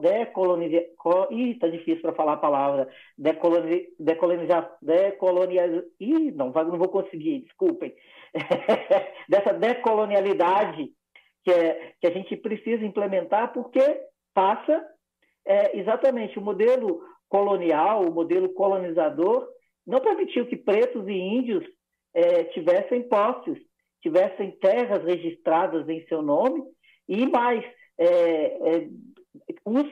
decolonia, ih, tá difícil para falar a palavra, decolonia, decolonização, decolonia, ih, não, não vou conseguir, desculpem, dessa decolonialidade que, é, que a gente precisa implementar porque passa é, exatamente o modelo colonial, o modelo colonizador, não permitiu que pretos e índios é, tivessem posses, tivessem terras registradas em seu nome e mais é, é os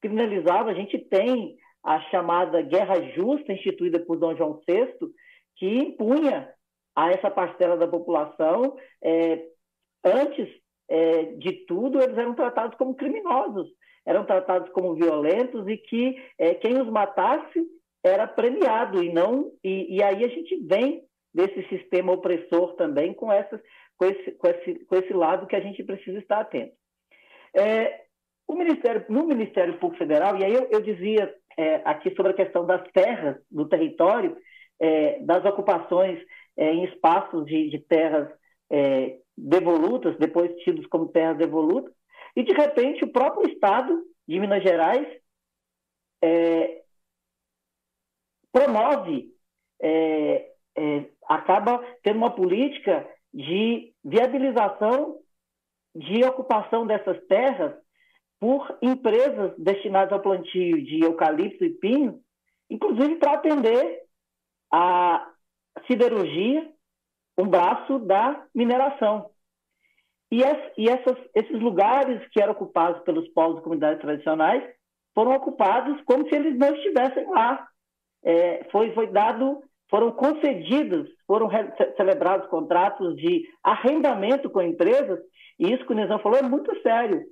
criminalizava. A gente tem a chamada Guerra Justa instituída por Dom João VI, que impunha a essa parcela da população é, antes é, de tudo, eles eram tratados como criminosos eram tratados como violentos e que é, quem os matasse era premiado e não e, e, aí a gente vem desse sistema opressor também com essas com esse, com esse, com esse lado que a gente precisa estar atento. É, o Ministério, no Ministério Público Federal, e aí eu, eu dizia é, aqui sobre a questão das terras, do território, é, das ocupações é, em espaços de, de terras é, devolutas, depois tidos como terras devolutas, e, de repente, o próprio Estado de Minas Gerais é, promove, é, é, acaba tendo uma política de viabilização de ocupação dessas terras por empresas destinadas ao plantio de eucalipto e pinho, inclusive para atender a siderurgia, um braço da mineração. E, e essas, esses lugares que eram ocupados pelos povos e comunidades tradicionais foram ocupados como se eles não estivessem lá. É, foi, foi dado, foram concedidos, foram celebrados contratos de arrendamento com empresas, e isso que o Nizam falou é muito sério.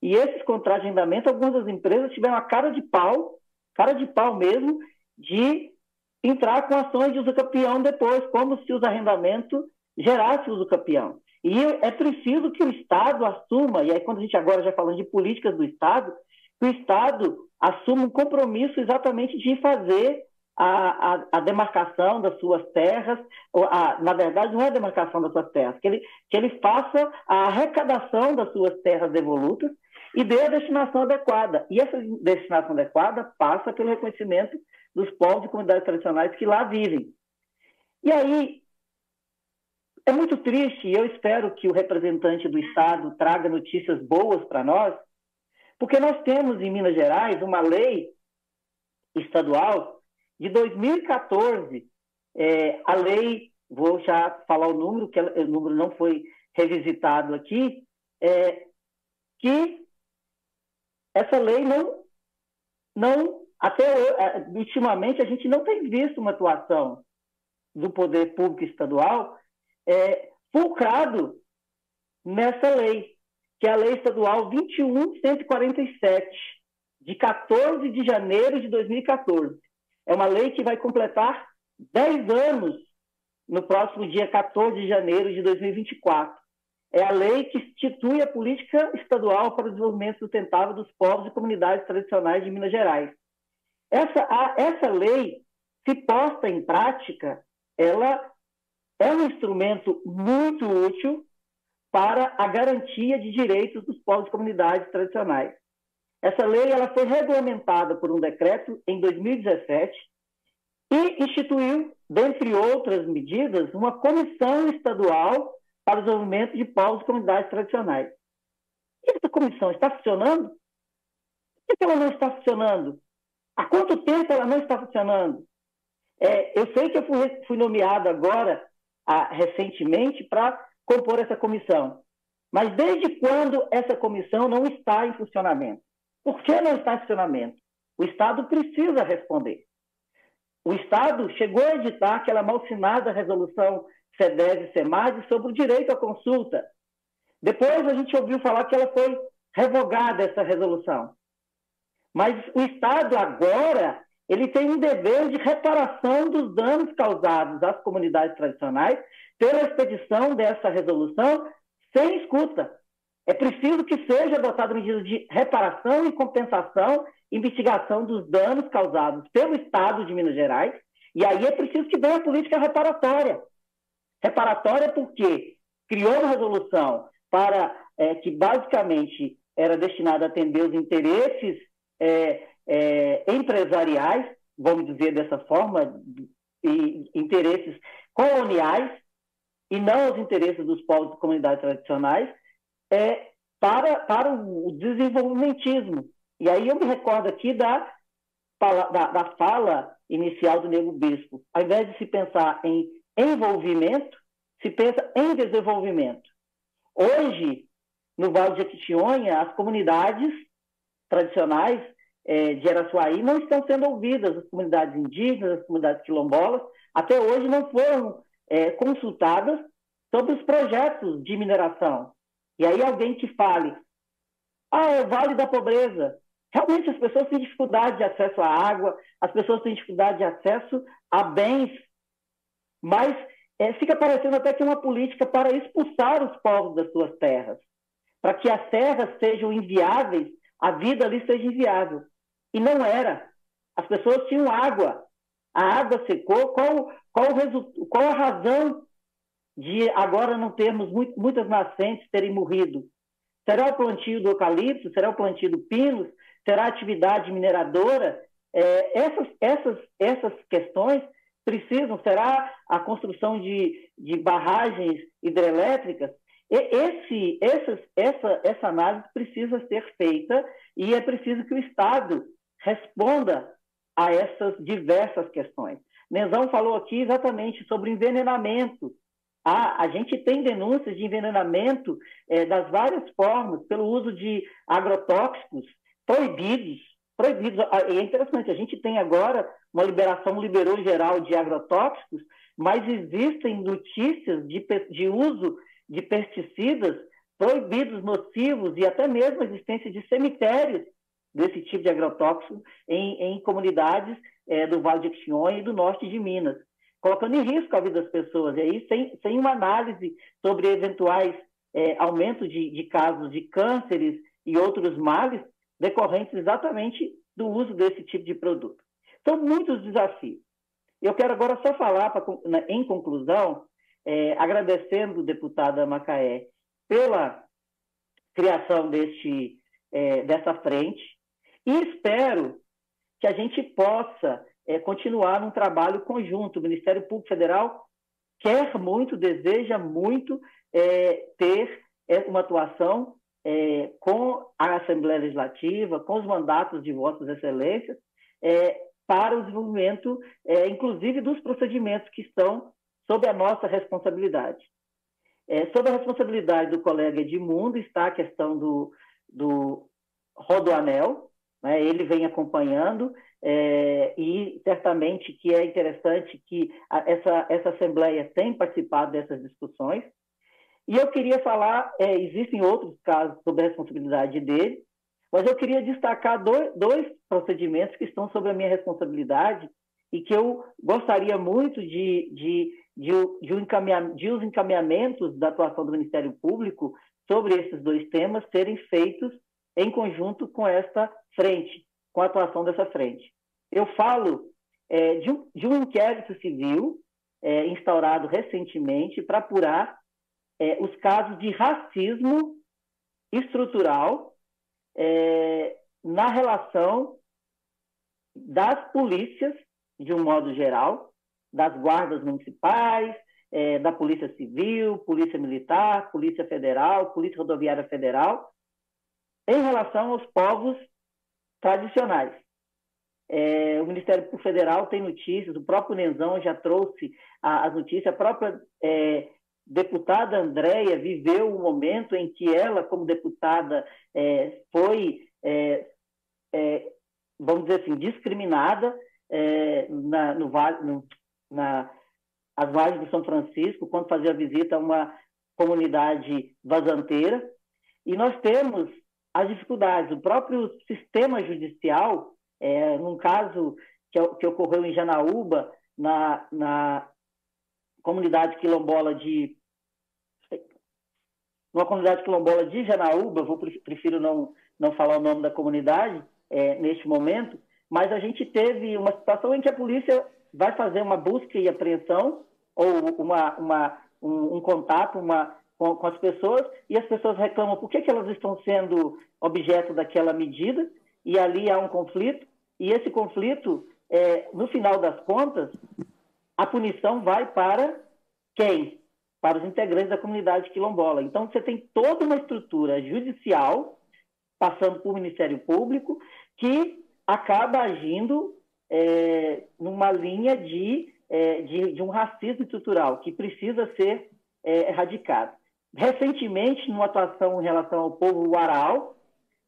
E esses contratos de arrendamento, algumas das empresas tiveram a cara de pau, cara de pau mesmo, de entrar com ações de uso campeão depois, como se os arrendamentos gerassem uso campeão. E é preciso que o Estado assuma, e aí quando a gente agora já falando de políticas do Estado, que o Estado assuma um compromisso exatamente de fazer a, a, a demarcação das suas terras, a, na verdade não é a demarcação das suas terras, que ele, que ele faça a arrecadação das suas terras devolutas e dê a destinação adequada. E essa destinação adequada passa pelo reconhecimento dos povos e comunidades tradicionais que lá vivem. E aí, é muito triste e eu espero que o representante do Estado traga notícias boas para nós, porque nós temos em Minas Gerais uma lei estadual de 2014, é, a lei, vou já falar o número, que o número não foi revisitado aqui, é, que essa lei não, não até é, ultimamente a gente não tem visto uma atuação do poder público estadual é, fulcrado nessa lei, que é a Lei Estadual 21.147, de 14 de janeiro de 2014. É uma lei que vai completar 10 anos no próximo dia 14 de janeiro de 2024. É a lei que institui a política estadual para o desenvolvimento sustentável dos povos e comunidades tradicionais de Minas Gerais. Essa, a, essa lei, se posta em prática, ela é um instrumento muito útil para a garantia de direitos dos povos e comunidades tradicionais. Essa lei ela foi regulamentada por um decreto em 2017 e instituiu, dentre outras medidas, uma comissão estadual para o desenvolvimento de povos e comunidades tradicionais. E essa comissão está funcionando? Por que ela não está funcionando? Há quanto tempo ela não está funcionando? É, eu sei que eu fui, fui nomeado agora a, recentemente para compor essa comissão. Mas desde quando essa comissão não está em funcionamento? Por que não está em funcionamento? O Estado precisa responder. O Estado chegou a editar aquela malsinada resolução CEDES e CEMAD sobre o direito à consulta. Depois a gente ouviu falar que ela foi revogada, essa resolução. Mas o Estado agora ele tem um dever de reparação dos danos causados às comunidades tradicionais pela expedição dessa resolução sem escuta. É preciso que seja adotada medida de reparação e compensação e mitigação dos danos causados pelo Estado de Minas Gerais, e aí é preciso que venha a política reparatória. Reparatória porque criou uma resolução para é, que basicamente era destinada a atender os interesses é, é, empresariais, vamos dizer dessa forma, e interesses coloniais, e não os interesses dos povos e comunidades tradicionais, é, para, para o desenvolvimentismo. E aí eu me recordo aqui da, da, da fala inicial do Nego Bispo. Ao invés de se pensar em envolvimento, se pensa em desenvolvimento. Hoje, no Vale de Jequitinhonha, as comunidades tradicionais é, de Araçuaí não estão sendo ouvidas, as comunidades indígenas, as comunidades quilombolas, até hoje não foram é, consultadas sobre os projetos de mineração. E aí alguém te fale, ah, é o Vale da Pobreza. Realmente as pessoas têm dificuldade de acesso à água, as pessoas têm dificuldade de acesso a bens, mas é, fica parecendo até que uma política para expulsar os povos das suas terras, para que as terras sejam inviáveis, a vida ali seja inviável. E não era. As pessoas tinham água. A água secou. Qual, qual, qual a razão de agora não termos muito, muitas nascentes terem morrido? Será o plantio do eucalipto? Será o plantio do pinus? Será a atividade mineradora? É, essas, essas, essas questões precisam, será a construção de, de barragens hidrelétricas? Esse, essas, essa, essa análise precisa ser feita e é preciso que o Estado responda a essas diversas questões. Menzão falou aqui exatamente sobre envenenamento. Ah, a gente tem denúncias de envenenamento é, das várias formas, pelo uso de agrotóxicos proibidos. proibidos. Ah, é interessante, a gente tem agora uma liberação, liberou geral de agrotóxicos, mas existem notícias de, de uso de pesticidas proibidos, nocivos e até mesmo a existência de cemitérios desse tipo de agrotóxico em, em comunidades é, do Vale de Quixinhonha e do norte de Minas, colocando em risco a vida das pessoas. E aí, sem, sem uma análise sobre eventuais é, aumentos de, de casos de cânceres e outros males decorrentes exatamente do uso desse tipo de produto. São muitos desafios. Eu quero agora só falar, pra, na, em conclusão, é, agradecendo, deputada Macaé, pela criação deste, é, dessa frente, e espero que a gente possa é, continuar num trabalho conjunto. O Ministério Público Federal quer muito, deseja muito é, ter eh, uma atuação é, com a Assembleia Legislativa, com os mandatos de Vossas Excelências, para o desenvolvimento, inclusive, dos procedimentos que estão sob a nossa responsabilidade. É, sob a responsabilidade do colega Edmundo está a questão do, do Rodoanel, né? Ele vem acompanhando é, e certamente que é interessante que a, essa, essa Assembleia tem participado dessas discussões. E eu queria falar, é, existem outros casos sobre a responsabilidade dele, mas eu queria destacar dois, dois procedimentos que estão sobre a minha responsabilidade e que eu gostaria muito de, de, de, de, um de os encaminhamentos da atuação do Ministério Público sobre esses dois temas serem feitos em conjunto com esta frente, com a atuação dessa frente. Eu falo é, de, um, de, um, inquérito civil é, instaurado recentemente para apurar é, os casos de racismo estrutural é, na relação das polícias, de um modo geral, das guardas municipais, é, da Polícia Civil, Polícia Militar, Polícia Federal, Polícia Rodoviária Federal, em relação aos povos tradicionais. É, o Ministério Público Federal tem notícias, o próprio Nenzão já trouxe as notícias, a própria é, deputada Andréia viveu o um momento em que ela, como deputada, é, foi, é, é, vamos dizer assim, discriminada é, na, no, no, na, as margens do São Francisco, quando fazia visita a uma comunidade vazanteira. E nós temos as dificuldades. O próprio sistema judicial, é, num caso que, que ocorreu em Janaúba, na, na comunidade quilombola de numa comunidade quilombola de Janaúba, vou prefiro não não falar o nome da comunidade é, neste momento, mas a gente teve uma situação em que a polícia vai fazer uma busca e apreensão ou uma, uma um, um contato, uma com, com as pessoas e as pessoas reclamam por que, que elas estão sendo objeto daquela medida e ali há um conflito e esse conflito, é, no final das contas, a punição vai para quem? Para os integrantes da comunidade quilombola. Então, você tem toda uma estrutura judicial, passando por Ministério Público, que acaba agindo é, numa linha de, é, de, de, um racismo estrutural que precisa ser é, erradicado. Recentemente, numa atuação em relação ao povo guarau,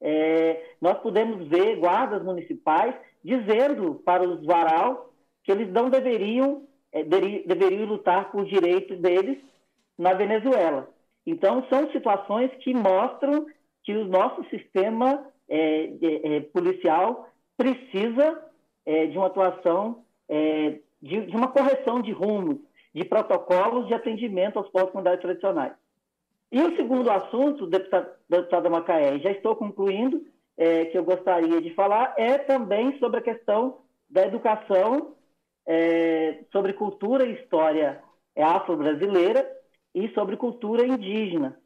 é, nós pudemos ver guardas municipais dizendo para os guarau que eles não deveriam, é, deri, deveriam lutar por direitos deles na Venezuela. Então, são situações que mostram que o nosso sistema é, é policial precisa é, de uma atuação, é, de, de uma correção de rumos, de protocolos de atendimento aos povos comunidades tradicionais. E o segundo assunto, deputada, deputada Macaé, já estou concluindo, é, que eu gostaria de falar, é também sobre a questão da educação, é, sobre cultura e história afro-brasileira e sobre cultura indígena.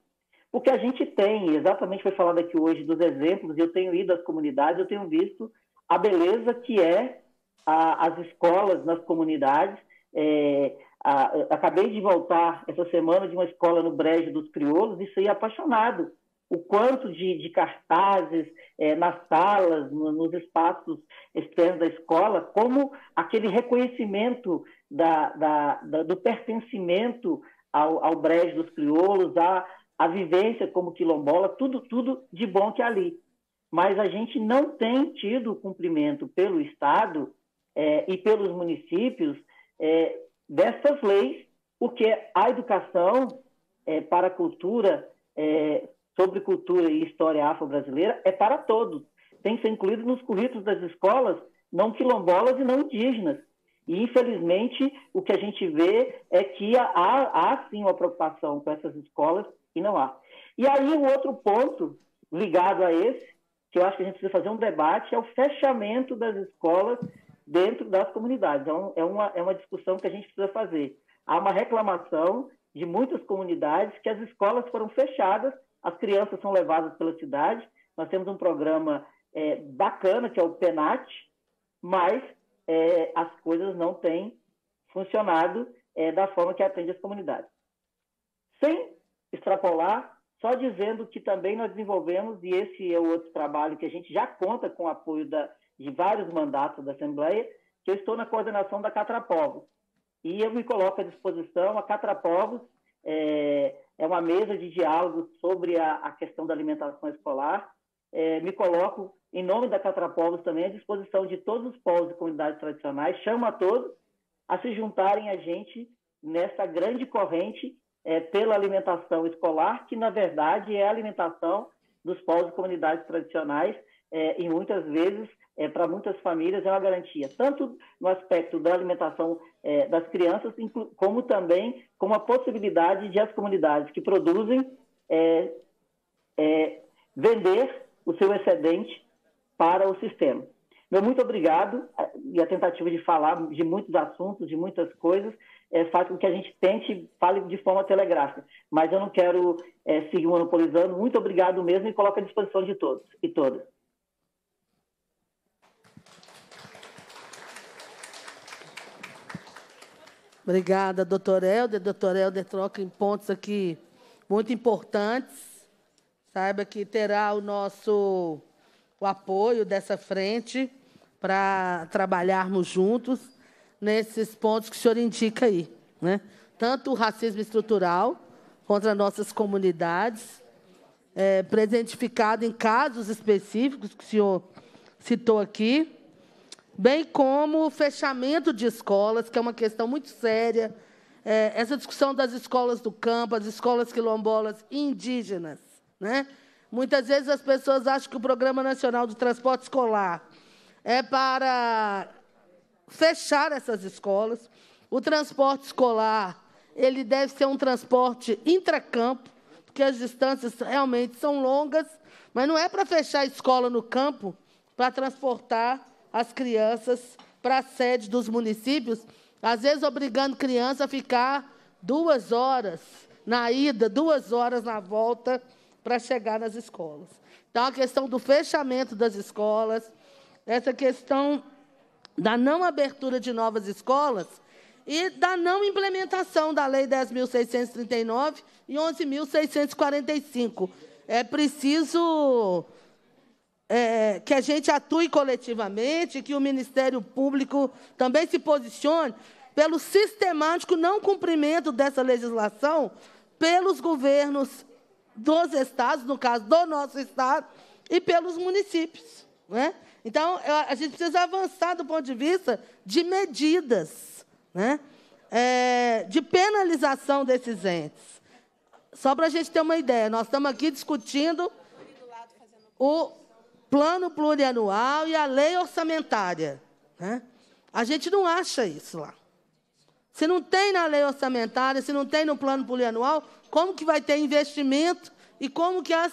O que a gente tem, exatamente foi falado aqui hoje dos exemplos, eu tenho ido às comunidades, eu tenho visto a beleza que é a, as escolas nas comunidades, é, ah, acabei de voltar essa semana de uma escola no Brejo dos Crioulos e saí apaixonado. O quanto de, de cartazes é, nas salas, no, nos espaços externos da escola, como aquele reconhecimento da, da, da, do pertencimento ao, ao Brejo dos Crioulos, a vivência como quilombola, tudo, tudo de bom que é ali. Mas a gente não tem tido cumprimento pelo Estado é, e pelos municípios é, dessas leis, porque é a educação é, para a cultura, é, sobre cultura e história afro-brasileira, é para todos. Tem que ser incluído nos currículos das escolas não quilombolas e não indígenas. E, infelizmente, o que a gente vê é que há, há sim uma preocupação com essas escolas e não há. E aí, um outro ponto ligado a esse, que eu acho que a gente precisa fazer um debate, é o fechamento das escolas dentro das comunidades. Então, é uma, é uma discussão que a gente precisa fazer. Há uma reclamação de muitas comunidades que as escolas foram fechadas, as crianças são levadas pela cidade. Nós temos um programa é, bacana, que é o PENAT, mas é, as coisas não têm funcionado é, da forma que atende as comunidades. Sem extrapolar, só dizendo que também nós desenvolvemos, e esse é outro trabalho que a gente já conta com o apoio da, de vários mandatos da Assembleia, que eu estou na coordenação da Catrapovos. E eu me coloco à disposição, a Catrapovos é, é uma mesa de diálogo sobre a, a questão da alimentação escolar, é, me coloco em nome da Catrapovos também à disposição de todos os povos e comunidades tradicionais, chamo a todos a se juntarem a gente nessa grande corrente é, pela alimentação escolar, que na verdade é a alimentação dos povos e comunidades tradicionais, é, e muitas vezes é, para muitas famílias é uma garantia, tanto no aspecto da alimentação é, das crianças, como também com a possibilidade de as comunidades que produzem é, é, vender o seu excedente para o sistema. Meu muito obrigado e a tentativa de falar de muitos assuntos, de muitas coisas, é, faz com que a gente tente, fale de forma telegráfica. Mas eu não quero é, seguir monopolizando. Muito obrigado mesmo e coloco à disposição de todos e todas. Obrigada, doutor Helder. Doutor Helder troca em pontos aqui muito importantes. Saiba que terá o nosso o apoio dessa frente para trabalharmos juntos nesses pontos que o senhor indica aí. Né? Tanto o racismo estrutural contra nossas comunidades, é, presentificado em casos específicos que o senhor citou aqui, bem como o fechamento de escolas, que é uma questão muito séria. É, essa discussão das escolas do campo, as escolas quilombolas indígenas. Né? Muitas vezes as pessoas acham que o Programa Nacional de Transporte Escolar é para fechar essas escolas. O transporte escolar ele deve ser um transporte intracampo, porque as distâncias realmente são longas, mas não é para fechar a escola no campo para transportar as crianças para a sede dos municípios, às vezes obrigando criança a ficar duas horas na ida, duas horas na volta para chegar nas escolas. Então, a questão do fechamento das escolas, essa questão da não abertura de novas escolas e da não implementação da Lei 10.639 e 11.645. É preciso é, que a gente atue coletivamente, que o Ministério Público também se posicione pelo sistemático não cumprimento dessa legislação pelos governos dos estados, no caso do nosso estado, e pelos municípios. Né? Então, a gente precisa avançar do ponto de vista de medidas, né? É, de penalização desses entes. Só para a gente ter uma ideia, nós estamos aqui discutindo o plano plurianual e a lei orçamentária. Né? A gente não acha isso lá. Se não tem na lei orçamentária, se não tem no plano plurianual, como que vai ter investimento e como que as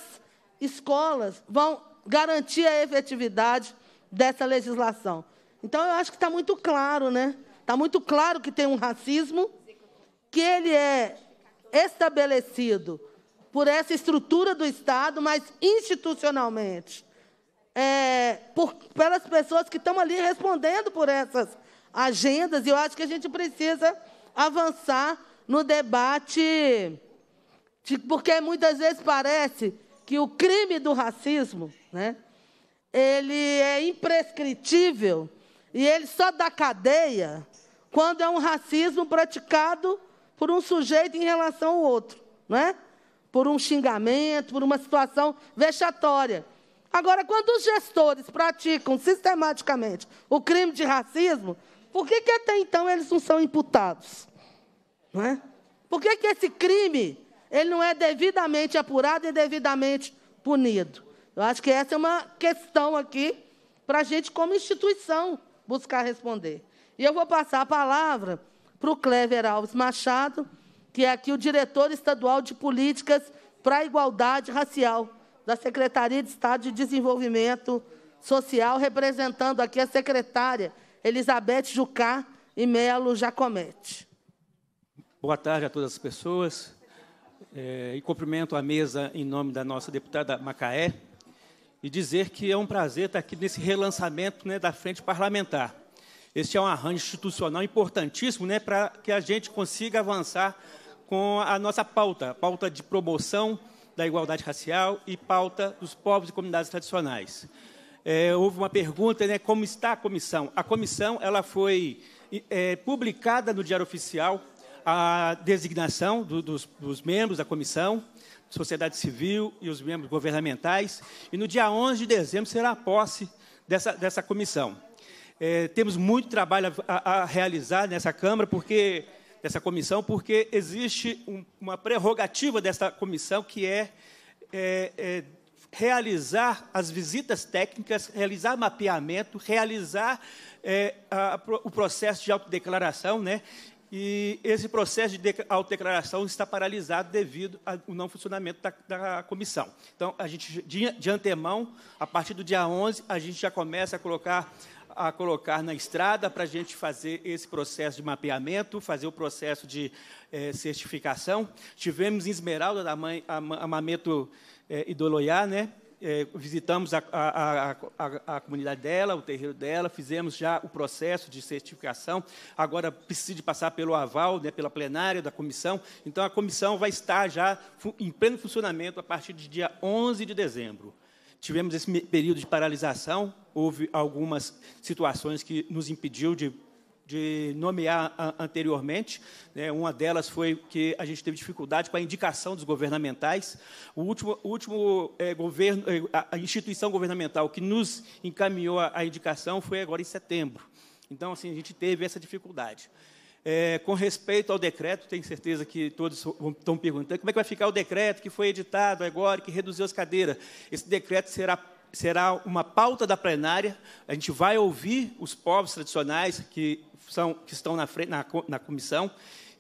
escolas vão garantir a efetividade dessa legislação? Então, eu acho que está muito claro, né? Está muito claro que tem um racismo, que ele é estabelecido por essa estrutura do Estado, mas institucionalmente é, por, pelas pessoas que estão ali respondendo por essas agendas, e eu acho que a gente precisa avançar no debate, de, porque muitas vezes parece que o crime do racismo, né, ele é imprescritível e ele só dá cadeia quando é um racismo praticado por um sujeito em relação ao outro, não é? Por um xingamento, por uma situação vexatória. Agora, quando os gestores praticam sistematicamente o crime de racismo, por que, que até então eles não são imputados? Não é? Por que, que esse crime ele não é devidamente apurado e devidamente punido? Eu acho que essa é uma questão aqui para a gente, como instituição, buscar responder. E eu vou passar a palavra para o Clever Alves Machado, que é aqui o diretor estadual de políticas para a igualdade racial da Secretaria de Estado de Desenvolvimento Social, representando aqui a secretária Elizabeth Jucá e Melo Jacomete. Boa tarde a todas as pessoas. É, e cumprimento a mesa em nome da nossa deputada Macaé e dizer que é um prazer estar aqui nesse relançamento né, da frente parlamentar. Este é um arranjo institucional importantíssimo né, para que a gente consiga avançar com a nossa pauta, a pauta de promoção da igualdade racial e pauta dos povos e comunidades tradicionais. É, houve uma pergunta, né, como está a comissão? A comissão ela foi é, publicada no Diário Oficial a designação do, dos, dos, membros da comissão, sociedade civil e os membros governamentais, e no dia 11 de dezembro será a posse dessa, dessa comissão. É, temos muito trabalho a, a realizar nessa Câmara, porque dessa comissão, porque existe um, uma prerrogativa dessa comissão que é, é, é realizar as visitas técnicas, realizar mapeamento, realizar é, a, o processo de autodeclaração, né? E esse processo de autodeclaração está paralisado devido ao não funcionamento da, da comissão. Então, a gente, de, de, antemão, a partir do dia 11, a gente já começa a colocar a colocar na estrada para a gente fazer esse processo de mapeamento, fazer o processo de é, certificação. Tivemos em Esmeralda, da mãe, a, Mameto é, Idoloiá, né? É, visitamos a, a, a, a, comunidade dela, o terreiro dela, fizemos já o processo de certificação, agora precisa passar pelo aval, né, pela plenária da comissão, então a comissão vai estar já em pleno funcionamento a partir de dia 11 de dezembro. Tivemos esse período de paralisação, houve algumas situações que nos impediu de, de nomear a, anteriormente. Né? Uma delas foi que a gente teve dificuldade com a indicação dos governamentais. O último, último é, governo, eh, a, instituição governamental que nos encaminhou a, a indicação foi agora em setembro. Então, assim, a gente teve essa dificuldade. É, com respeito ao decreto, tenho certeza que todos estão perguntando como é que vai ficar o decreto que foi editado agora, que reduziu as cadeiras. Esse decreto será será uma pauta da plenária. A gente vai ouvir os povos tradicionais que, são, que estão na, frente, na, na comissão.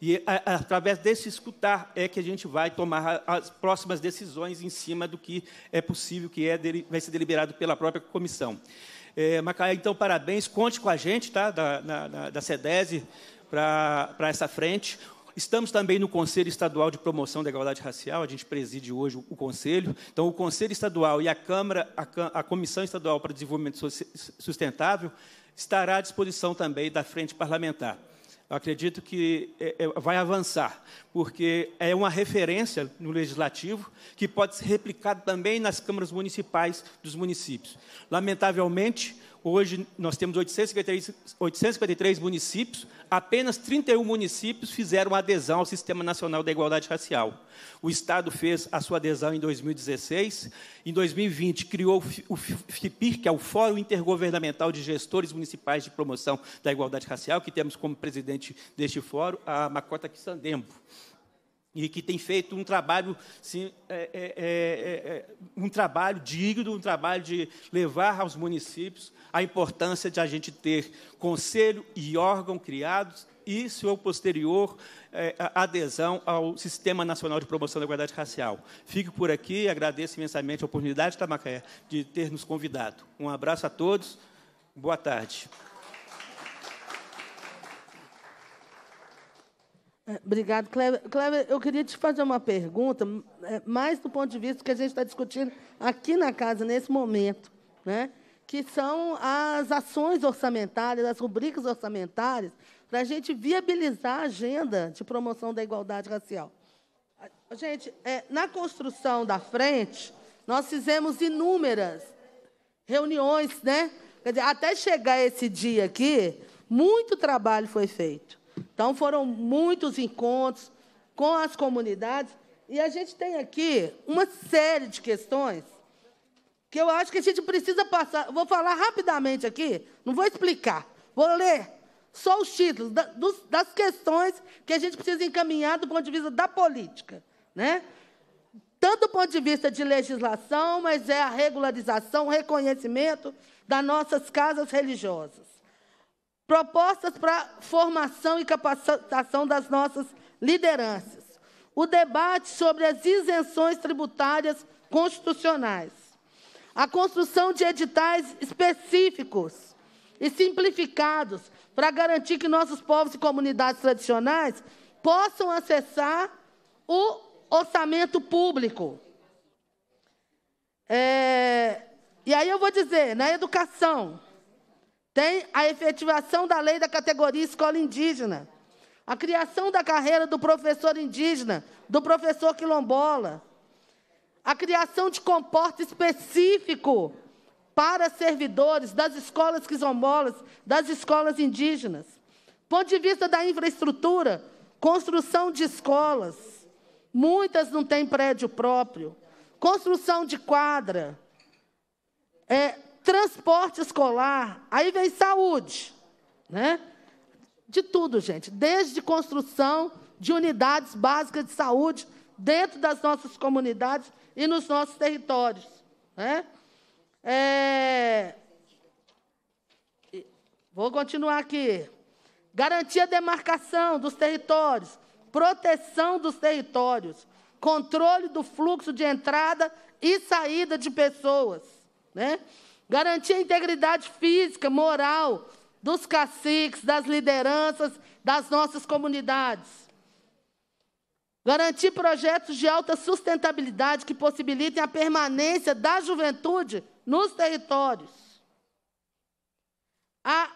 E a, a, através desse escutar é que a gente vai tomar as próximas decisões em cima do que é possível, que é dele, vai ser deliberado pela própria comissão. É, Macaé, então, parabéns. Conte com a gente, tá, da, na, da CEDESI, para essa frente. Estamos também no Conselho Estadual de Promoção da Igualdade Racial, a gente preside hoje o Conselho. Então, o Conselho Estadual e a Câmara, a, Comissão Estadual para Desenvolvimento Sustentável, estará à disposição também da frente parlamentar. Eu acredito que é, é, vai avançar, porque é uma referência no legislativo que pode ser replicada também nas câmaras municipais dos municípios. Lamentavelmente, Hoje nós temos 853, 853 municípios, apenas 31 municípios fizeram adesão ao Sistema Nacional da Igualdade Racial. O Estado fez a sua adesão em 2016, em 2020 criou o FIPIR, que é o Fórum Intergovernamental de Gestores Municipais de Promoção da Igualdade Racial, que temos como presidente deste fórum a Macota Quissandembo e que tem feito um trabalho, sim, é é, é, é, é, um trabalho digno, um trabalho de levar aos municípios a importância de a gente ter conselho e órgão criados e sua posterior é, adesão ao Sistema Nacional de Promoção da Igualdade Racial. Fico por aqui, e agradeço imensamente a oportunidade, Tamacaé, de ter nos convidado. Um abraço a todos, boa tarde. Obrigado, Cleber. Cleber, eu queria te fazer uma pergunta, é, mais do ponto de vista que a gente está discutindo aqui na casa, nesse momento, né? que são as ações orçamentárias, as rubricas orçamentárias, para a gente viabilizar a agenda de promoção da igualdade racial. Gente, é, na construção da frente, nós fizemos inúmeras reuniões, né? Dizer, até chegar esse dia aqui, muito trabalho foi feito. Então, foram muitos encontros com as comunidades. E a gente tem aqui uma série de questões que eu acho que a gente precisa passar. Vou falar rapidamente aqui, não vou explicar, vou ler só os títulos da, dos, das questões que a gente precisa encaminhar do ponto de vista da política. Né? Tanto do ponto de vista de legislação, mas é a regularização, o reconhecimento das nossas casas religiosas propostas para formação e capacitação das nossas lideranças, o debate sobre as isenções tributárias constitucionais, a construção de editais específicos e simplificados para garantir que nossos povos e comunidades tradicionais possam acessar o orçamento público. É, e aí eu vou dizer, na educação, tem a efetivação da lei da categoria escola indígena. A criação da carreira do professor indígena, do professor quilombola. A criação de comporta específico para servidores das escolas quilombolas, das escolas indígenas. Ponto de vista da infraestrutura, construção de escolas. Muitas não têm prédio próprio. Construção de quadra. É, transporte escolar, aí vem saúde, né? De tudo, gente, desde construção de unidades básicas de saúde dentro das nossas comunidades e nos nossos territórios, né? É... Vou continuar aqui. Garantia demarcação dos territórios, proteção dos territórios, controle do fluxo de entrada e saída de pessoas, né? garantir a integridade física, moral dos caciques, das lideranças das nossas comunidades. Garantir projetos de alta sustentabilidade que possibilitem a permanência da juventude nos territórios. Há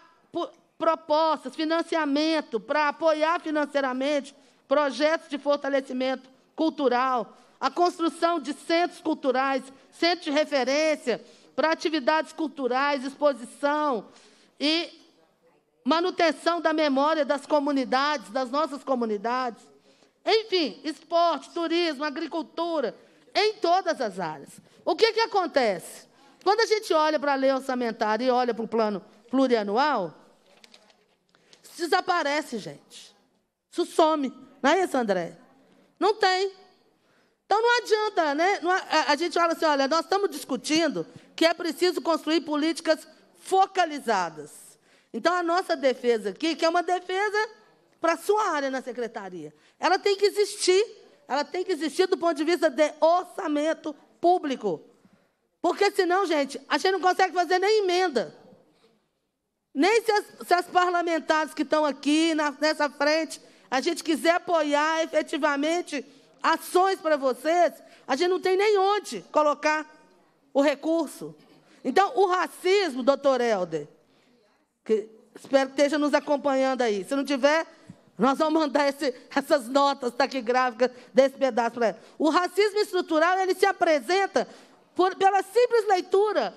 propostas, financiamento para apoiar financeiramente projetos de fortalecimento cultural, a construção de centros culturais, centros de referência, para atividades culturais, exposição e manutenção da memória das comunidades, das nossas comunidades. Enfim, esporte, turismo, agricultura, em todas as áreas. O que, que acontece? Quando a gente olha para a lei orçamentária e olha para o plano plurianual, isso desaparece, gente. Isso some. Não é isso, André? Não tem. Então não adianta, né? a gente fala assim, olha, nós estamos discutindo que é preciso construir políticas focalizadas. Então, a nossa defesa aqui, que é uma defesa para a sua área na secretaria, ela tem que existir. Ela tem que existir do ponto de vista de orçamento público. Porque senão, gente, a gente não consegue fazer nem emenda. Nem se as, se as parlamentares que estão aqui na, nessa frente, a gente quiser apoiar efetivamente ações para vocês, a gente não tem nem onde colocar o recurso. Então, o racismo, doutor Helder, que espero que esteja nos acompanhando aí. Se não tiver, nós vamos mandar esse, essas notas taquigráficas desse pedaço para ela. O racismo estrutural, ele se apresenta por, pela simples leitura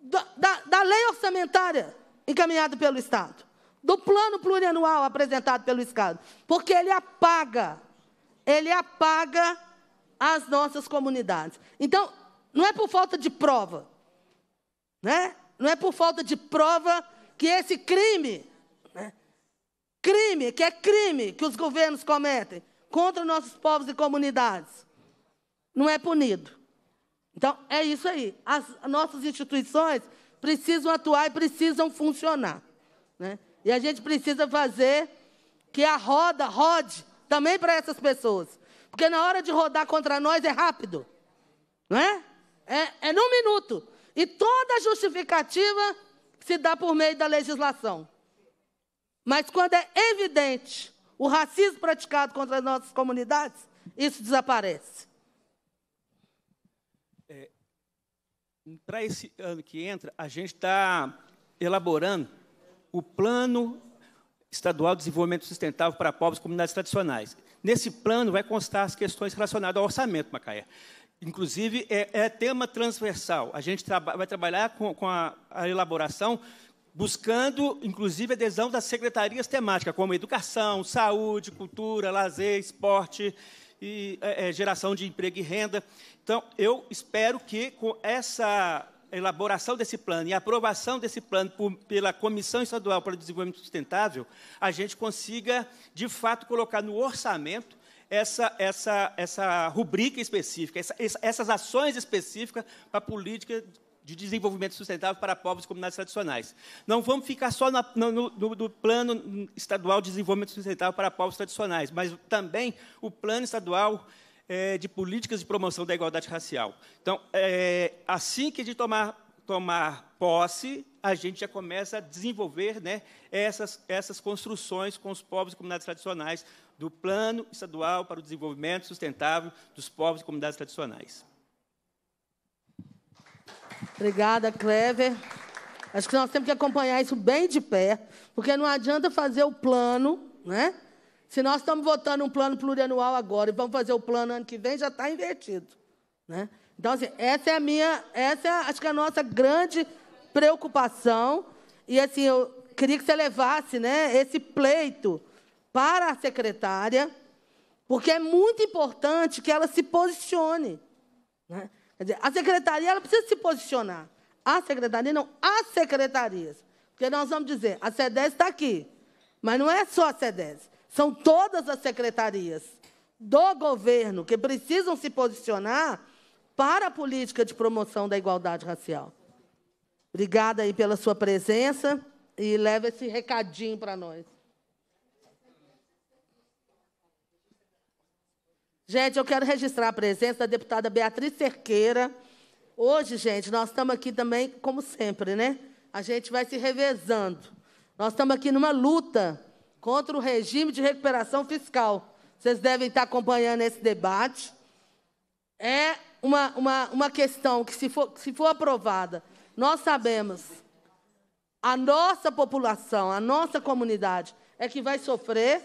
da, da, da lei orçamentária encaminhada pelo Estado, do plano plurianual apresentado pelo Estado, porque ele apaga, ele apaga as nossas comunidades. Então, não é por falta de prova, né? Não é por falta de prova que esse crime, né? crime, que é crime que os governos cometem contra nossos povos e comunidades, não é punido. Então, é isso aí. As nossas instituições precisam atuar e precisam funcionar. Né? E a gente precisa fazer que a roda rode também para essas pessoas. Porque na hora de rodar contra nós é rápido. Não é? É, é num minuto. E toda justificativa se dá por meio da legislação. Mas quando é evidente o racismo praticado contra as nossas comunidades, isso desaparece. É, Para esse ano que entra, a gente está elaborando o Plano Estadual de Desenvolvimento Sustentável para Povos e Comunidades Tradicionais. Nesse plano vai constar as questões relacionadas ao orçamento, Macaé. Inclusive, é, é tema transversal. A gente traba, vai trabalhar com, com a, a, elaboração, buscando, inclusive, adesão das secretarias temáticas, como educação, saúde, cultura, lazer, esporte, e é, é, geração de emprego e renda. Então, eu espero que, com essa elaboração desse plano e aprovação desse plano por, pela Comissão Estadual para o Desenvolvimento Sustentável, a gente consiga, de fato, colocar no orçamento essa, essa, essa rubrica específica, essa, essas ações específicas para a política de desenvolvimento sustentável para povos e comunidades tradicionais. Não vamos ficar só na, no, no, no, plano estadual de desenvolvimento sustentável para povos tradicionais, mas também o plano estadual é, de políticas de promoção da igualdade racial. Então, é, assim que a gente tomar, tomar posse, a gente já começa a desenvolver né, essas, essas construções com os povos e comunidades tradicionais do Plano Estadual para o Desenvolvimento Sustentável dos Povos e Comunidades Tradicionais. Obrigada, Clever. Acho que nós temos que acompanhar isso bem de pé, porque não adianta fazer o plano, né? Se nós estamos votando um plano plurianual agora e vamos fazer o plano ano que vem, já está invertido, né? Então, assim, essa é a minha, essa é, acho que é a nossa grande preocupação. E assim, eu queria que você levasse, né, esse pleito para a secretária, porque é muito importante que ela se posicione. Né? Dizer, a secretaria ela precisa se posicionar. A secretaria não, as secretarias. Porque nós vamos dizer, a CEDES está aqui, mas não é só a CEDES, são todas as secretarias do governo que precisam se posicionar para a política de promoção da igualdade racial. Obrigada aí pela sua presença e leva esse recadinho para nós. Gente, eu quero registrar a presença da deputada Beatriz Cerqueira. Hoje, gente, nós estamos aqui também, como sempre, né? A gente vai se revezando. Nós estamos aqui numa luta contra o regime de recuperação fiscal. Vocês devem estar acompanhando esse debate. É uma, uma, uma questão que, se for, se for aprovada, nós sabemos, a nossa população, a nossa comunidade, é que vai sofrer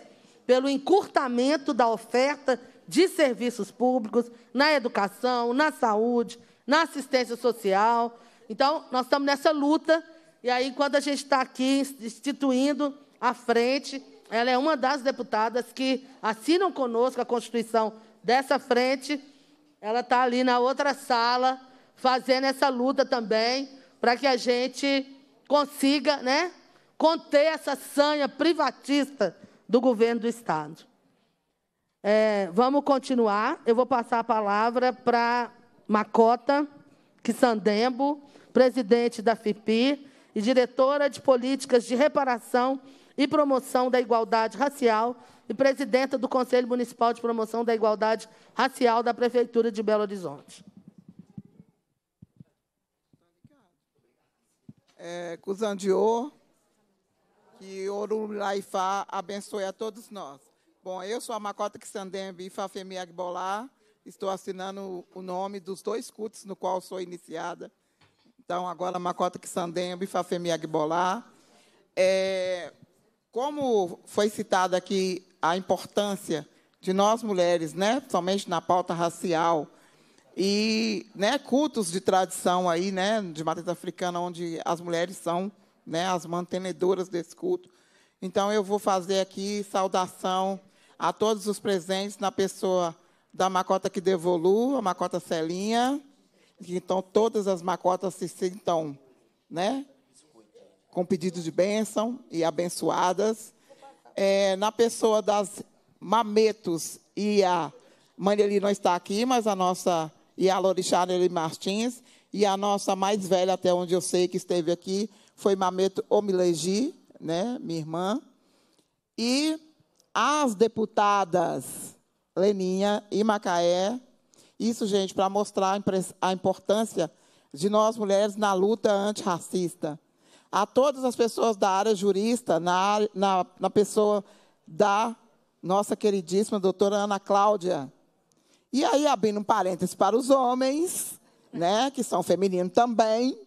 pelo encurtamento da oferta de serviços públicos, na educação, na saúde, na assistência social. Então, nós estamos nessa luta, e aí, quando a gente está aqui instituindo a frente, ela é uma das deputadas que assinam conosco a constituição dessa frente, ela está ali na outra sala, fazendo essa luta também, para que a gente consiga né, conter essa sanha privatista do governo do Estado. É, vamos continuar. Eu vou passar a palavra para Macota Kissandembo, presidente da FIPI e diretora de políticas de reparação e promoção da igualdade racial e presidenta do Conselho Municipal de Promoção da Igualdade Racial da Prefeitura de Belo Horizonte. É, Cusandio, que Oru Laifá abençoe a todos nós. Bom, eu sou a Macota Xandembe e Fafemi Agbolá. Estou assinando o nome dos dois cultos no qual sou iniciada. Então, agora Macota Xandembe e Fafemi Agbolá. É, como foi citada aqui a importância de nós mulheres, né, somente na pauta racial, e né, cultos de tradição aí, né, de matriz africana, onde as mulheres são né, as mantenedoras desse culto. Então, eu vou fazer aqui saudação a todos os presentes na pessoa da macota que devolu, a macota Celinha. Então, todas as macotas se sintam, né? Com pedido de bênção e abençoadas. É, na pessoa das mametos e a Maneli não está aqui, mas a nossa e a Lorixá Nelly Martins e a nossa mais velha, até onde eu sei que esteve aqui, foi Mameto Omilegi, né? Minha irmã. E as deputadas Leninha e Macaé. Isso, gente, para mostrar a importância de nós mulheres na luta antirracista. A todas as pessoas da área jurista, na, na, na pessoa da nossa queridíssima doutora Ana Cláudia. E aí, abrindo um parênteses para os homens, né, que são femininos também,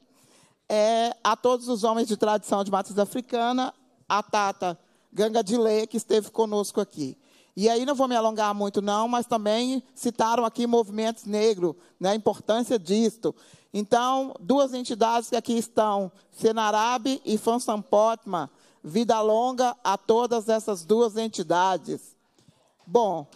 é, a todos os homens de tradição de matriz africana, a Tata Ganga de Lê, que esteve conosco aqui. E aí não vou me alongar muito não, mas também citaram aqui movimentos negros, né, a importância disto. Então, duas entidades que aqui estão, Senarab e Potma vida longa a todas essas duas entidades. Bom,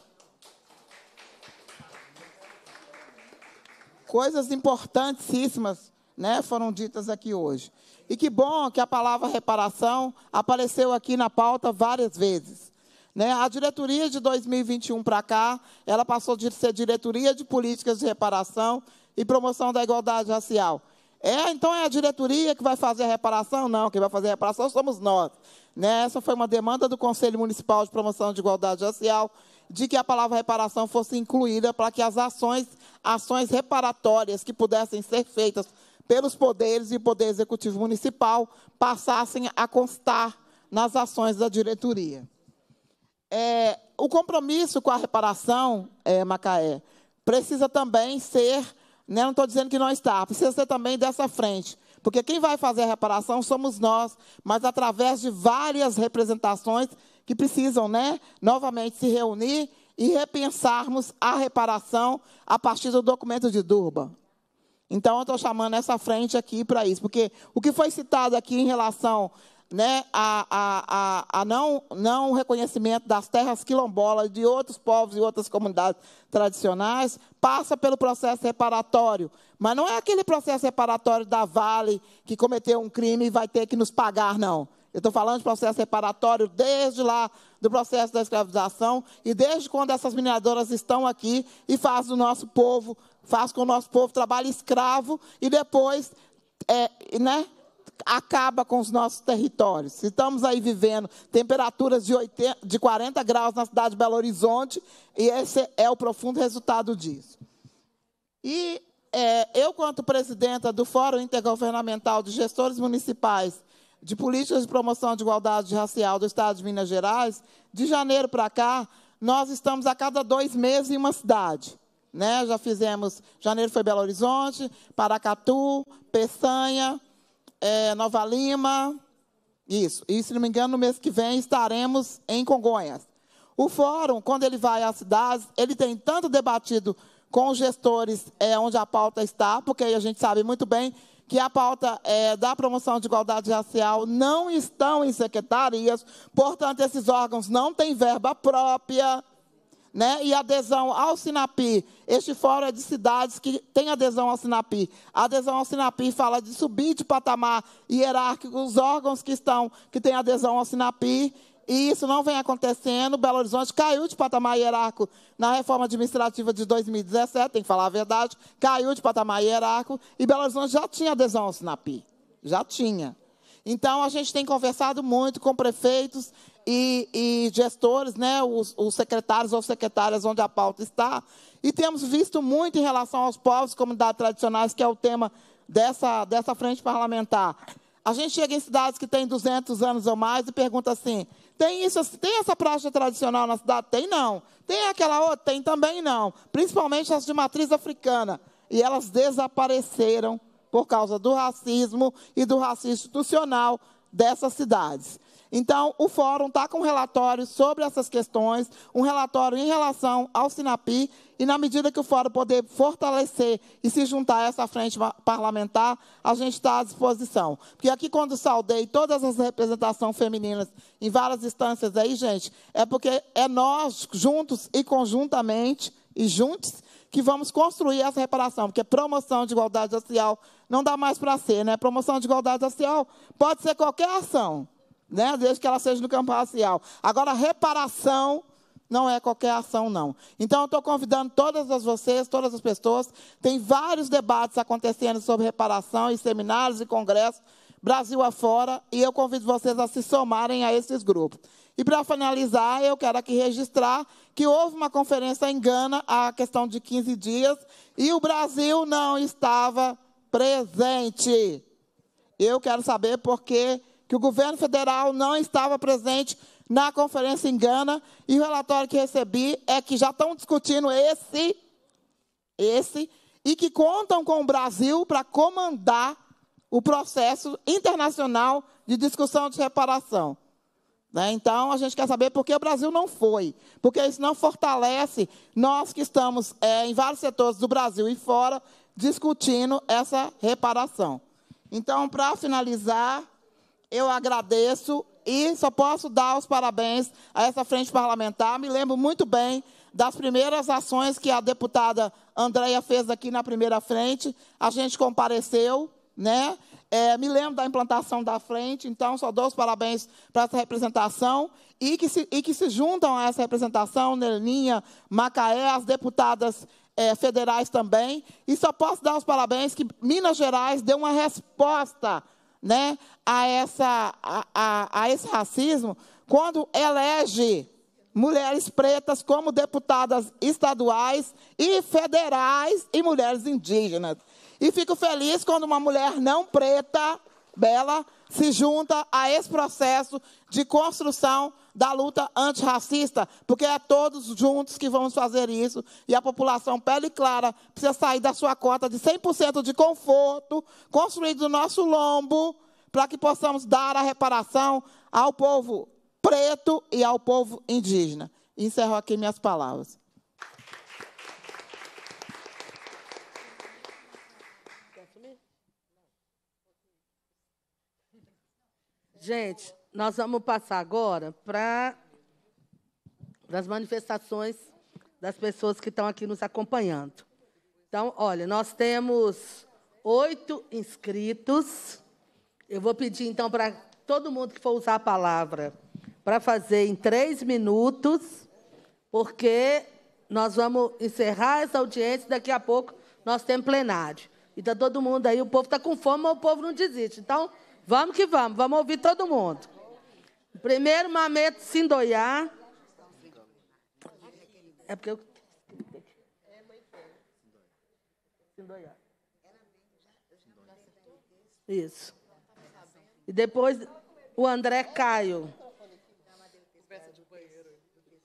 coisas importantíssimas né, foram ditas aqui hoje. E que bom que a palavra reparação apareceu aqui na pauta várias vezes. Né? A diretoria de 2021 para cá, ela passou de ser diretoria de políticas de reparação e promoção da igualdade racial. É, então é a diretoria que vai fazer a reparação? Não, quem vai fazer a reparação somos nós. Né? Essa foi uma demanda do Conselho Municipal de Promoção de Igualdade Racial de que a palavra reparação fosse incluída para que as ações, ações reparatórias que pudessem ser feitas pelos poderes e poder executivo municipal passassem a constar nas ações da diretoria. É, o compromisso com a reparação, é, Macaé, precisa também ser, né, não estou dizendo que não está, precisa ser também dessa frente. Porque quem vai fazer a reparação somos nós, mas através de várias representações que precisam, né, novamente se reunir e repensarmos a reparação a partir do documento de Durban. Então eu estou chamando essa frente aqui para isso, porque o que foi citado aqui em relação né, a, a, a, a não, não reconhecimento das terras quilombolas de outros povos e outras comunidades tradicionais passa pelo processo reparatório. Mas não é aquele processo reparatório da Vale que cometeu um crime e vai ter que nos pagar, não. Eu estou falando de processo reparatório desde lá do processo da escravização e desde quando essas mineradoras estão aqui e fazem o nosso povo faz com que o nosso povo trabalhe escravo e depois é, né, acaba com os nossos territórios. Estamos aí vivendo temperaturas de, 80, de 40 graus na cidade de Belo Horizonte e esse é o profundo resultado disso. E é, eu, quanto presidenta do Fórum Intergovernamental de Gestores Municipais de Políticas de Promoção de Igualdade Racial do Estado de Minas Gerais, de janeiro para cá, nós estamos a cada dois meses em uma cidade. Né? Já fizemos, janeiro foi Belo Horizonte, Paracatu, Peçanha, é, Nova Lima. Isso. E, se não me engano, no mês que vem estaremos em Congonhas. O fórum, quando ele vai às cidades, ele tem tanto debatido com os gestores é, onde a pauta está, porque a gente sabe muito bem que a pauta é, da promoção de igualdade racial não estão em secretarias, portanto, esses órgãos não têm verba própria né, e adesão ao SINAPI. Este fórum é de cidades que têm adesão ao SINAPI. A adesão ao SINAPI fala de subir de patamar hierárquico os órgãos que estão, que têm adesão ao SINAPI, e isso não vem acontecendo. Belo Horizonte caiu de patamar hierárquico na reforma administrativa de 2017, tem que falar a verdade, caiu de patamar hierárquico, e Belo Horizonte já tinha adesão ao SINAPI. Já tinha. Então, a gente tem conversado muito com prefeitos e, e gestores, né, os, os, secretários ou secretárias onde a pauta está. E temos visto muito em relação aos povos e comunidades tradicionais, que é o tema dessa, dessa frente parlamentar. A gente chega em cidades que têm 200 anos ou mais e pergunta assim: tem isso, tem essa prática tradicional na cidade? Tem não. Tem aquela outra? Tem também não. Principalmente as de matriz africana. E elas desapareceram por causa do racismo e do racismo institucional dessas cidades. Então, o fórum está com um relatório sobre essas questões, um relatório em relação ao SINAPI, e na medida que o fórum poder fortalecer e se juntar a essa frente parlamentar, a gente está à disposição. Porque aqui, quando saudei todas as representações femininas em várias instâncias aí, gente, é porque é nós, juntos e conjuntamente, e juntos, que vamos construir essa reparação, porque promoção de igualdade social não dá mais para ser, né? Promoção de igualdade social pode ser qualquer ação né? Desde que ela seja no campo racial. Agora, reparação não é qualquer ação, não. Então, eu estou convidando todas as vocês, todas as pessoas. Tem vários debates acontecendo sobre reparação em seminários e congressos, Brasil afora, e eu convido vocês a se somarem a esses grupos. E para finalizar, eu quero aqui registrar que houve uma conferência em Gana, a questão de 15 dias, e o Brasil não estava presente. Eu quero saber por que que o governo federal não estava presente na conferência em Gana, e o relatório que recebi é que já estão discutindo esse, esse, e que contam com o Brasil para comandar o processo internacional de discussão de reparação. Né? Então, a gente quer saber por que o Brasil não foi, porque isso não fortalece nós que estamos é, em vários setores do Brasil e fora discutindo essa reparação. Então, para finalizar, eu agradeço e só posso dar os parabéns a essa frente parlamentar. Me lembro muito bem das primeiras ações que a deputada Andréia fez aqui na primeira frente. A gente compareceu, né? É, me lembro da implantação da frente, então só dou os parabéns para essa representação e que, se, e que se juntam a essa representação, Nelinha, Macaé, as deputadas é, federais também. E só posso dar os parabéns que Minas Gerais deu uma resposta né, a, essa, a, a, a esse racismo quando elege mulheres pretas como deputadas estaduais e federais e mulheres indígenas. E fico feliz quando uma mulher não preta, bela, se junta a esse processo de construção da luta antirracista, porque é todos juntos que vamos fazer isso. E a população pele clara precisa sair da sua cota de 100% de conforto, construído do nosso lombo, para que possamos dar a reparação ao povo preto e ao povo indígena. Encerro aqui minhas palavras. Gente, nós vamos passar agora para as manifestações das pessoas que estão aqui nos acompanhando. Então, olha, nós temos oito inscritos. Eu vou pedir, então, para todo mundo que for usar a palavra para fazer em três minutos, porque nós vamos encerrar essa audiência daqui a pouco nós temos plenário. E tá todo mundo aí, o povo está com fome, mas o povo não desiste. Então, vamos que vamos, vamos ouvir todo mundo. Primeiro Mameto Sindoiá. É porque eu. Sindoiá. Isso. E depois o André Caio.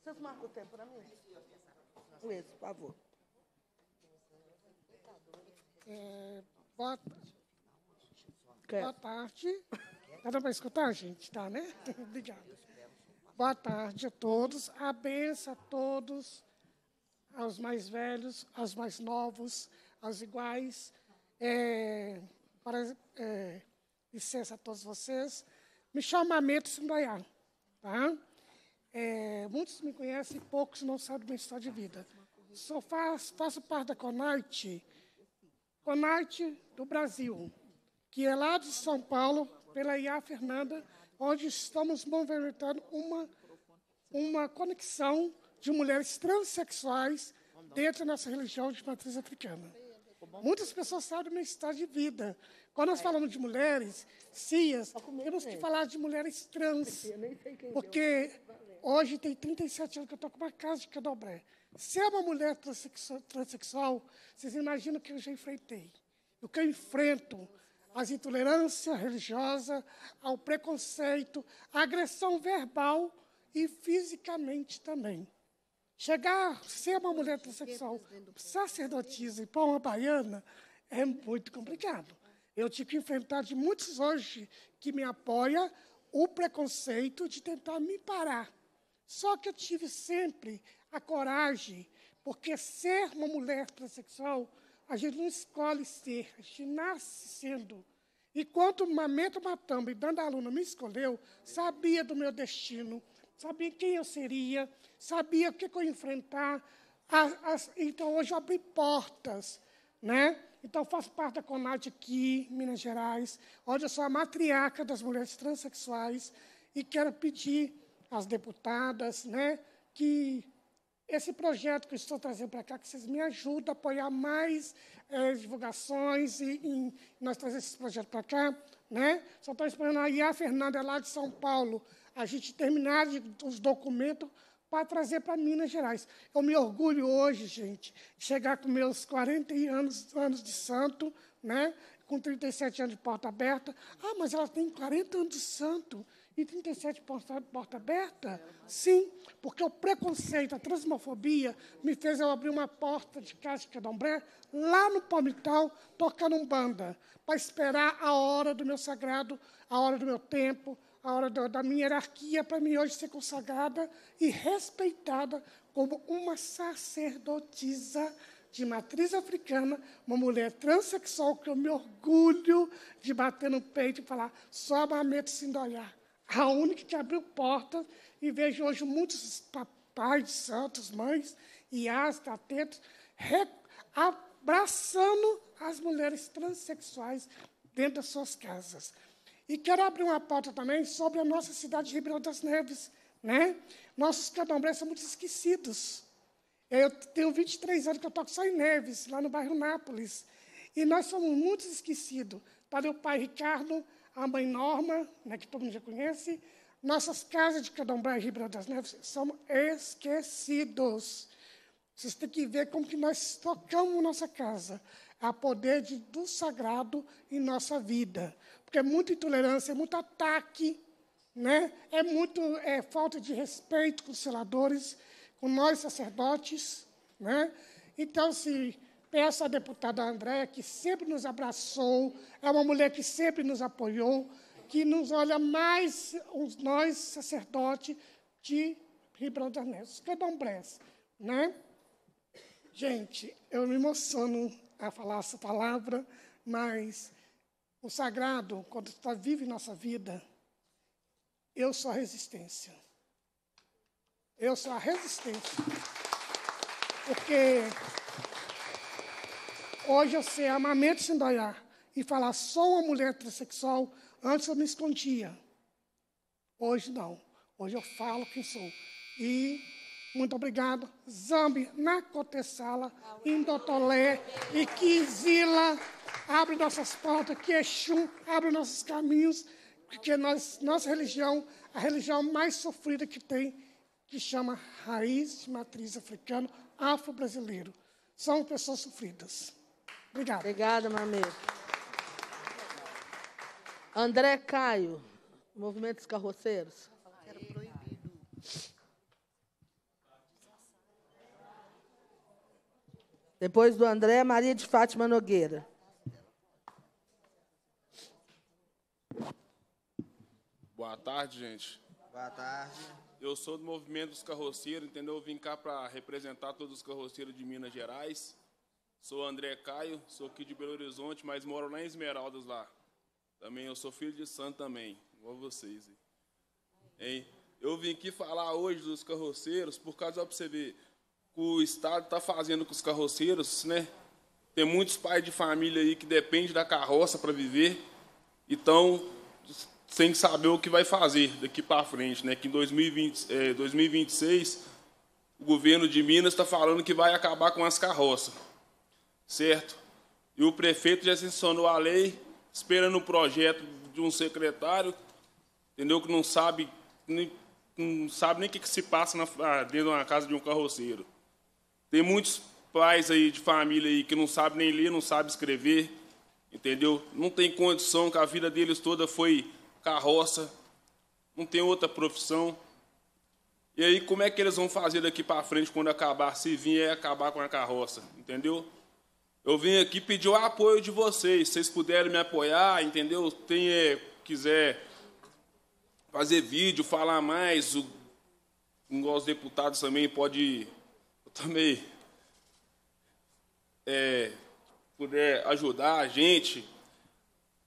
Vocês marcam o tempo para mim? Luiz, por favor. É, boa, boa tarde. Tá dando para escutar, gente? Tá, né? Obrigada. Boa tarde a todos. A benção a todos, aos mais velhos, aos mais novos, aos iguais. É, para, é, licença a todos vocês. Me chamo Ameto Sindaiá. Tá? É, muitos me conhecem, poucos não sabem minha história de vida. Sou, faço, faço parte da Conarte, Conarte do Brasil, que é lá de São Paulo, pela IA Fernanda, onde estamos movimentando uma, uma conexão de mulheres transexuais dentro da nossa religião de matriz africana. Muitas pessoas sabem o meu estado de vida. Quando nós falamos de mulheres, cias, temos que falar de mulheres trans. Porque hoje tem 37 anos que eu estou com uma casa de candomblé. Se é uma mulher transexual, vocês imaginam o que eu já enfrentei. O que eu enfrento, às intolerâncias religiosas, ao preconceito, à agressão verbal e fisicamente também. Chegar a ser uma mulher transexual sacerdotisa e palma baiana é muito complicado. Eu tive que enfrentar de muitos hoje que me apoiam o preconceito de tentar me parar. Só que eu tive sempre a coragem, porque ser uma mulher transexual a gente não escolhe ser, a gente nasce sendo. Enquanto o Mameto Matamba e a Aluna me escolheu, sabia do meu destino, sabia quem eu seria, sabia o que, eu ia enfrentar. As, as, então, hoje eu abri portas. Né? Então, faço parte da CONAD aqui, em Minas Gerais, onde eu sou a matriarca das mulheres transexuais e quero pedir às deputadas né, que esse projeto que eu estou trazendo para cá, que vocês me ajudam a apoiar mais é, divulgações e, e, nós trazer esse projeto para cá. Né? Só estou esperando aí a Fernanda lá de São Paulo, a gente terminar de, os documentos para trazer para Minas Gerais. Eu me orgulho hoje, gente, de chegar com meus 40 anos, anos de santo, né? com 37 anos de porta aberta. Ah, mas ela tem 40 anos de santo e 37 porta, porta aberta? Sim, porque o preconceito, a transmofobia, me fez eu abrir uma porta de casa de Candomblé, lá no Palmital, tocando um banda, para esperar a hora do meu sagrado, a hora do meu tempo, a hora do, da minha hierarquia, para mim hoje ser consagrada e respeitada como uma sacerdotisa de matriz africana, uma mulher transexual que eu me orgulho de bater no peito e falar só amamento sem olhar a única que abriu portas, e vejo hoje muitos papais, santos, mães, e IAs, tatetos, tá abraçando as mulheres transexuais dentro das suas casas. E quero abrir uma porta também sobre a nossa cidade de Ribeirão das Neves. Né? Nossos candomblés são muito esquecidos. Eu tenho 23 anos que eu toco só em Neves, lá no bairro Nápoles. E nós somos muito esquecidos. Para tá o pai Ricardo, a mãe Norma, né, que todo mundo já conhece, nossas casas de Candomblé e Ribeirão das Neves são esquecidos. Vocês têm que ver como que nós tocamos nossa casa, a poder de, do sagrado em nossa vida. Porque é muita intolerância, é muito ataque, né? é muito é, falta de respeito com os seladores, com nós sacerdotes. Né? Então, se assim, Peço à deputada Andréa, que sempre nos abraçou, é uma mulher que sempre nos apoiou, que nos olha mais, os nós, sacerdote de Ribeirão das Neves, candomblés. É né? Gente, eu me emociono a falar essa palavra, mas o sagrado, quando está vivo em nossa vida, eu sou a resistência. Eu sou a resistência. Porque Hoje eu sei amamento Sindaiá e falar sou uma mulher transexual, antes eu me escondia. Hoje não. Hoje eu falo quem sou. E muito obrigado. Zambi, em Dotolé, e Quinzila, abre nossas portas, que Exum abre nossos caminhos, porque nós, nossa religião, a religião mais sofrida que tem, que chama raiz de matriz africana, afro-brasileiro. São pessoas sofridas. Obrigado. Obrigada, mamê. André Caio, Movimentos Carroceiros. Era proibido. Depois do André, Maria de Fátima Nogueira. Boa tarde, gente. Boa tarde. Eu sou do Movimento dos Carroceiros, entendeu? Eu vim cá para representar todos os carroceiros de Minas Gerais. Sou André Caio, sou aqui de Belo Horizonte, mas moro lá em Esmeraldas lá. Também eu sou filho de santo também, igual vocês. Hein? Eu vim aqui falar hoje dos carroceiros, por causa de você ver que o Estado está fazendo com os carroceiros, né? Tem muitos pais de família aí que dependem da carroça para viver, então sem saber o que vai fazer daqui para frente, né? Que em 2020, é, 2026 o governo de Minas está falando que vai acabar com as carroças certo? E o prefeito já sancionou a lei, esperando o projeto de um secretário, entendeu? Que não sabe nem, não sabe nem o que, que se passa na, ah, dentro da casa de um carroceiro. Tem muitos pais aí de família aí que não sabe nem ler, não sabe escrever, entendeu? Não tem condição, que a vida deles toda foi carroça, não tem outra profissão. E aí, como é que eles vão fazer daqui para frente quando acabar, se vier é acabar com a carroça, entendeu? Eu vim aqui pedir o apoio de vocês. Se vocês puderem me apoiar, entendeu? Tem, é, quiser fazer vídeo, falar mais, o, igual os deputados também pode também é, puder ajudar a gente.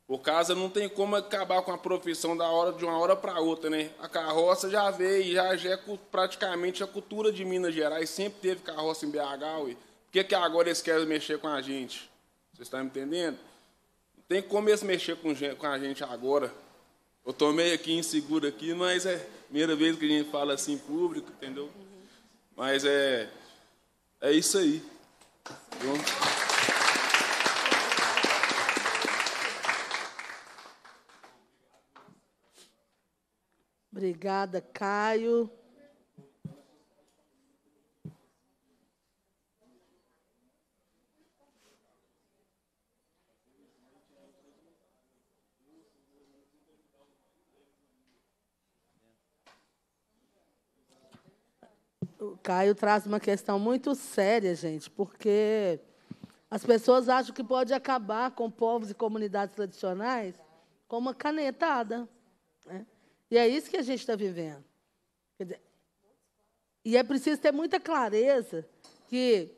Por causa não tem como acabar com a profissão da hora de uma hora para outra, né? A carroça já veio, já, já é praticamente a cultura de Minas Gerais, sempre teve carroça em BH, ué que, que agora eles querem mexer com a gente? Vocês estão me entendendo? Não tem como eles mexer com, com a gente agora. Eu meio aqui inseguro aqui, mas é a primeira vez que a gente fala assim em público, entendeu? Mas é, é isso aí. Obrigada, Caio. Caio traz uma questão muito séria, gente, porque as pessoas acham que pode acabar com povos e comunidades tradicionais com uma canetada. Né? E é isso que a gente está vivendo. Dizer, e é preciso ter muita clareza que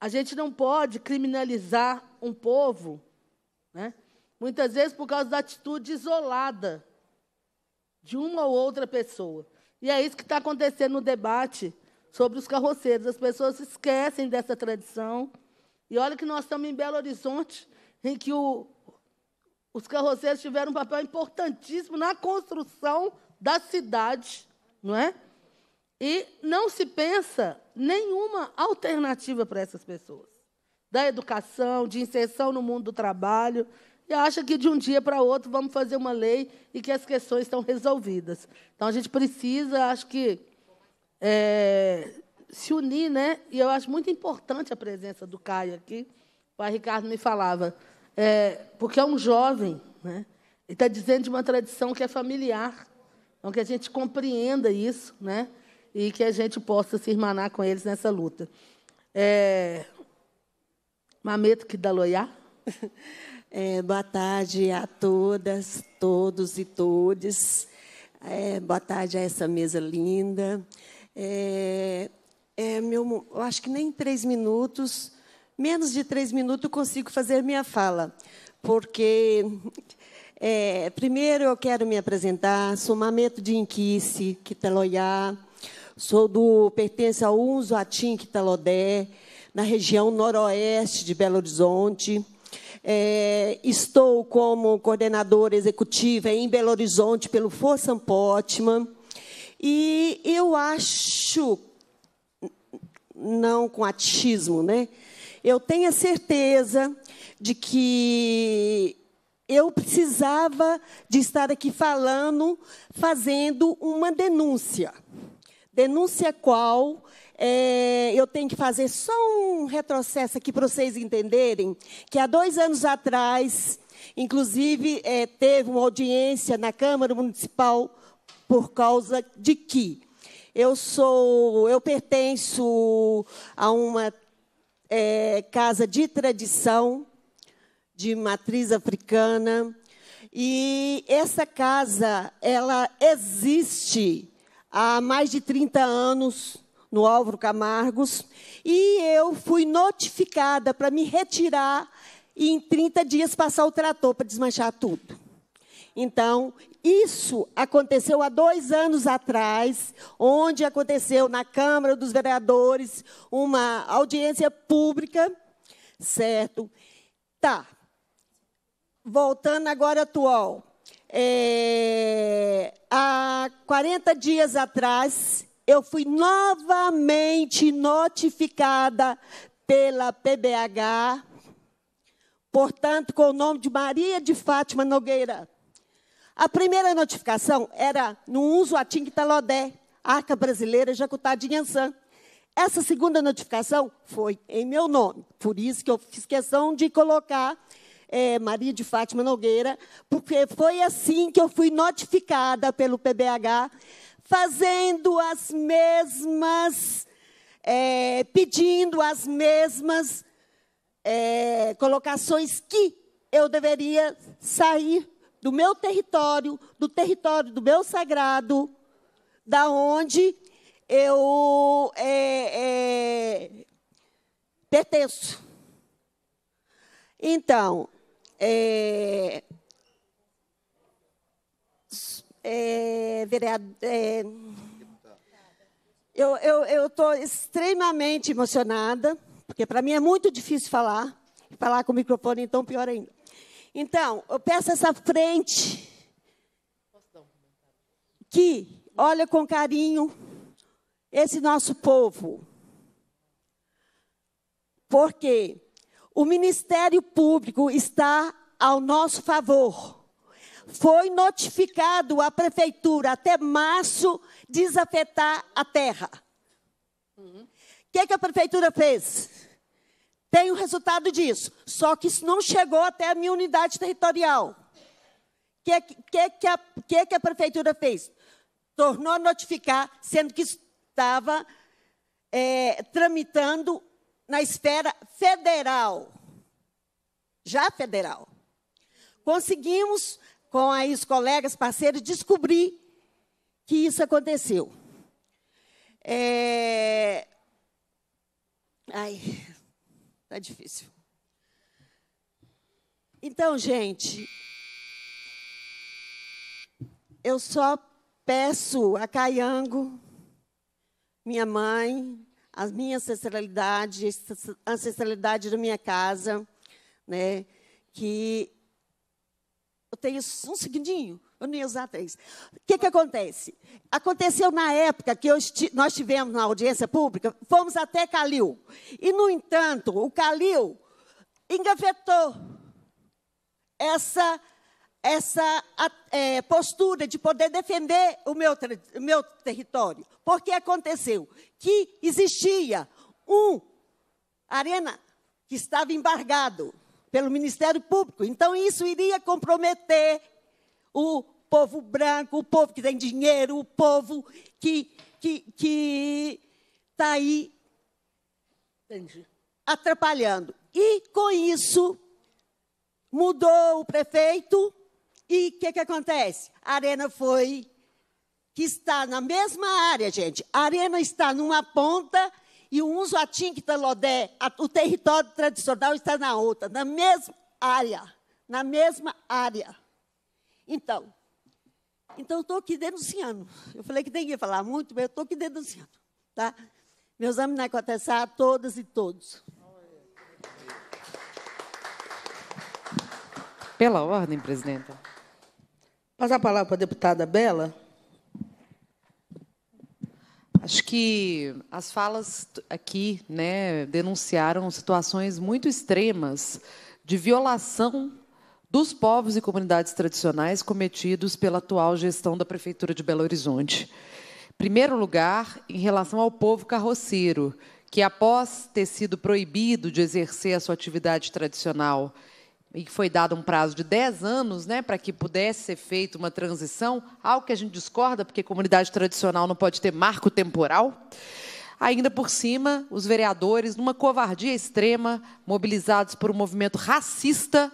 a gente não pode criminalizar um povo, né? muitas vezes por causa da atitude isolada de uma ou outra pessoa. E é isso que está acontecendo no debate sobre os carroceiros. As pessoas esquecem dessa tradição. E olha que nós estamos em Belo Horizonte, em que o, os carroceiros tiveram um papel importantíssimo na construção da cidade, não é? E não se pensa nenhuma alternativa para essas pessoas. Da educação, de inserção no mundo do trabalho, e acha que de um dia para outro vamos fazer uma lei e que as questões estão resolvidas. Então a gente precisa, acho que, é, se unir, né? E eu acho muito importante a presença do Caio aqui. O pai Ricardo me falava, é, porque é um jovem, né? E está dizendo de uma tradição que é familiar. Então, que a gente compreenda isso, né? E que a gente possa se irmanar com eles nessa luta. É... Mameto que dá loiá. É, boa tarde a todas, todos e todes. É, boa tarde a essa mesa linda. É, é, meu, eu acho que nem três minutos, menos de três minutos, eu consigo fazer minha fala, porque é, primeiro eu quero me apresentar. Sou Mameto de Inquice, Quitaloiá. Sou do pertence ao Unzo Atim Quitalodé, na região noroeste de Belo Horizonte. É, estou como coordenadora executiva em Belo Horizonte pelo Força Ampótima. E eu acho, não com atismo, né? Eu tenho a certeza de que eu precisava de estar aqui falando, fazendo uma denúncia. Denúncia qual é, eu tenho que fazer só um retrocesso aqui para vocês entenderem que há dois anos atrás, inclusive, é, teve uma audiência na Câmara Municipal por causa de que eu sou, eu pertenço a uma é, casa de tradição de matriz africana e essa casa ela existe há mais de 30 anos no Álvaro Camargos, e eu fui notificada para me retirar e em 30 dias passar o trator para desmanchar tudo. Então, isso aconteceu há dois anos atrás, onde aconteceu na Câmara dos Vereadores uma audiência pública, certo? Tá. Voltando agora atual. É, há 40 dias atrás, eu fui novamente notificada pela PBH, portanto, com o nome de Maria de Fátima Nogueira. A primeira notificação era no Uso Atim Talodé, tá Arca Brasileira, Jacutá de Yansan. Essa segunda notificação foi em meu nome, por isso que eu fiz questão de colocar é, Maria de Fátima Nogueira, porque foi assim que eu fui notificada pelo PBH fazendo as mesmas, é, pedindo as mesmas é, colocações que eu deveria sair do meu território, do território do meu sagrado, da onde eu é, é pertenço. Então, é, é, vereador. É, eu estou extremamente emocionada, porque para mim é muito difícil falar, falar com o microfone, então pior ainda. Então, eu peço essa frente que olha com carinho esse nosso povo. Porque o Ministério Público está ao nosso favor foi notificado à prefeitura até março desafetar a terra. O uhum. que, que a prefeitura fez? Tem o resultado disso. Só que isso não chegou até a minha unidade territorial. O que, que, que, a, que, que a prefeitura fez? Tornou a notificar, sendo que estava é, tramitando na esfera federal. Já federal. Conseguimos com aí os colegas, parceiros, descobri que isso aconteceu. É... Ai, tá difícil. Então, gente, eu só peço a Caiango, minha mãe, a minha ancestralidade, a ancestralidade da minha casa, né, que tenho um segundinho, eu não ia usar três. O que, que acontece? Aconteceu na época que esti, nós tivemos na audiência pública, fomos até Calil. E, no entanto, o Calil engavetou essa, essa é, postura de poder defender o meu, o meu território. Porque aconteceu que existia um arena que estava embargado pelo Ministério Público. Então, isso iria comprometer o povo branco, o povo que tem dinheiro, o povo que está que, que tá aí atrapalhando. E, com isso, mudou o prefeito. E o que, que acontece? A Arena foi que está na mesma área, gente. A arena está numa ponta e o Unzuatim tá Lodé, o território tradicional está na outra, na mesma área, na mesma área. Então, então eu estou aqui denunciando. Eu falei que ninguém ia falar muito, mas eu estou aqui denunciando, tá? Meus amigos acontecerá a todas e todos. Pela ordem, presidenta. Passa a palavra para a deputada Bela. Acho que as falas aqui né, denunciaram situações muito extremas de violação dos povos e comunidades tradicionais cometidos pela atual gestão da Prefeitura de Belo Horizonte. Em primeiro lugar, em relação ao povo carroceiro, que após ter sido proibido de exercer a sua atividade tradicional e foi dado um prazo de 10 anos né, para que pudesse ser feita uma transição, algo que a gente discorda, porque comunidade tradicional não pode ter marco temporal. Ainda por cima, os vereadores, numa covardia extrema, mobilizados por um movimento racista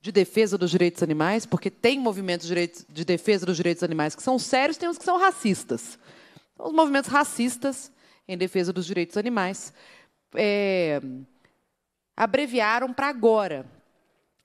de defesa dos direitos animais, porque tem movimentos de defesa dos direitos animais que são sérios, tem uns que são racistas. Então, os movimentos racistas em defesa dos direitos animais é, abreviaram para agora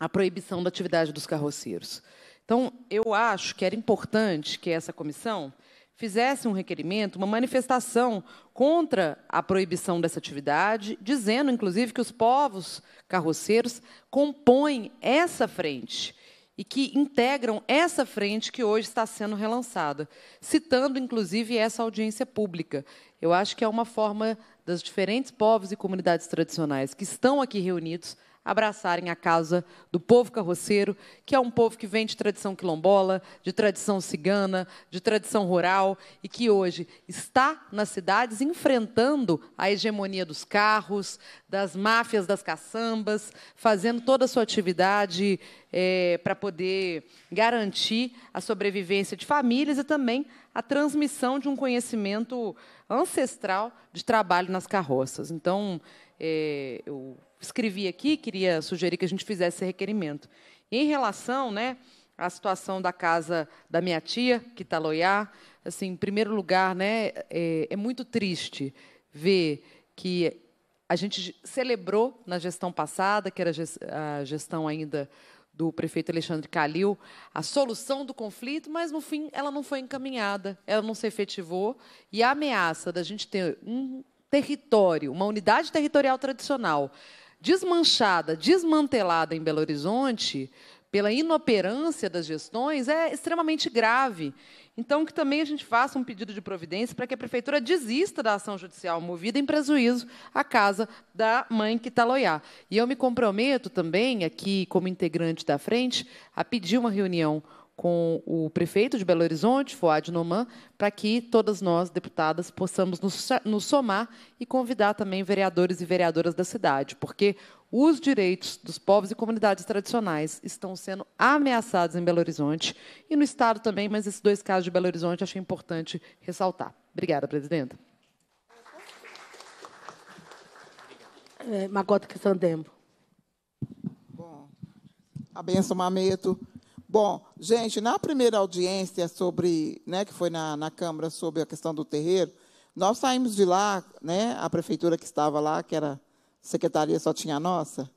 a proibição da atividade dos carroceiros. Então, eu acho que era importante que essa comissão fizesse um requerimento, uma manifestação contra a proibição dessa atividade, dizendo, inclusive, que os povos carroceiros compõem essa frente e que integram essa frente que hoje está sendo relançada, citando, inclusive, essa audiência pública. Eu acho que é uma forma das diferentes povos e comunidades tradicionais que estão aqui reunidos abraçarem a causa do povo carroceiro, que é um povo que vem de tradição quilombola, de tradição cigana, de tradição rural e que hoje está nas cidades enfrentando a hegemonia dos carros, das máfias das caçambas, fazendo toda a sua atividade é, para poder garantir a sobrevivência de famílias e também a transmissão de um conhecimento ancestral de trabalho nas carroças. Então, é, eu escrevi aqui, queria sugerir que a gente fizesse esse requerimento. em relação né, à situação da casa da minha tia, que está assim, em primeiro lugar, né, é, é muito triste ver que a gente celebrou na gestão passada, que era a gestão ainda do prefeito Alexandre Calil a solução do conflito, mas no fim ela não foi encaminhada, ela não se efetivou e a ameaça da gente ter um território, uma unidade territorial tradicional desmanchada, desmantelada em Belo Horizonte, pela inoperância das gestões, é extremamente grave. Então, que também a gente faça um pedido de providência para que a prefeitura desista da ação judicial movida em prejuízo à casa da mãe que Quitaloiá. E eu me comprometo também, aqui como integrante da frente, a pedir uma reunião com o prefeito de Belo Horizonte, Fuad Noman, para que todas nós, deputadas, possamos nos somar e convidar também vereadores e vereadoras da cidade, porque os direitos dos povos e comunidades tradicionais estão sendo ameaçados em Belo Horizonte e no Estado também, mas esses dois casos de Belo Horizonte achei importante ressaltar. Obrigada, presidenta. É, Magota Questandembo. Bom, a benção Mameto Bom, gente, na primeira audiência sobre, né, que foi na, na Câmara sobre a questão do terreiro, nós saímos de lá, né, a prefeitura que estava lá, que era secretaria só tinha a nossa,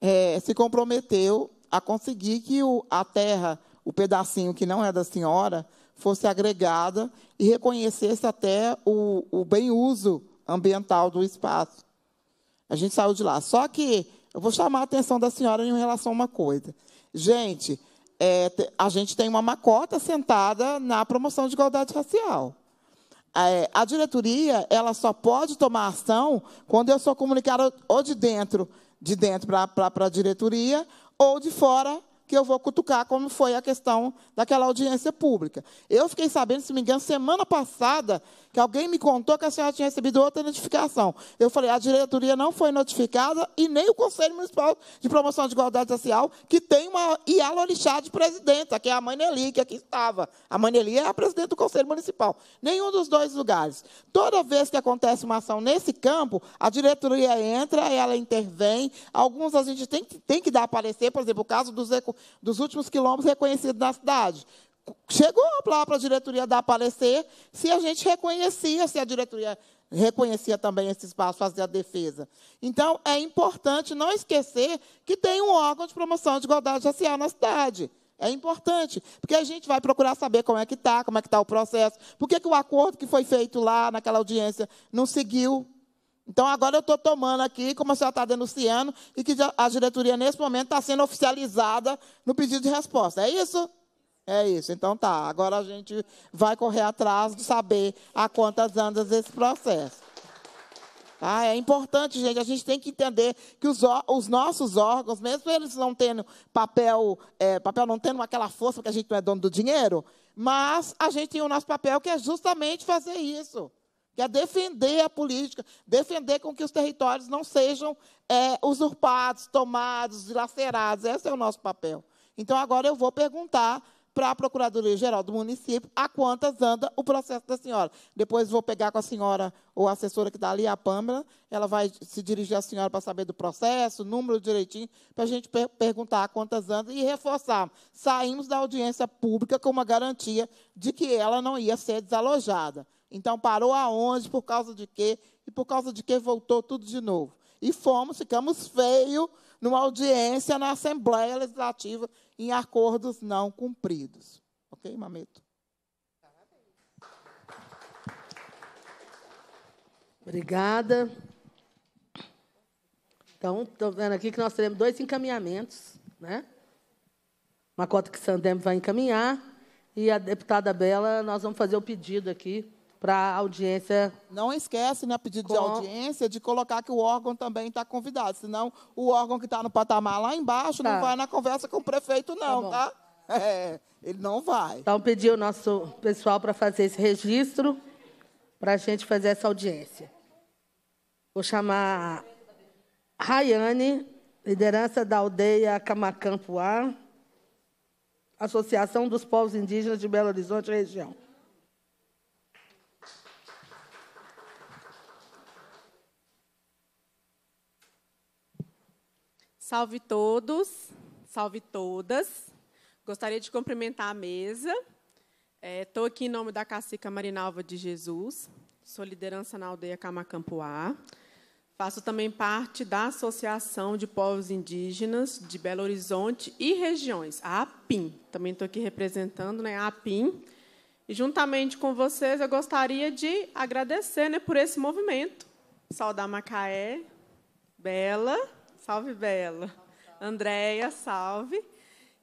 é, se comprometeu a conseguir que o, a terra, o pedacinho que não é da senhora, fosse agregada e reconhecesse até o, o bem-uso ambiental do espaço. A gente saiu de lá. Só que eu vou chamar a atenção da senhora em relação a uma coisa. Gente, é, a gente tem uma macota sentada na promoção de igualdade racial. É, a diretoria ela só pode tomar ação quando eu sou comunicada ou de dentro, de dentro para a diretoria, ou de fora que eu vou cutucar, como foi a questão daquela audiência pública. Eu fiquei sabendo, se me engano, semana passada, que alguém me contou que a senhora tinha recebido outra notificação. Eu falei, a diretoria não foi notificada e nem o Conselho Municipal de Promoção de Igualdade Social, que tem uma Iala Orixá de presidenta, que é a Maneli, que aqui estava. A Maneli é a presidente do Conselho Municipal. Nenhum dos dois lugares. Toda vez que acontece uma ação nesse campo, a diretoria entra, ela intervém. Alguns a gente tem, tem que dar a aparecer, por exemplo, o caso dos, dos últimos quilômetros reconhecidos na cidade chegou lá para a diretoria dar parecer se a gente reconhecia, se a diretoria reconhecia também esse espaço, fazer a defesa. Então, é importante não esquecer que tem um órgão de promoção de igualdade racial na cidade. É importante, porque a gente vai procurar saber como é que está, como é que está o processo, por que, que o acordo que foi feito lá naquela audiência não seguiu. Então, agora eu estou tomando aqui, como a senhora está denunciando, e que a diretoria, nesse momento, está sendo oficializada no pedido de resposta. É isso? É isso. Então tá. Agora a gente vai correr atrás de saber a quantas andas esse processo. Ah, é importante, gente. A gente tem que entender que os, os nossos órgãos, mesmo eles não tendo papel, é, papel não tendo aquela força, porque a gente não é dono do dinheiro, mas a gente tem o nosso papel que é justamente fazer isso. Que é defender a política, defender com que os territórios não sejam é, usurpados, tomados, dilacerados. Esse é o nosso papel. Então agora eu vou perguntar para a Procuradoria-Geral do município a quantas anda o processo da senhora. Depois vou pegar com a senhora ou a assessora que está ali, a Pâmela, ela vai se dirigir à senhora para saber do processo, número direitinho, para a gente per perguntar a quantas anda e reforçar. Saímos da audiência pública com uma garantia de que ela não ia ser desalojada. Então, parou aonde, por causa de quê, e por causa de quê voltou tudo de novo. E fomos, ficamos feio numa audiência na Assembleia Legislativa em acordos não cumpridos. Ok, Mameto? Obrigada. Então, estou vendo aqui que nós teremos dois encaminhamentos, né? Uma cota que Sandem vai encaminhar e a deputada Bela, nós vamos fazer o pedido aqui para a audiência. Não esquece, né, pedido com... de audiência, de colocar que o órgão também está convidado. Senão, o órgão que está no patamar lá embaixo tá. não vai na conversa com o prefeito, tá não, tá? tá? É, ele não vai. Então, pedi o nosso pessoal para fazer esse registro, para a gente fazer essa audiência. Vou chamar Rayane, liderança da aldeia Camacampuá, Associação dos Povos Indígenas de Belo Horizonte Região. Salve todos, salve todas. Gostaria de cumprimentar a mesa. Estou é, aqui em nome da cacica Marinalva de Jesus, sou liderança na aldeia Camacampuá. Faço também parte da Associação de Povos Indígenas de Belo Horizonte e Regiões, a APIM. Também estou aqui representando né, a APIM. E, juntamente com vocês, eu gostaria de agradecer né, por esse movimento. Saudar Macaé, Bela Salve, Bela. Andréia, salve.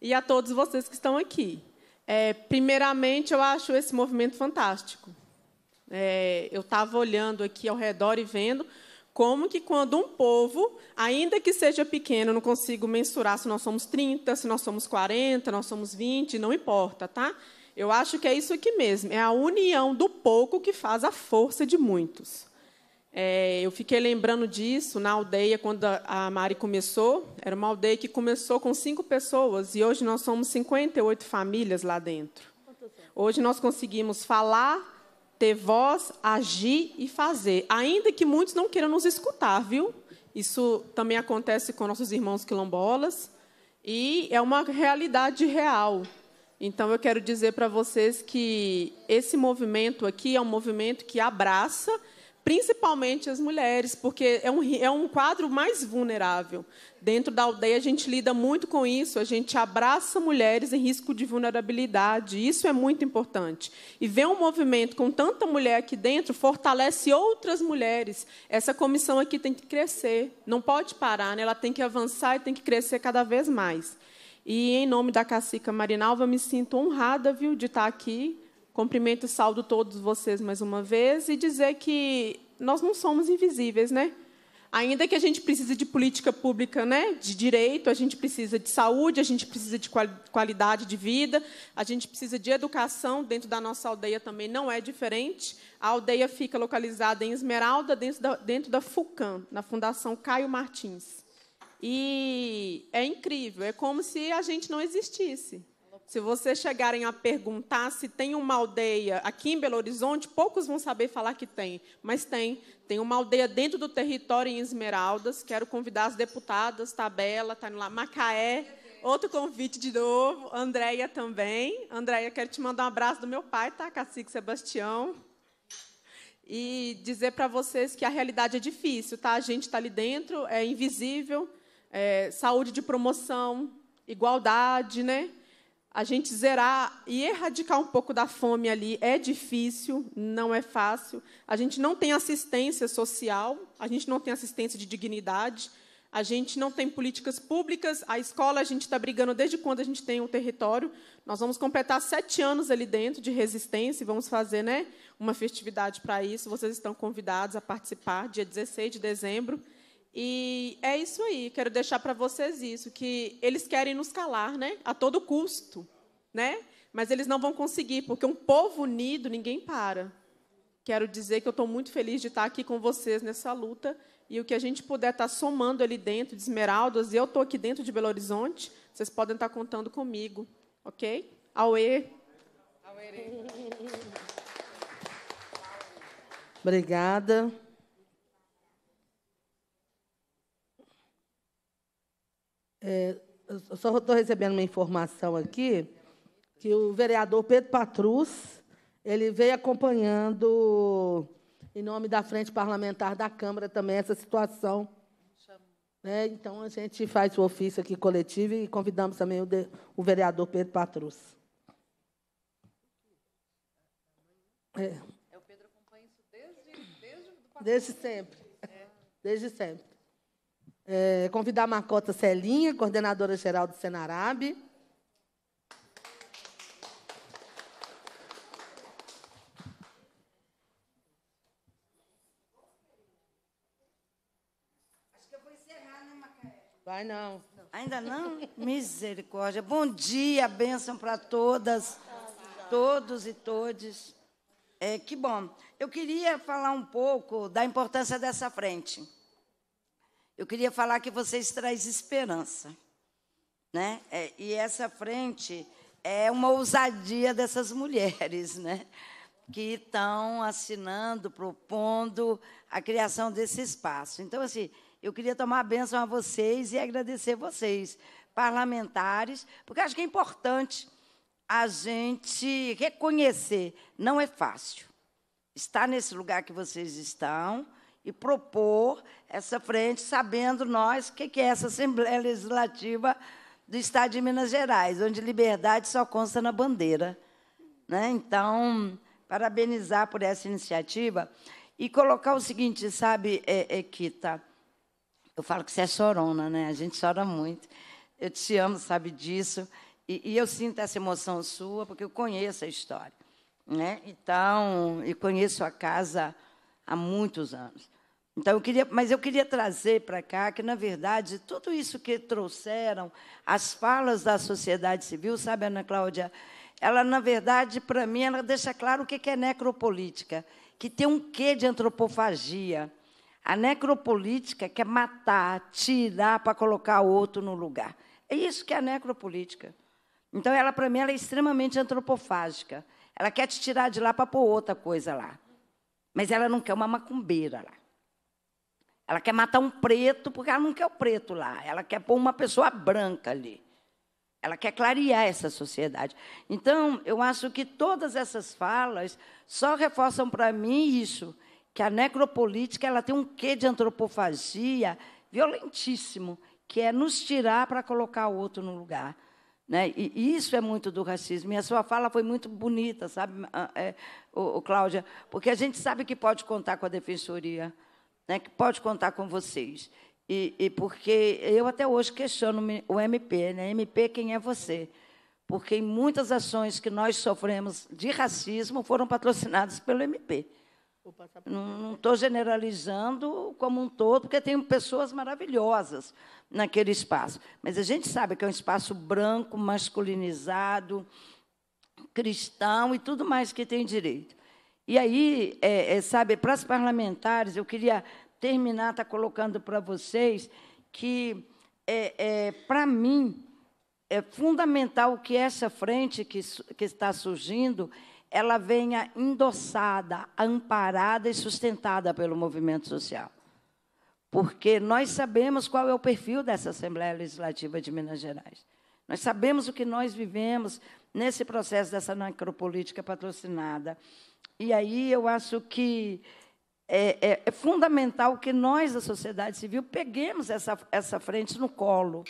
E a todos vocês que estão aqui. É, primeiramente, eu acho esse movimento fantástico. É, eu estava olhando aqui ao redor e vendo como que quando um povo, ainda que seja pequeno, não consigo mensurar se nós somos 30, se nós somos 40, nós somos 20, não importa, tá? Eu acho que é isso aqui mesmo, é a união do pouco que faz a força de muitos. É, eu fiquei lembrando disso na aldeia quando a Mari começou. Era uma aldeia que começou com cinco pessoas e hoje nós somos 58 famílias lá dentro. Hoje nós conseguimos falar, ter voz, agir e fazer, ainda que muitos não queiram nos escutar, viu? Isso também acontece com nossos irmãos quilombolas e é uma realidade real. Então eu quero dizer para vocês que esse movimento aqui é um movimento que abraça principalmente as mulheres, porque é um, é um quadro mais vulnerável. Dentro da aldeia, a gente lida muito com isso, a gente abraça mulheres em risco de vulnerabilidade, isso é muito importante. E ver um movimento com tanta mulher aqui dentro fortalece outras mulheres. Essa comissão aqui tem que crescer, não pode parar, né? ela tem que avançar e tem que crescer cada vez mais. E, em nome da cacica Marinalva, me sinto honrada viu, de estar aqui Cumprimento e saldo todos vocês mais uma vez e dizer que nós não somos invisíveis, né? Ainda que a gente precise de política pública né, de direito, a gente precisa de saúde, a gente precisa de qualidade de vida, a gente precisa de educação. Dentro da nossa aldeia também não é diferente. A aldeia fica localizada em Esmeralda, dentro da, dentro da FUCAM, na Fundação Caio Martins. E é incrível, é como se a gente não existisse. Se vocês chegarem a perguntar se tem uma aldeia aqui em Belo Horizonte, poucos vão saber falar que tem, mas tem. Tem uma aldeia dentro do território em Esmeraldas. Quero convidar as deputadas, Tabela, tá lá, Macaé. Outro convite de novo, Andréia também. Andréia, quero te mandar um abraço do meu pai, tá? Cacique Sebastião. E dizer para vocês que a realidade é difícil, tá? A gente está ali dentro, é invisível. É, saúde de promoção, igualdade, né? a gente zerar e erradicar um pouco da fome ali é difícil, não é fácil. A gente não tem assistência social, a gente não tem assistência de dignidade, a gente não tem políticas públicas, a escola a gente está brigando desde quando a gente tem um território. Nós vamos completar sete anos ali dentro de resistência e vamos fazer né, uma festividade para isso. Vocês estão convidados a participar, dia 16 de dezembro. E é isso aí, quero deixar para vocês isso, que eles querem nos calar, né? A todo custo, né? Mas eles não vão conseguir, porque um povo unido ninguém para. Quero dizer que eu estou muito feliz de estar aqui com vocês nessa luta e o que a gente puder estar tá somando ali dentro de Esmeraldas, e eu estou aqui dentro de Belo Horizonte, vocês podem estar tá contando comigo, ok? Auê! Obrigada. É, eu só estou recebendo uma informação aqui que o vereador Pedro Patrus ele veio acompanhando, em nome da frente parlamentar da Câmara, também essa situação. Né? então, a gente faz o ofício aqui coletivo e convidamos também o, de, o vereador Pedro Patrus. É. é o Pedro acompanha isso desde, desde, desde sempre. É. Desde sempre. É, convidar a Marcota Celinha, coordenadora geral do Senarab. Né, Vai não. Ainda não? Misericórdia. Bom dia, bênção para todas, todos e todes. É, que bom. Eu queria falar um pouco da importância dessa frente. Eu queria falar que vocês trazem esperança. Né? É, e essa frente é uma ousadia dessas mulheres, né? que estão assinando, propondo a criação desse espaço. Então, assim, eu queria tomar a bênção a vocês e agradecer vocês, parlamentares, porque acho que é importante a gente reconhecer. Não é fácil estar nesse lugar que vocês estão, e propor essa frente, sabendo nós o que, é essa Assembleia Legislativa do Estado de Minas Gerais, onde liberdade só consta na bandeira. Né? Então, parabenizar por essa iniciativa e colocar o seguinte, sabe, é, é, Equita, eu falo que você é chorona, né? A gente chora muito. Eu te amo, sabe disso. E, e eu sinto essa emoção sua, porque eu conheço a história. Né? Então, eu conheço a casa há muitos anos. Então, eu queria, mas eu queria trazer para cá que, na verdade, tudo isso que trouxeram, as falas da sociedade civil, sabe, Ana Cláudia, ela, na verdade, para mim, ela deixa claro o que é necropolítica, que tem um quê de antropofagia. A necropolítica quer matar, tirar para colocar outro no lugar. É isso que é a necropolítica. Então, ela, para mim, ela é extremamente antropofágica. Ela quer te tirar de lá para pôr outra coisa lá. Mas ela não quer uma macumbeira lá. Ela quer matar um preto porque ela não quer o preto lá. Ela quer pôr uma pessoa branca ali. Ela quer clarear essa sociedade. Então, eu acho que todas essas falas só reforçam para mim isso, que a necropolítica ela tem um quê de antropofagia violentíssimo, que é nos tirar para colocar o outro no lugar. Né? E isso é muito do racismo. E a sua fala foi muito bonita, sabe, ah, é, Cláudia? Porque a gente sabe que pode contar com a defensoria né, que pode contar com vocês. E, e, porque eu até hoje questiono o MP, né? MP, quem é você? Porque em muitas ações que nós sofremos de racismo foram patrocinadas pelo MP. Não estou generalizando como um todo, porque tem pessoas maravilhosas naquele espaço. Mas a gente sabe que é um espaço branco, masculinizado, cristão e tudo mais que tem direito. E aí, é, é, sabe, para os parlamentares, eu queria terminar, tá colocando para vocês que, é, é para mim, é fundamental que essa frente que, que está surgindo, ela venha endossada, amparada e sustentada pelo movimento social. Porque nós sabemos qual é o perfil dessa Assembleia Legislativa de Minas Gerais. Nós sabemos o que nós vivemos nesse processo dessa necropolítica patrocinada. E aí eu acho que é, é, é, fundamental que nós, a sociedade civil, peguemos essa, essa frente no colo,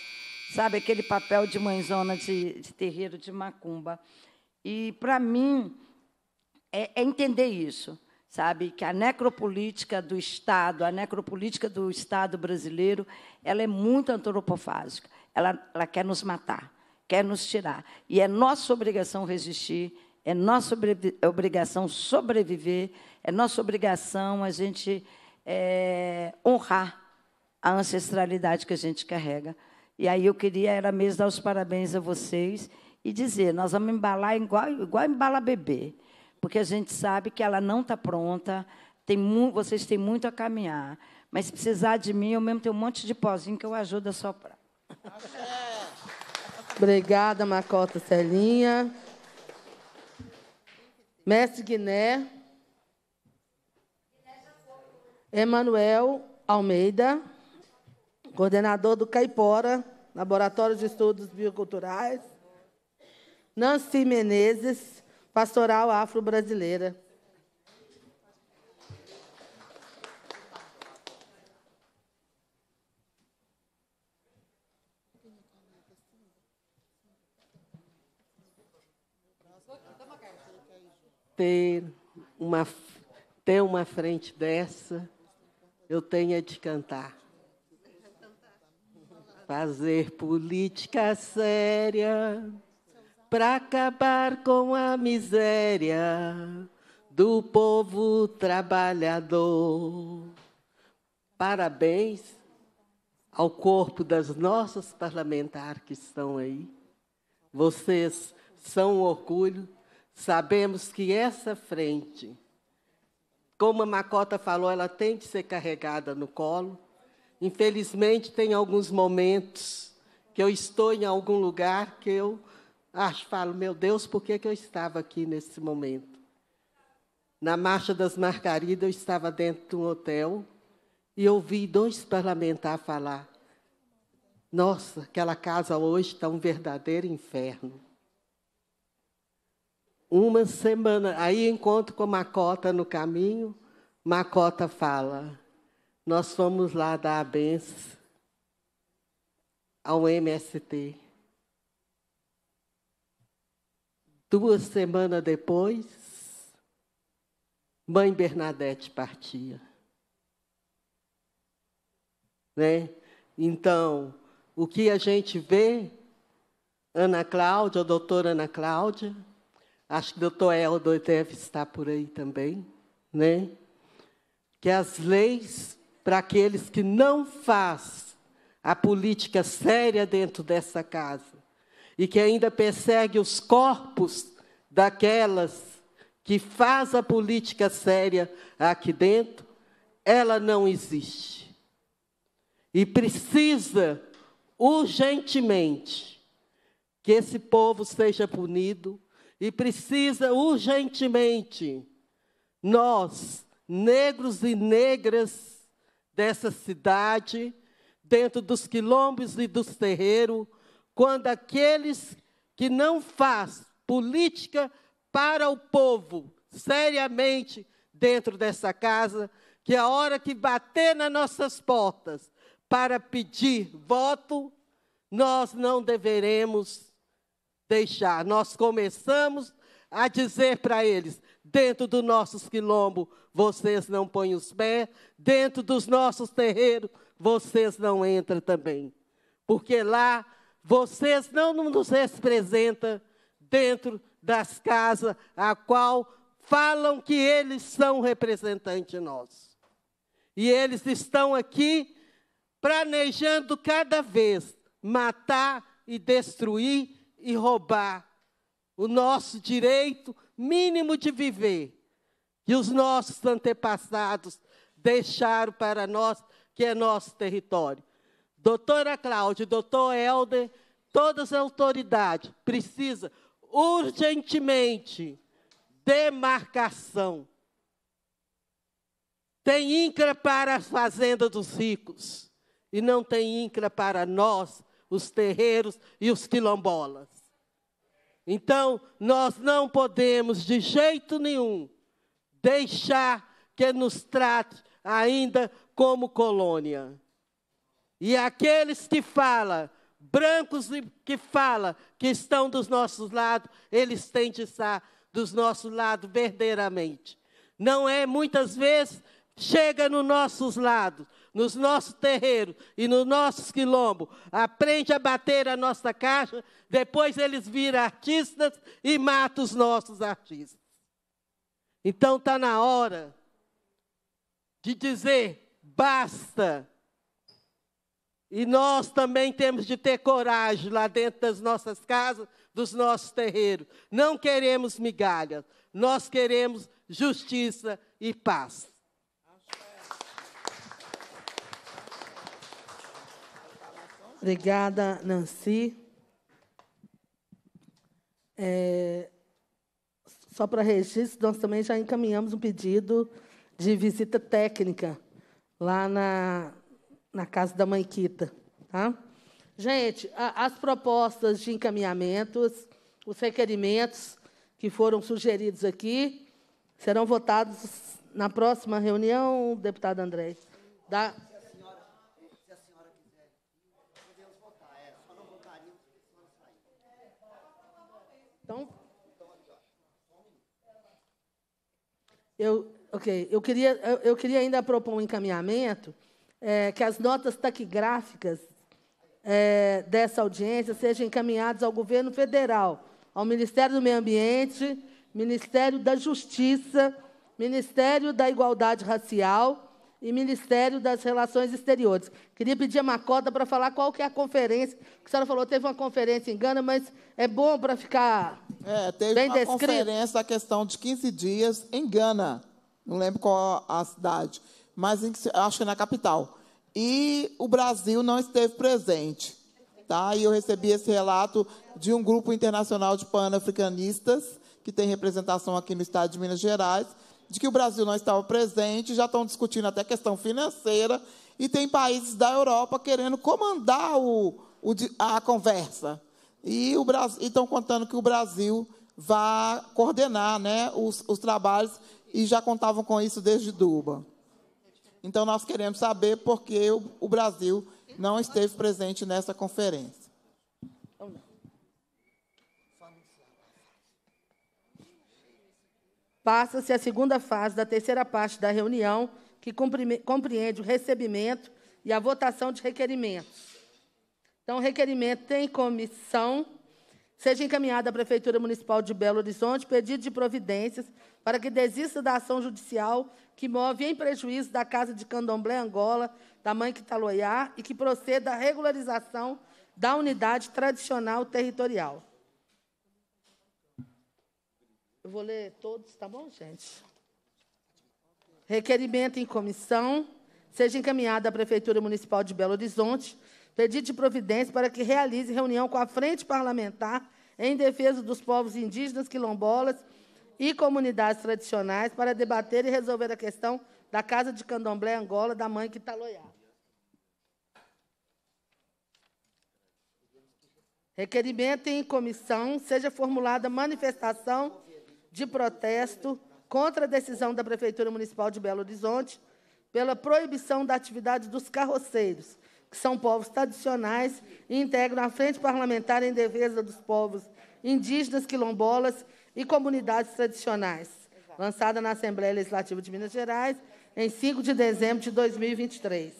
sabe? Aquele papel de mãezona de, de terreiro de macumba. E, para mim, é, é, entender isso, sabe? Que a necropolítica do Estado, a necropolítica do Estado brasileiro, ela é muito antropofágica ela, ela quer nos matar, quer nos tirar. E é nossa obrigação resistir, é nossa obrigação sobreviver, é nossa obrigação a gente é, honrar a ancestralidade que a gente carrega. E aí eu queria, era mesmo, dar os parabéns a vocês e dizer, nós vamos embalar igual, igual embala bebê, porque a gente sabe que ela não está pronta, tem vocês têm muito a caminhar. Mas se precisar de mim, eu mesmo tenho um monte de pozinho que eu ajudo a, so Obrigada, Macota Celinha. Mestre Guiné. Emanuel Almeida, coordenador do Caipora, Laboratório de Estudos Bioculturais. Nancy Menezes, Pastoral Afro-Brasileira. ter uma, ter uma frente dessa, eu tenha é de cantar. Fazer política séria para acabar com a miséria do povo trabalhador. Parabéns ao corpo das nossas parlamentares que estão aí. Vocês são um orgulho Sabemos que essa frente, como a Macota falou, ela tem de ser carregada no colo. Infelizmente, tem alguns momentos que eu estou em algum lugar que eu acho, falo, meu Deus, por que, que eu estava aqui nesse momento? Na Marcha das Margaridas, eu estava dentro de um hotel e ouvi dois parlamentares falar: Nossa, aquela casa hoje está um verdadeiro inferno. Uma semana. Aí encontro com Macota no caminho. Macota fala: Nós fomos lá dar a benção ao MST. Duas semanas depois, mãe Bernadette partia. Né? Então, o que a gente vê, Ana Cláudia, a doutora Ana Cláudia, acho que o doutor Eldo deve estar por aí também, né? que as leis para aqueles que não faz a política séria dentro dessa casa e que ainda persegue os corpos daquelas que faz a política séria aqui dentro, ela não existe. E precisa urgentemente que esse povo seja punido e precisa urgentemente nós, negros e negras dessa cidade, dentro dos quilombos e dos terreiros, quando aqueles que não faz política para o povo, seriamente dentro dessa casa, que é a hora que bater nas nossas portas para pedir voto, nós não deveremos deixar. Nós começamos a dizer para eles: dentro dos nossos quilombos vocês não põem os pés, dentro dos nossos terreiros vocês não entram também. Porque lá vocês não nos representam dentro das casas a qual falam que eles são representantes de nós. E eles estão aqui planejando cada vez matar e destruir e roubar o nosso direito mínimo de viver, que os nossos antepassados deixaram para nós, que é nosso território. Doutora Cláudia, doutor Helder, todas as autoridades precisam urgentemente demarcação. Tem INCRA para as fazendas dos ricos e não tem INCRA para nós, os terreiros e os quilombolas. Então, nós não podemos de jeito nenhum deixar que nos trate ainda como colônia. E aqueles que falam, brancos que falam que estão dos nossos lados, eles têm de estar dos nossos lados verdadeiramente. Não é muitas vezes chega nos nossos lados, nos nossos terreiros e nos nossos quilombos, aprende a bater a nossa caixa, depois eles viram artistas e matam os nossos artistas. Então está na hora de dizer basta. E nós também temos de ter coragem lá dentro das nossas casas, dos nossos terreiros. Não queremos migalhas, nós queremos justiça e paz. Obrigada, Nancy. É, só para registro, nós também já encaminhamos um pedido de visita técnica lá na, na casa da mãe Quita, Tá? Gente, a, as propostas de encaminhamentos, os requerimentos que foram sugeridos aqui serão votados na próxima reunião, deputado André, da Então, eu, ok, eu queria, eu, eu queria ainda propor um encaminhamento é, que as notas taquigráficas é, dessa audiência sejam encaminhadas ao governo federal, ao Ministério do Meio Ambiente, Ministério da Justiça, Ministério da Igualdade Racial e Ministério das Relações Exteriores. Queria pedir a Macota para falar qual que é a conferência, que a senhora falou, teve uma conferência em Gana, mas é bom para ficar é, teve bem descrito. uma conferência, a questão de 15 dias em Gana, não lembro qual a cidade, mas em, acho que na capital. E o Brasil não esteve presente. Tá? E eu recebi esse relato de um grupo internacional de pan-africanistas que tem representação aqui no estado de Minas Gerais, de que o Brasil não estava presente, já estão discutindo até questão financeira, e tem países da Europa querendo comandar o, o, a conversa. E o Brasil, estão contando que o Brasil vai coordenar né, os, os trabalhos, e já contavam com isso desde Duba. Então, nós queremos saber por que o, o Brasil não esteve presente nessa conferência. passa-se a segunda fase da terceira parte da reunião, que compreende o recebimento e a votação de requerimentos. Então, o requerimento tem comissão, seja encaminhado à Prefeitura Municipal de Belo Horizonte pedido de providências para que desista da ação judicial que move em prejuízo da Casa de Candomblé Angola, da Mãe Quitaloiá, e que proceda à regularização da unidade tradicional territorial. Eu vou ler todos, tá bom, gente? Requerimento em comissão. Seja encaminhado à Prefeitura Municipal de Belo Horizonte pedido de providência para que realize reunião com a Frente Parlamentar em defesa dos povos indígenas, quilombolas e comunidades tradicionais para debater e resolver a questão da Casa de Candomblé Angola da Mãe Quitaloiá. Tá Requerimento em comissão seja formulada manifestação de protesto contra a decisão da Prefeitura Municipal de Belo Horizonte pela proibição da atividade dos carroceiros, que são povos tradicionais e integram a Frente Parlamentar em Defesa dos Povos Indígenas, Quilombolas e Comunidades Tradicionais, lançada na Assembleia Legislativa de Minas Gerais em 5 de dezembro de 2023.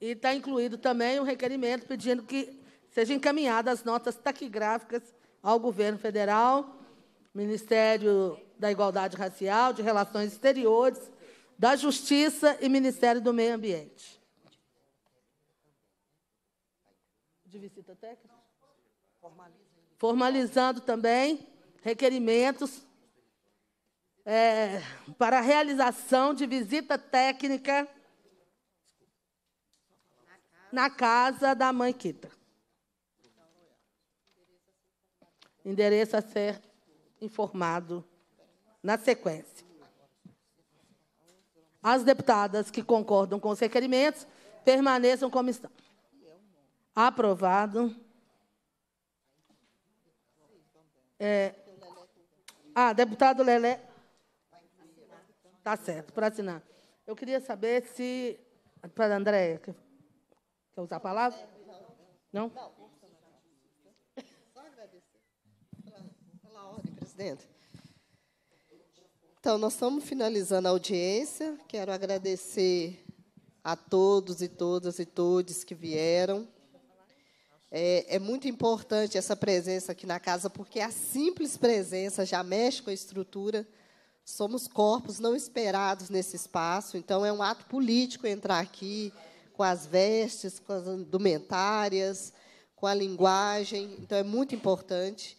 E está incluído também o um requerimento pedindo que Sejam encaminhadas notas taquigráficas ao governo federal, Ministério da Igualdade Racial, de Relações Exteriores, da Justiça e Ministério do Meio Ambiente. De visita técnica? Formalizando também requerimentos é, para a realização de visita técnica na casa da mãe Quita. endereço a ser informado na sequência. As deputadas que concordam com os requerimentos permaneçam como estão. Aprovado. É... Ah, deputado Lelé. Tá certo, para assinar. Eu queria saber se. Para a Andréia, quer usar a palavra? Não? Não. presidente. Então, nós estamos finalizando a audiência. Quero agradecer a todos e todas e todos que vieram. É, é, muito importante essa presença aqui na casa, porque a simples presença já mexe com a estrutura. Somos corpos não esperados nesse espaço, então é um ato político entrar aqui com as vestes, com as indumentárias, com a linguagem. Então é muito importante.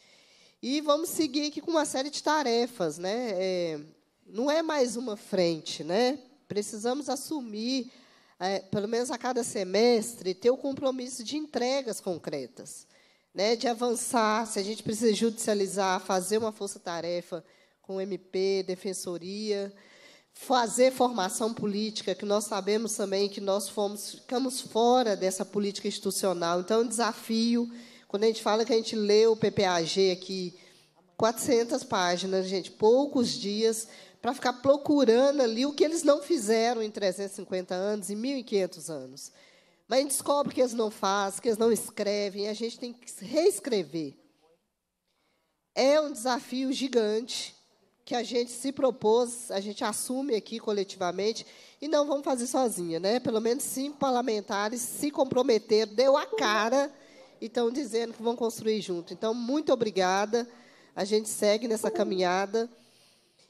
E vamos seguir aqui com uma série de tarefas, né? É, não é mais uma frente, né? Precisamos assumir, é, pelo menos a cada semestre, ter o compromisso de entregas concretas, né? De avançar, se a gente precisa judicializar, fazer uma força-tarefa com MP, defensoria, fazer formação política, que nós sabemos também que nós fomos, ficamos fora dessa política institucional. Então, é um desafio quando a gente fala que a gente lê o PPAG aqui, 400 páginas, gente, poucos dias, para ficar procurando ali o que eles não fizeram em 350 anos em 1.500 anos. Mas a gente descobre que eles não fazem, que eles não escrevem, e a gente tem que reescrever. É um desafio gigante que a gente se propôs, a gente assume aqui coletivamente, e não vamos fazer sozinha, né? Pelo menos cinco parlamentares se comprometeram, deu a cara e estão dizendo que vão construir junto. Então, muito obrigada. A gente segue nessa caminhada.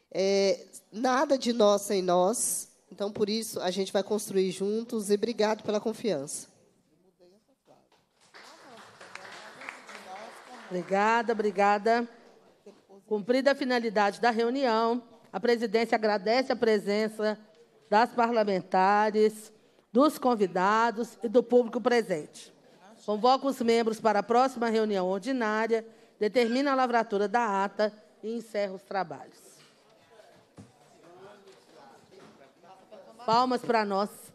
É, nada de nós sem nós. Então, por isso, a gente vai construir juntos e obrigado pela confiança. Obrigada, obrigada. Cumprida a finalidade da reunião, a presidência agradece a presença das parlamentares, dos convidados e do público presente. Convoca os membros para a próxima reunião ordinária, determina a lavratura da ata e encerra os trabalhos. Palmas para nós.